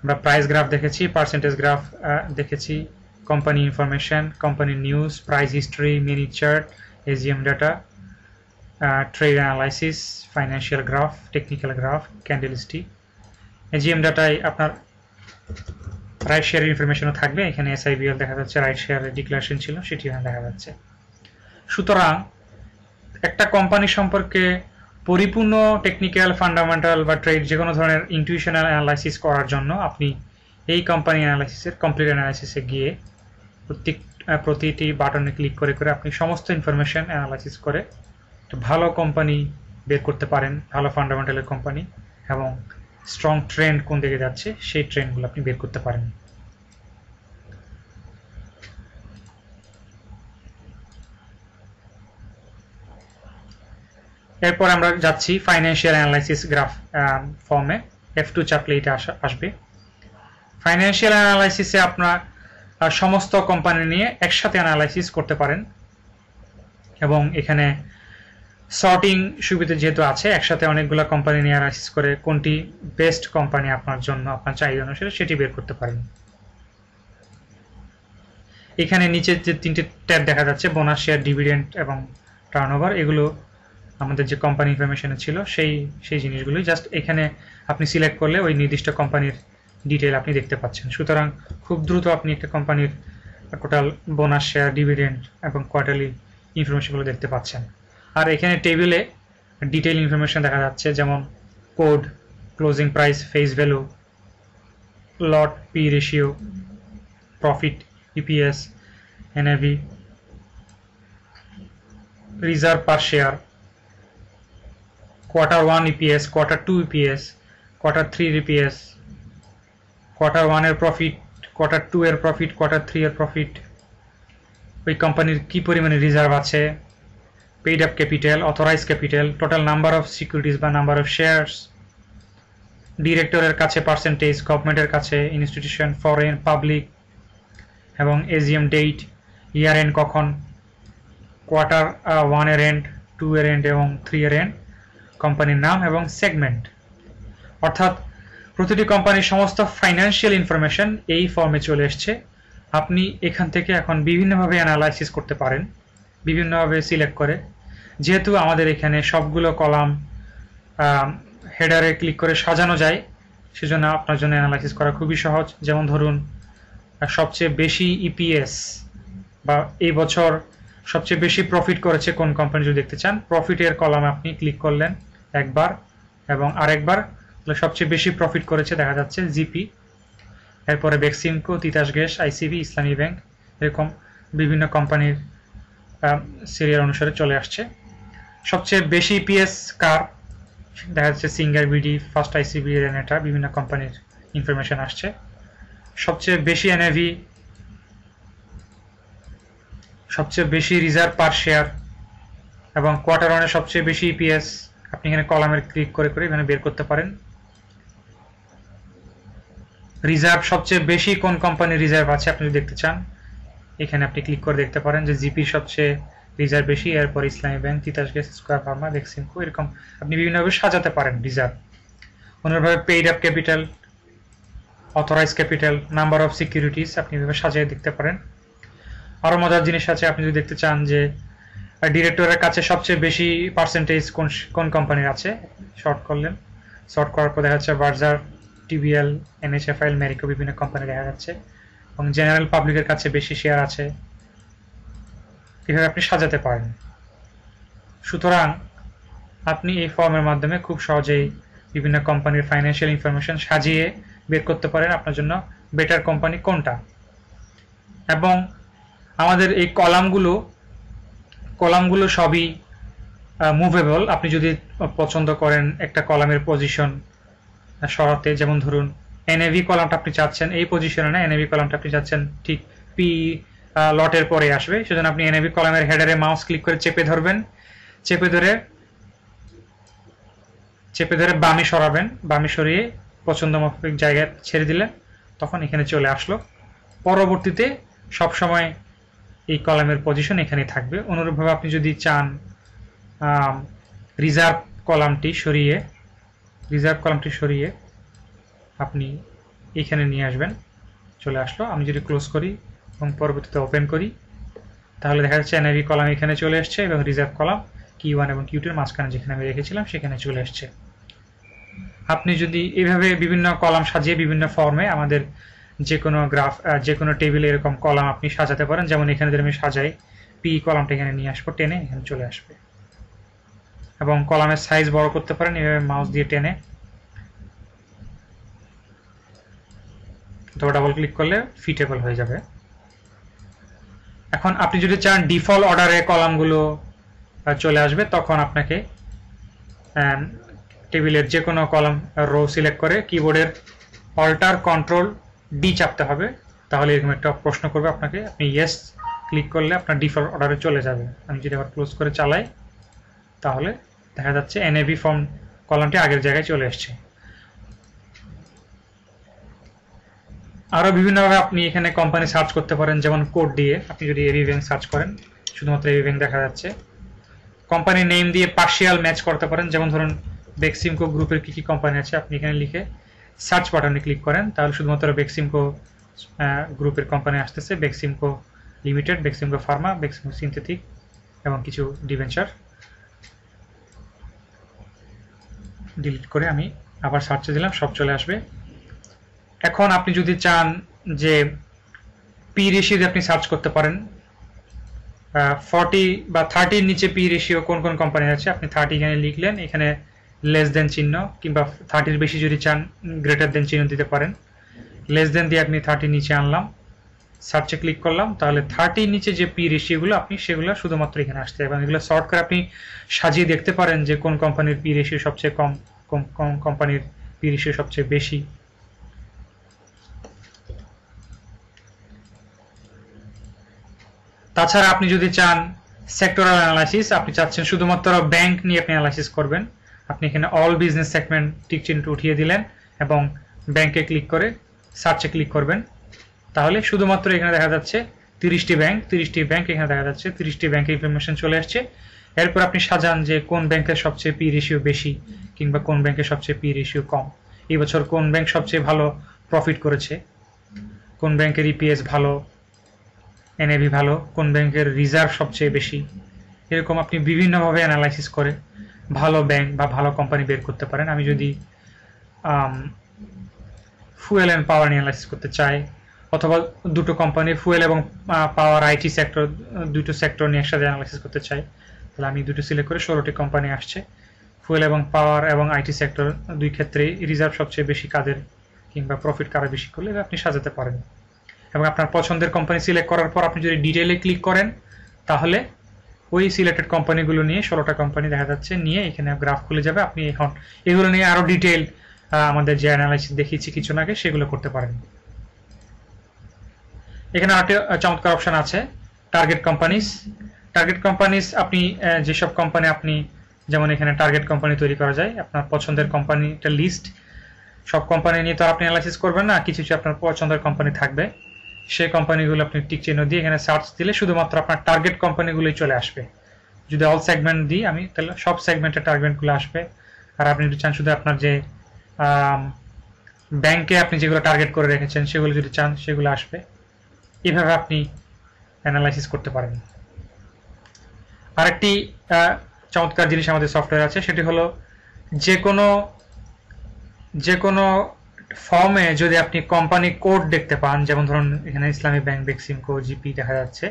আমরা প্রাইস গ্রাফ দেখেছি পার্সেন্টেজ গ্রাফ দেখেছি company information company news price history mini chart AGM data trade analysis financial graph technical graph candlestick AGM ডাটায় আপনার রাইট শেয়ারের ইনফরমেশনও থাকবে এখানে এসআইবিএল দেখা যাচ্ছে রাইট শেয়ারের ডিক্লারেশন ছিল সেটি এখানে দেখা যাচ্ছে সুতরাং একটা কোম্পানি সম্পর্কে পরিপূর্ণ টেকনিক্যাল ফান্ডামেন্টাল বা ট্রেড যে কোনো ধরনের ইনটিউশনাল অ্যানালাইসিস করার জন্য আপনি এই কোম্পানি অ্যানালাইসিসের কমপ্লিট অ্যানালাইসিসে গিয়ে প্রত্যেক প্রতিটি বাটনে ক্লিক করে করে আপনি সমস্ত ইনফরমেশান অ্যানালাইসিস করে ভালো কোম্পানি বের করতে পারেন ভালো ফান্ডামেন্টালের কোম্পানি এবং স্ট্রং ট্রেন্ড কোন দিকে যাচ্ছে সেই ট্রেন্ডগুলো আপনি বের করতে পারেন এরপর আমরা যাচ্ছি ফাইন্যান্সিয়াল অ্যানালাইসিস গ্রাফ ফর্মে এফ টু চাপলে এটা আসবে ফাইন্যান্সিয়াল অ্যানালাইসিসে আপনার সমস্ত কোম্পানি নিয়ে একসাথে অ্যানালাইসিস করতে পারেন এবং এখানে শর্টিং সুবিধা যেহেতু আছে একসাথে অনেকগুলো কোম্পানি নিয়ে অ্যানালাইসিস করে কোনটি বেস্ট কোম্পানি আপনার জন্য আপনার চাহিদা অনুসারে সেটি বের করতে পারেন এখানে নিচে যে তিনটে ট্যাব দেখা যাচ্ছে বোনাস শেয়ার ডিভিডেন্ট এবং টার্নওভার এগুলো আমাদের যে কোম্পানি ইনফরমেশনে ছিল সেই সেই জিনিসগুলোই জাস্ট এখানে আপনি সিলেক্ট করলে ওই নির্দিষ্ট কোম্পানির ডিটেল আপনি দেখতে পাচ্ছেন সুতরাং খুব দ্রুত আপনি একটা কোম্পানির টোটাল বোনাস শেয়ার ডিভিডেন্ড এবং কোয়ার্টারলি ইনফরমেশনগুলো দেখতে পাচ্ছেন আর এখানে টেবিলে ডিটেল ইনফরমেশন দেখা যাচ্ছে যেমন code closing price face value lot P ratio profit EPS NAV reserve per share quarter 1 EPS, quarter 2 EPS, quarter 3 EPS, quarter 1 এর প্রফিট, কোয়ার্টার 2 এর প্রফিট, কোয়ার্টার 3 এর প্রফিট ওই কোম্পানির কি পরিমাণে রিজার্ভ আছে paid up capital authorize capital total number of securities বা number of shares ডিরেক্টরের কাছে পার্সেন্টেজ গভর্নমেন্টের কাছে ইনস্টিটিউশন ফরেন পাবলিক এবং এজিএম ডেট ইয়ার এন্ড কখন কোয়ার্টার ওয়ানের এন্ড টু এর এন্ড এবং থ্রি এর এন্ড কোম্পানির নাম এবং সেগমেন্ট অর্থাৎ প্রতিটি কোম্পানির সমস্ত ফাইন্যান্সিয়াল ইনফরমেশন এই ফর্মে চলে এসছে আপনি এখান থেকে এখন বিভিন্নভাবে অ্যানালাইসিস করতে পারেন বিভিন্নভাবে সিলেক্ট করে যেহেতু আমাদের এখানে সবগুলো কলাম হেডারে ক্লিক করে সাজানো যায় সেজন্য আপনার জন্য অ্যানালাইসিস করা খুবই সহজ যেমন ধরুন সবচেয়ে বেশি ইপিএস e বা এই বছর সবচেয়ে বেশি প্রফিট করেছে কোন কোম্পানি যদি দেখতে চান প্রফিটের কলাম আপনি ক্লিক করলেন একবার এবং আরেকবার সবচেয়ে বেশি প্রফিট করেছে দেখা যাচ্ছে জিপি এরপরে Beximco Titas gas ICB Islami bank এরকম বিভিন্ন কোম্পানির সিরিয়াল অনুসারে চলে আসছে সবচেয়ে বেশি পিএস কার দেখা যাচ্ছে সিঙ্গার বিডি ফার্স্ট আইসিবি এটা বিভিন্ন কোম্পানির ইনফরমেশন আসছে সবচেয়ে বেশি এনএভি সবচেয়ে বেশি রিজার্ভ পার শেয়ার এবং কোয়ার্টার ওয়ানে সবচেয়ে বেশি ইপিএস আপনি এখানে কলামের ক্লিক করে করে এখানে বের করতে পারেন রিজার্ভ সবচেয়ে বেশি কোন কোম্পানির রিজার্ভ আছে আপনি দেখতে চান এখানে আপনি ক্লিক করে দেখতে পারেন যে জিপি সবচেয়ে রিজার্ভ বেশি এরপর Islami bank Titas gas square pharma Beximco এরকম আপনি বিভিন্নভাবে সাজাতে পারেন রিজার্ভ অন্যভাবে paid up capital authorize capital number of securities আপনি এভাবে সাজিয়ে দেখতে পারেন আরও মজার জিনিস আছে আপনি যদি দেখতে চান যে ডিরেক্টরের কাছে সবচেয়ে বেশি পার্সেন্টেজ কোন কোন কোম্পানির আছে শর্ট করলেন শর্ট করার পর দেখা যাচ্ছে বার্জার টিবিএল এনএচএফআইএল মেরিকো বিভিন্ন কোম্পানি দেখা যাচ্ছে এবং জেনারেল পাবলিকের কাছে বেশি শেয়ার আছে এভাবে আপনি সাজাতে পারেন সুতরাং আপনি এই ফর্মের মাধ্যমে খুব সহজেই বিভিন্ন কোম্পানির ফাইন্যান্সিয়াল ইনফরমেশন সাজিয়ে বের করতে পারেন আপনার জন্য বেটার কোম্পানি কোনটা এবং আমাদের এই কলামগুলো কলামগুলো সবই মুভেবল আপনি যদি পছন্দ করেন একটা কলামের পজিশন সরাতে যেমন ধরুন এনএভি কলামটা আপনি চাচ্ছেন এই পজিশনে না এনএভি কলামটা আপনি চাচ্ছেন ঠিক পি লটের পরে আসবে সেজন্য আপনি এনএভি কলামের হেডারে মাউস ক্লিক করে চেপে ধরবেন চেপে ধরে চেপে ধরে বামে সরাবেন বামে সরিয়ে পছন্দ মাফিক জায়গায় ছেড়ে দিলেন তখন এখানে চলে আসলো পরবর্তীতে সবসময় এই কলামের পজিশন এখানে থাকবে অনুরূপভাবে আপনি যদি চান রিজার্ভ কলামটি সরিয়ে রিজার্ভ কলামটি সরিয়ে আপনি এখানে নিয়ে আসবেন চলে আসলো আমি যদি ক্লোজ করি এবং পরবর্তীতে ওপেন করি তাহলে দেখা যাচ্ছে এনআইভি কলাম এখানে চলে এসছে এবং রিজার্ভ কলাম কি ওয়ান এবং কিউ মাঝখানে যেখানে আমি রেখেছিলাম সেখানে চলে এসছে আপনি যদি এভাবে বিভিন্ন কলাম সাজিয়ে বিভিন্ন ফর্মে আমাদের যে কোনো গ্রাফ যে কোনো টেবিলে এরকম কলাম আপনি সাজাতে পারেন যেমন এখানে যদি আমি সাজাই পি কলামটা এখানে নিয়ে আসবো টেনে এখানে চলে আসবে এবং কলামের সাইজ বড় করতে পারেন এভাবে মাউস দিয়ে টেনে অথবা ডাবল ক্লিক করলে ফিটেবল হয়ে যাবে এখন আপনি যদি চান ডিফল্ট অর্ডারে কলামগুলো চলে আসবে তখন আপনাকে টেবিলের যে কোনো কলাম রো সিলেক্ট করে কিবোর্ডের অল্টার কন্ট্রোল ডি চাপতে হবে তাহলে এরকম একটা প্রশ্ন করবে আপনাকে আপনি ইয়েস ক্লিক করলে আপনার ডিফল্ট অর্ডারে চলে যাবে আমি যদি আবার ক্লোজ করে চালাই তাহলে দেখা যাচ্ছে এনএবি ফর্ম কলামটি আগের জায়গায় চলে এসছে আরও বিভিন্নভাবে আপনি এখানে কোম্পানি সার্চ করতে পারেন যেমন কোড দিয়ে আপনি যদি এবি ব্যাংক সার্চ করেন শুধুমাত্র এবি ব্যাংক দেখা যাচ্ছে কোম্পানির নেম দিয়ে পার্শিয়াল ম্যাচ করতে পারেন যেমন ধরুন বেক্সিমকো গ্রুপের কী কী কোম্পানি আছে আপনি এখানে লিখে সার্চ বাটনে ক্লিক করেন তাহলে শুধুমাত্র বেক্সিমকো গ্রুপের কোম্পানি আসতেছে Beximco limited Beximco pharma Beximco synthetic এবং কিছু ডিভেঞ্চার ডিলিট করে আমি আবার সার্চে দিলাম সব চলে আসবে এখন আপনি যদি চান যে পি রেশিও আপনি সার্চ করতে পারেন ফর্টি বা থার্টির নিচে পি রেশিও কোন কোন কোম্পানি আছে আপনি থার্টি এখানে লিখলেন এখানে লেস দেন চিহ্ন কিংবা থার্টির বেশি যদি চান গ্রেটার দেন চিহ্ন দিতে পারেন লেস দেন দিয়ে আপনি থার্টি নিচে আনলাম সার্চে ক্লিক করলাম তাহলে থার্টি নিচে যে পি রেশিওগুলো আপনি সেগুলো শুধুমাত্র এখানে আসতে এবং এগুলো শর্ট করে আপনি সাজিয়ে দেখতে পারেন যে কোন কোম্পানির পি রেশিও সবচেয়ে কম কোন কোম্পানির পি রেশিও সবচেয়ে বেশি তাছাড়া আপনি যদি চান সেক্টরাল অ্যানালাইসিস আপনি চাচ্ছেন শুধুমাত্র ব্যাংক নিয়ে আপনি অ্যানালাইসিস করবেন আপনি এখানে অল বিজনেস সেগমেন্ট টিক চিহ্নটি উঠিয়ে দিলেন এবং ব্যাংকে ক্লিক করে সার্চে ক্লিক করবেন তাহলে শুধুমাত্র এখানে দেখা যাচ্ছে তিরিশটি ব্যাংক তিরিশটি ব্যাংক এখানে দেখা যাচ্ছে তিরিশটি ব্যাংকের ইনফরমেশন চলে আসছে এরপর আপনি সাজান যে কোন ব্যাংকের সবচেয়ে পি রেশিও বেশি কিংবা কোন ব্যাংকের সবচেয়ে পি রেশিও কম এই বছর কোন ব্যাংক সবচেয়ে ভালো প্রফিট করেছে কোন ব্যাংকের ইপিএস ভালো এনএভি ভালো কোন ব্যাংকের রিজার্ভ সবচেয়ে বেশি এরকম আপনি বিভিন্নভাবে অ্যানালাইসিস করে ভালো ব্যাংক বা ভালো কোম্পানি বের করতে পারেন আমি যদি ফুয়েল অ্যান্ড পাওয়ার অ্যানালাইসিস করতে চাই অথবা দুটো কোম্পানির ফুয়েল এবং পাওয়ার আইটি সেক্টর দুটো সেক্টর নিয়ে একসাথে অ্যানালাইসিস করতে চাই তাহলে আমি দুটো সিলেক্ট করে ষোলোটি কোম্পানি আসছে ফুয়েল এবং পাওয়ার এবং আইটি সেক্টর দুই ক্ষেত্রে রিজার্ভ সবচেয়ে বেশি কাদের কিংবা প্রফিট কারা বেশি করলে আপনি সাজাতে পারেন এবং আপনার পছন্দের কোম্পানি সিলেক্ট করার পর আপনি যদি ডিটেলে ক্লিক করেন তাহলে ওই সিলেক্টেড কোম্পানিগুলো নিয়ে ষোলোটা কোম্পানি দেখা যাচ্ছে নিয়ে এখানে গ্রাফ খুলে যাবে আপনি এখন এগুলো নিয়ে আরও ডিটেল আমাদের যে অ্যানালাইসিস দেখিয়েছি কিছু আগে সেগুলো করতে পারেন এখানে আরেকটি চমৎকার অপশান আছে টার্গেট কোম্পানিজ টার্গেট কোম্পানিজ আপনি যেসব কোম্পানি আপনি যেমন এখানে টার্গেট কোম্পানি তৈরি করা যায় আপনার পছন্দের কোম্পানিটা লিস্ট সব কোম্পানি নিয়ে তো আপনি অ্যানালাইসিস করবেন না কিছু কিছু আপনার পছন্দের কোম্পানি থাকবে সেই কোম্পানিগুলো আপনি টিক চিহ্ন দিয়ে এখানে সার্চ দিলে শুধুমাত্র আপনার টার্গেট কোম্পানিগুলোই চলে আসবে যদি অল সেগমেন্ট দিই আমি তাহলে সব সেগমেন্টের টার্গেটগুলো আসবে আর আপনি যদি চান শুধু আপনার যে ব্যাংকে আপনি যেগুলো টার্গেট করে রেখেছেন সেগুলো যদি চান সেগুলো আসবে এভাবে আপনি অ্যানালাইসিস করতে পারেন আরেকটি চমৎকার জিনিস আমাদের সফটওয়্যার আছে সেটি হলো যে কোনো যে কোনো ফর্মে যদি আপনি কোম্পানি কোড দেখতে পান যেমন ধরুন এখানে ইসলামী ব্যাংক বেক্সিমকো জিপি দেখা যাচ্ছে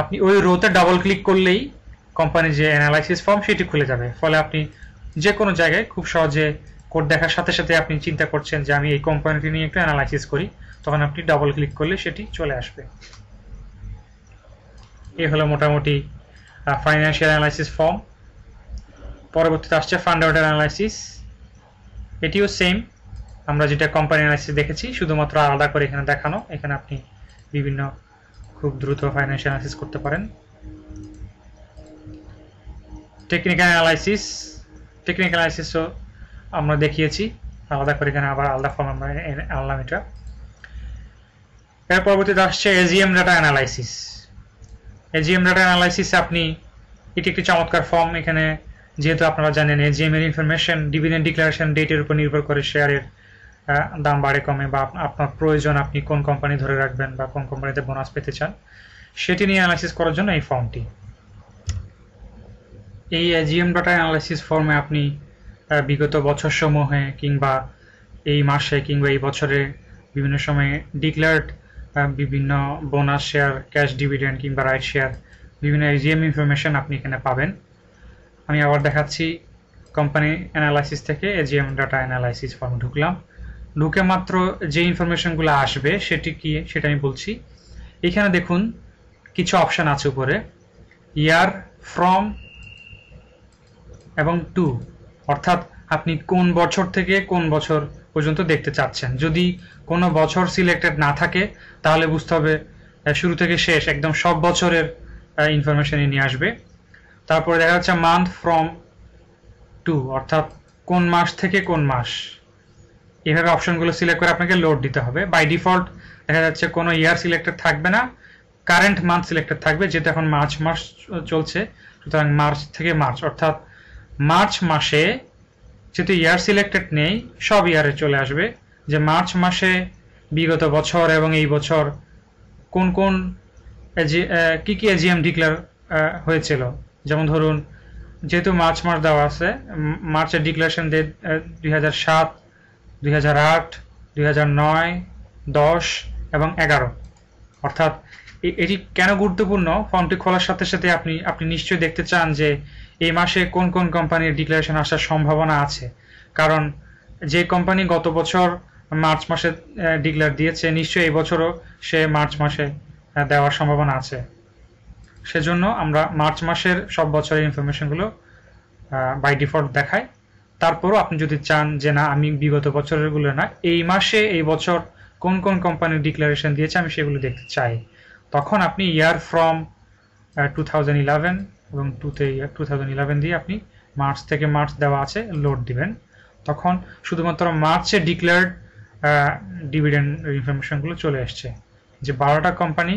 আপনি ওই রোতে ডাবল ক্লিক করলেই কোম্পানির যে অ্যানালাইসিস ফর্ম সেটি খুলে যাবে ফলে আপনি যে কোনো জায়গায় খুব সহজে কোড দেখার সাথে সাথে আপনি চিন্তা করছেন যে আমি এই কোম্পানিটি নিয়ে একটু অ্যানালাইসিস করি তখন আপনি ডাবল ক্লিক করলে সেটি চলে আসবে এ হলো মোটামুটি ফাইন্যান্সিয়াল অ্যানালাইসিস ফর্ম পরবর্তীতে আসছে ফান্ড অ্যানালাইসিস এটিও সেম আমরা যেটা কোম্পানি অ্যানালাইসিস দেখেছি শুধুমাত্র আলাদা করে এখানে দেখানো এখানে আপনি বিভিন্ন খুব দ্রুত ফাইন্যান্সিয়াল অ্যানালাইসিস করতে পারেন টেকনিক্যাল অ্যানালাইসিস টেকনিক্যাল অ্যানালাইসিসও আমরা দেখিয়েছি আলাদা করে এখানে আবার আলাদা ফর্ম আমরা আনলাম এটা এর পরবর্তীতে আসছে AGM data analysis AGM data অ্যানালাইসিসে আপনি এটি একটি চমৎকার ফর্ম এখানে যেহেতু আপনারা জানেন এজিএম এর ইনফরমেশন ডিভিডেন্ড ডিক্লারেশন ডেটের উপর নির্ভর করে শেয়ারের হ্যাঁ, দাম বাড়ে কমে বা আপনার প্রয়োজন আপনি কোন কোম্পানি ধরে রাখবেন বা কোন কোম্পানিতে বোনাস পেতে চান সেটি নিয়ে অ্যানালাইসিস করার জন্য এই ফর্মটি এই এজিএম ডাটা অ্যানালাইসিস ফর্মে আপনি বিগত বছর সমূহে কিংবা এই মাসে কিংবা এই বছরে বিভিন্ন সময়ে ডিক্লেয়ার্ড বিভিন্ন বোনাস শেয়ার ক্যাশ ডিভিডেন্ড কিংবা রাইট শেয়ার বিভিন্ন এজিএম ইনফরমেশন আপনি এখানে পাবেন আমি আবার দেখাচ্ছি কোম্পানি অ্যানালাইসিস থেকে এজিএম ডাটা অ্যানালাইসিস ফর্ম ঢুকলাম ঢুকে মাত্র যে ইনফরমেশনগুলো আসবে সেটি কি সেটা আমি বলছি এখানে দেখুন কিছু অপশান আছে উপরে ইয়ার ফ্রম এবং টু অর্থাৎ আপনি কোন বছর থেকে কোন বছর পর্যন্ত দেখতে চাচ্ছেন যদি কোনো বছর সিলেক্টেড না থাকে তাহলে বুঝতে হবে শুরু থেকে শেষ একদম সব বছরের ইনফরমেশানই নিয়ে আসবে তারপরে দেখা যাচ্ছে মান্থ ফ্রম টু অর্থাৎ কোন মাস থেকে কোন মাস এভাবে অপশনগুলো সিলেক্ট করে আপনাকে লোড দিতে হবে বাই ডিফল্ট দেখা যাচ্ছে কোনো ইয়ার সিলেক্টেড থাকবে না কারেন্ট মান্থ সিলেক্টেড থাকবে যেটা এখন মার্চ মাস চলছে সুতরাং মার্চ থেকে মার্চ অর্থাৎ মার্চ মাসে যেহেতু ইয়ার সিলেক্টেড নেই সব ইয়ারে চলে আসবে যে মার্চ মাসে বিগত বছর এবং এই বছর কোন কোন কী কী এজিএম ডিক্লেয়ার হয়েছিল যেমন ধরুন যেহেতু মার্চ মাস দেওয়া আছে মার্চের ডিক্লারেশন ডেট দুই হাজার সাত দুই হাজার আট দুই হাজার নয় দশ এবং এগারো অর্থাৎ এটি কেন গুরুত্বপূর্ণ ফর্মটি খোলার সাথে সাথে আপনি আপনি নিশ্চয়ই দেখতে চান যে এই মাসে কোন কোন কোম্পানির ডিক্লারেশন আসার সম্ভাবনা আছে কারণ যে কোম্পানি গত বছর মার্চ মাসে ডিক্লেয়ার দিয়েছে নিশ্চয়ই এই বছরও সে মার্চ মাসে দেওয়ার সম্ভাবনা আছে সেজন্য আমরা মার্চ মাসের সব বছরের ইনফরমেশনগুলো বাই ডিফল্ট দেখাই তারপরও আপনি যদি চান যে না আমি বিগত বছরেরগুলো না এই মাসে এই বছর কোন কোন কোম্পানি ডিক্লারেশন দিয়েছে আমি সেগুলো দেখতে চাই তখন আপনি year from two thousand eleven এবং টুতে টু থাউজেন্ড ইলেভেন দিয়ে আপনি মার্চ থেকে মার্চ দেওয়া আছে লোড দিবেন তখন শুধুমাত্র মার্চে ডিক্লেয়ার্ড ডিভিডেন্ড ইনফরমেশনগুলো চলে আসছে যে বারোটা কোম্পানি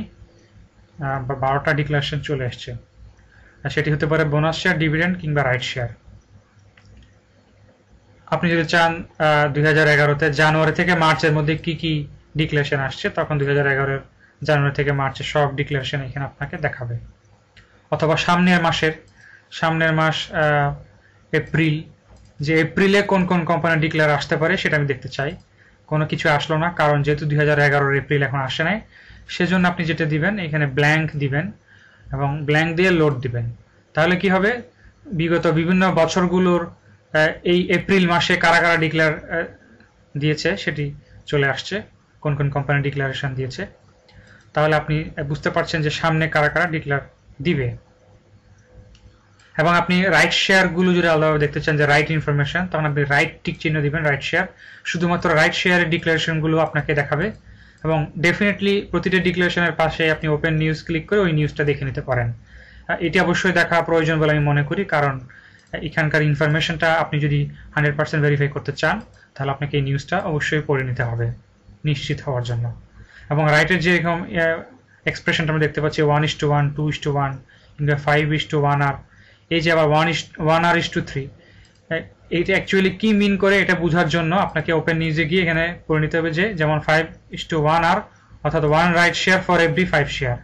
বা বারোটা ডিক্লারেশন চলে আসছে সেটি হতে পারে বোনাস শেয়ার ডিভিডেন্ড কিংবা রাইট শেয়ার আপনি যদি চান দুই হাজার এগারোতে জানুয়ারি থেকে মার্চের মধ্যে কি কি ডিক্লারেশন আসছে তখন দুই হাজার এগারোর জানুয়ারি থেকে মার্চের সব ডিক্লারেশন এখানে আপনাকে দেখাবে অথবা সামনের মাসের সামনের মাস এপ্রিল যে এপ্রিলে কোন কোন কোম্পানি ডিক্লেয়ার আসতে পারে সেটা আমি দেখতে চাই কোনো কিছু আসলো না কারণ যেহেতু দুই হাজার এগারোর এপ্রিল এখন আসে নাই সেজন্য আপনি যেটা দিবেন এখানে ব্ল্যাঙ্ক দিবেন এবং ব্ল্যাঙ্ক দিয়ে লোড দিবেন তাহলে কি হবে বিগত বিভিন্ন বছরগুলোর হ্যাঁ, এই এপ্রিল মাসে কারা কারা ডিক্লেয়ার দিয়েছে সেটি চলে আসছে কোন কোন কোম্পানি ডিক্লারেশন দিয়েছে তাহলে আপনি বুঝতে পারছেন যে সামনে কারা কারা ডিক্লেয়ার দিবে এবং আপনি রাইট শেয়ারগুলো যদি আলাদাভাবে দেখতে চান যে রাইট ইনফরমেশন তখন আপনি রাইট টিক চিহ্ন দিবেন রাইট শেয়ার শুধুমাত্র রাইট শেয়ারের ডিক্লারেশনগুলো আপনাকে দেখাবে এবং ডেফিনেটলি প্রতিটা ডিক্লারেশনের পাশে আপনি ওপেন নিউজ ক্লিক করে ওই নিউজটা দেখে নিতে পারেন এটি অবশ্যই দেখা প্রয়োজন বলে আমি মনে করি কারণ এখানকার ইনফরমেশনটা আপনি যদি হান্ড্রেড পার্সেন্ট ভেরিফাই করতে চান তাহলে আপনাকে এই নিউজটা অবশ্যই পড়ে নিতে হবে নিশ্চিত হওয়ার জন্য এবং রাইটের যে এরকম এক্সপ্রেশনটা আমরা দেখতে পাচ্ছি one is two one two is two one কিংবা five is two one R এই যে আবার one is one R is two three এইটা অ্যাকচুয়ালি কী মিন করে এটা বোঝার জন্য আপনাকে ওপেন নিউজে গিয়ে এখানে করে নিতে হবে যে যেমন five is two one R অর্থাৎ one right share for every five share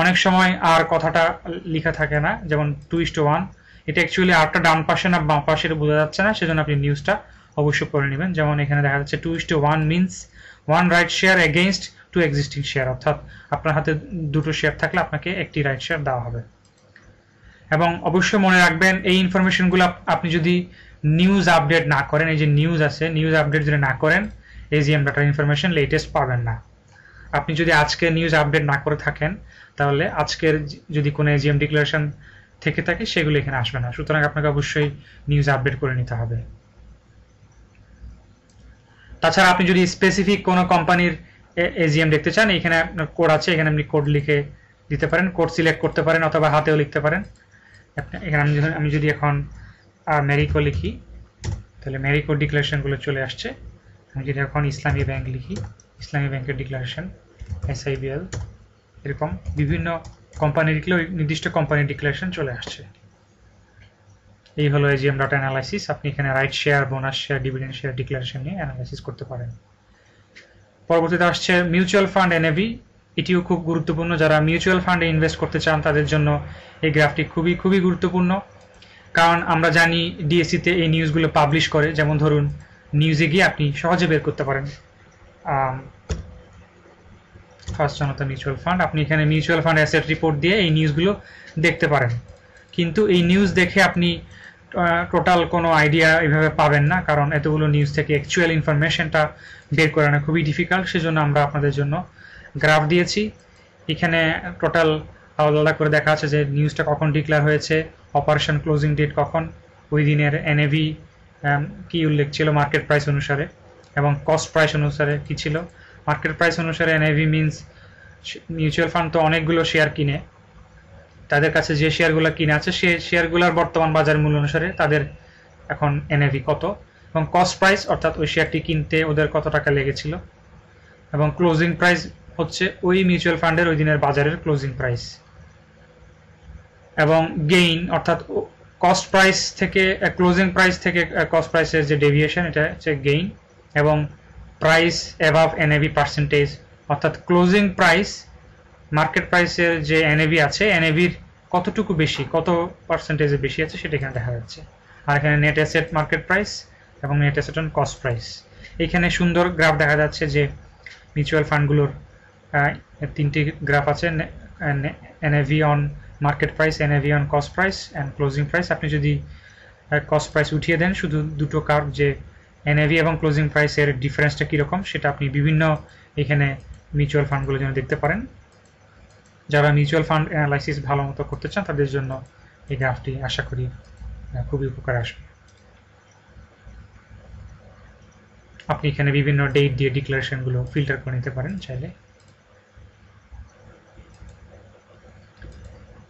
অনেক সময় আর কথাটা লেখা থাকে না যেমন টু ইস টু ওয়ান এটা অ্যাকচুয়ালি আরটা ডান পাশে না বাম পাশে বোঝা যাচ্ছে না সেজন্য আপনি নিউজটা অবশ্যই পড়ে নেবেন যেমন এখানে দেখা যাচ্ছে two two one means one right share against two existing share অর্থাৎ আপনার হাতে দুটো শেয়ার থাকলে আপনাকে একটি রাইট শেয়ার দেওয়া হবে এবং অবশ্যই মনে রাখবেন এই ইনফরমেশনগুলো আপনি যদি নিউজ আপডেট না করেন এই যে নিউজ আছে নিউজ আপডেট যদি না করেন এজিএম ডাটার ইনফরমেশন লেটেস্ট পাবেন না আপনি যদি আজকে নিউজ আপডেট না করে থাকেন তাহলে আজকের যদি কোনো এজিএম ডিক্লারেশন থেকে থাকে সেগুলো এখানে আসবে না সুতরাং আপনাকে অবশ্যই নিউজ আপডেট করে নিতে হবে তাছাড়া আপনি যদি স্পেসিফিক কোনো কোম্পানির এজিএম দেখতে চান এখানে আপনার কোড আছে এখানে আপনি কোড লিখে দিতে পারেন কোড সিলেক্ট করতে পারেন অথবা হাতেও লিখতে পারেন এখানে আমি আমি যদি এখন মেরিকো লিখি তাহলে মেরিকো ডিক্লারেশনগুলো চলে আসছে আমি যদি এখন ইসলামী ব্যাংক লিখি ইসলামী ব্যাংকের ডিক্লারেশন এসআইবিএল এরকম বিভিন্ন কোম্পানি লিখলে ওই নির্দিষ্ট কোম্পানি ডিক্লারেশন চলে আসছে এই হলো এজিএম ডাটা অ্যানালাইসিস আপনি এখানে right share bonus share dividend share declaration নিয়ে অ্যানালাইসিস করতে পারেন পরবর্তীতে আসছে মিউচুয়াল ফান্ড এনএভি এটিও খুব গুরুত্বপূর্ণ যারা মিউচুয়াল ফান্ডে ইনভেস্ট করতে চান তাদের জন্য এই গ্রাফটি খুবই খুবই গুরুত্বপূর্ণ কারণ আমরা জানি ডিএসসিতে e এই নিউজগুলো পাবলিশ করে যেমন ধরুন নিউজে গিয়ে আপনি সহজে বের করতে পারেন ফার্স্ট জনতা মিউচুয়াল ফান্ড আপনি এখানে মিউচুয়াল ফান্ড অ্যাসেট রিপোর্ট দিয়ে এই নিউজগুলো দেখতে পারেন কিন্তু এই নিউজ দেখে আপনি টোটাল কোনো আইডিয়া এভাবে পাবেন না কারণ এতগুলো নিউজ থেকে অ্যাকচুয়াল ইনফরমেশনটা বের করে না খুবই ডিফিকাল্ট সেজন্য আমরা আপনাদের জন্য গ্রাফ দিয়েছি এখানে টোটাল আলাদা আলাদা করে দেখা আছে যে নিউজটা কখন ডিক্লেয়ার হয়েছে অপারেশন ক্লোজিং ডেট কখন ওই দিনের এনএভি কি উল্লেখ ছিল মার্কেট প্রাইস অনুসারে এবং কস্ট প্রাইস অনুসারে কি ছিল মার্কেট প্রাইস অনুসারে এনআইভি মিনস মিউচুয়াল ফান্ড তো অনেকগুলো শেয়ার কিনে তাদের কাছে যে শেয়ারগুলো কিনে আছে সেই শেয়ারগুলোর বর্তমান বাজার মূল্য অনুসারে তাদের এখন এনএভি কত এবং কস্ট প্রাইস অর্থাৎ ওই শেয়ারটি কিনতে ওদের কত টাকা লেগেছিল এবং ক্লোজিং প্রাইস হচ্ছে ওই মিউচুয়াল ফান্ডের ওই দিনের বাজারের ক্লোজিং প্রাইস এবং গেইন অর্থাৎ কস্ট প্রাইস থেকে ক্লোজিং প্রাইস থেকে কস্ট প্রাইসের যে ডেভিয়েশন এটা হচ্ছে গেইন এবং প্রাইস অ্যাভাব এনএভি পার্সেন্টেজ অর্থাৎ ক্লোজিং প্রাইস মার্কেট প্রাইসের যে এনএভি আছে এনএভির কতটুকু বেশি কত পার্সেন্টেজে বেশি আছে সেটা এখানে দেখা যাচ্ছে আর এখানে নেট অ্যাসেট মার্কেট প্রাইস এবং net asset on cost price এখানে সুন্দর গ্রাফ দেখা যাচ্ছে যে মিউচুয়াল ফান্ডগুলোর তিনটি গ্রাফ আছে NAV on market price NAV on cost price and closing price আপনি যদি কস্ট প্রাইস উঠিয়ে দেন শুধু দুটো কার্ভ যে এনএভি এবং ক্লোজিং প্রাইসের ডিফারেন্সটা কীরকম সেটা আপনি বিভিন্ন এখানে মিউচুয়াল ফান্ডগুলোর জন্য দেখতে পারেন যারা মিউচুয়াল ফান্ড অ্যানালাইসিস ভালো মতো করতে চান তাদের জন্য এই গ্রাফটি আশা করি খুবই উপকার আসবে আপনি এখানে বিভিন্ন ডেট দিয়ে ডিক্লারেশনগুলো ফিল্টার করে নিতে পারেন চাইলে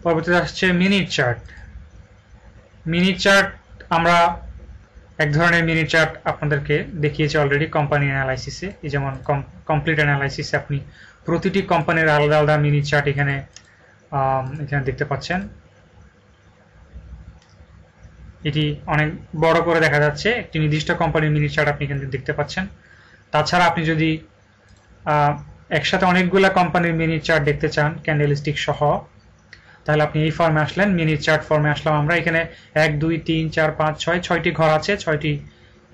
পরবর্তীতে আসছে মিনিট চার্ট মিনিট চার্ট আমরা এক ধরনের মিনি চার্ট আপনাদেরকে দেখিয়েছে অলরেডি কোম্পানি অ্যানালাইসিসে যেমন কমপ্লিট অ্যানালাইসিসে আপনি প্রতিটি কোম্পানির আলাদা আলাদা মিনি চার্ট এখানে এখানে দেখতে পাচ্ছেন এটি অনেক বড় করে দেখা যাচ্ছে একটি নির্দিষ্ট কোম্পানির মিনি চার্ট আপনি এখানে দেখতে পাচ্ছেন তাছাড়া আপনি যদি একসাথে অনেকগুলা কোম্পানির মিনি চার্ট দেখতে চান ক্যান্ডেল স্টিক সহ তাহলে আপনি এই ফর্মে আসলেন মিনি চার্ট ফর্মে আসলাম আমরা এখানে এক দুই তিন চার পাঁচ ছয় ছয়টি ঘর আছে ছয়টি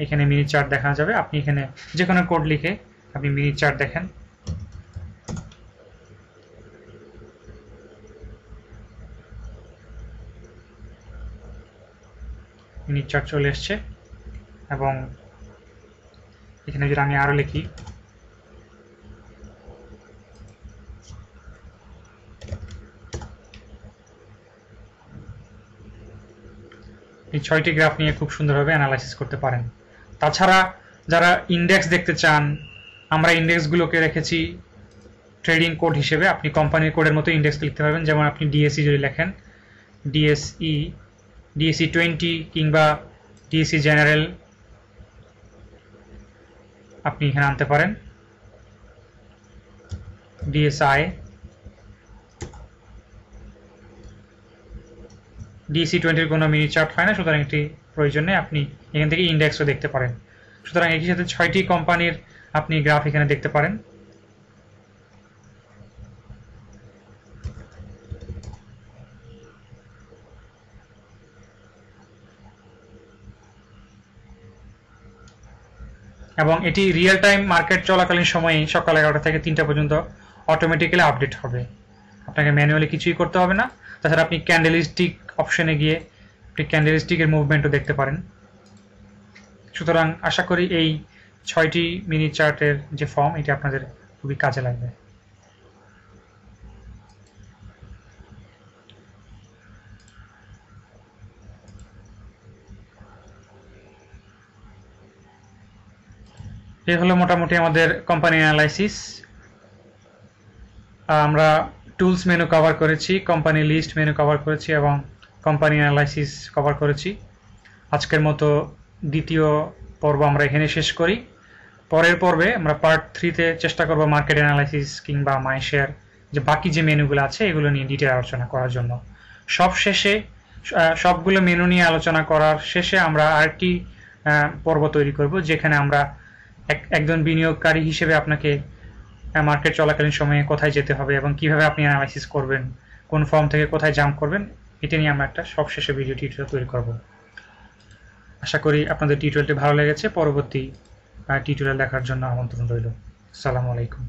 এখানে মিনি চার্ট দেখা যাবে আপনি এখানে যে কোনো কোড লিখে আপনি মিনি চার্ট দেখেন মিনি চার্ট চলে এসছে এবং এখানে যদি আমি আরও লিখি এই ছয়টি গ্রাফ নিয়ে খুব সুন্দরভাবে অ্যানালাইসিস করতে পারেন তাছাড়া যারা ইন্ডেক্স দেখতে চান আমরা ইন্ডেক্সগুলোকে রেখেছি ট্রেডিং কোড হিসেবে আপনি কোম্পানির কোডের মতো ইন্ডেক্স লিখতে পারবেন যেমন আপনি ডিএসই e যদি লেখেন ডিএসই ডিএসি টোয়েন্টি কিংবা ডিএসি জেনারেল e আপনি এখানে আনতে পারেন ডিএসআই ডিসি টোয়েন্টির কোনো মিনি চার্ট হয় না সুতরাং এটি প্রয়োজনে আপনি এখান থেকে ইন্ডেক্সও দেখতে পারেন সুতরাং একই সাথে ছয়টি কোম্পানির আপনি গ্রাফ এখানে দেখতে পারেন এবং এটি রিয়েল টাইম মার্কেট চলাকালীন সময়ে সকাল এগারোটা থেকে তিনটা পর্যন্ত অটোমেটিক্যালি আপডেট হবে আপনাকে ম্যানুয়ালি কিছুই করতে হবে না তাছাড়া আপনি ক্যান্ডেলিস্টিক অপশনে গিয়ে আপনি ক্যান্ডেল স্টিকের মুভমেন্টও দেখতে পারেন সুতরাং আশা করি এই ছয়টি মিনি চার্টের যে ফর্ম এটি আপনাদের খুবই কাজে লাগবে এই হলো মোটামুটি আমাদের কোম্পানি অ্যানালাইসিস আমরা টুলস মেনু কভার করেছি কোম্পানি লিস্ট মেনু কভার করেছি এবং কোম্পানি অ্যানালাইসিস কভার করেছি আজকের মতো দ্বিতীয় পর্ব আমরা এখানে শেষ করি পরের পর্বে আমরা পার্ট থ্রিতে চেষ্টা করব মার্কেট অ্যানালাইসিস কিংবা মাই শেয়ার যে বাকি যে মেনুগুলো আছে এগুলো নিয়ে ডিটেল আলোচনা করার জন্য সব শেষে সবগুলো মেনু নিয়ে আলোচনা করার শেষে আমরা আরেকটি পর্ব তৈরি করব যেখানে আমরা একজন বিনিয়োগকারী হিসেবে আপনাকে মার্কেট চলাকালীন সময়ে কোথায় যেতে হবে এবং কিভাবে আপনি অ্যানালাইসিস করবেন কোন ফর্ম থেকে কোথায় জাম্প করবেন এটা নিয়ে আমরা একটা সবশেষে ভিডিও টিউটোরিয়াল তৈরি করব আশা করি আপনাদের টিউটোরিয়ালটি ভালো লেগেছে পরবর্তী টিউটোরিয়াল দেখার জন্য আমন্ত্রণ রইল সালামু আলাইকুম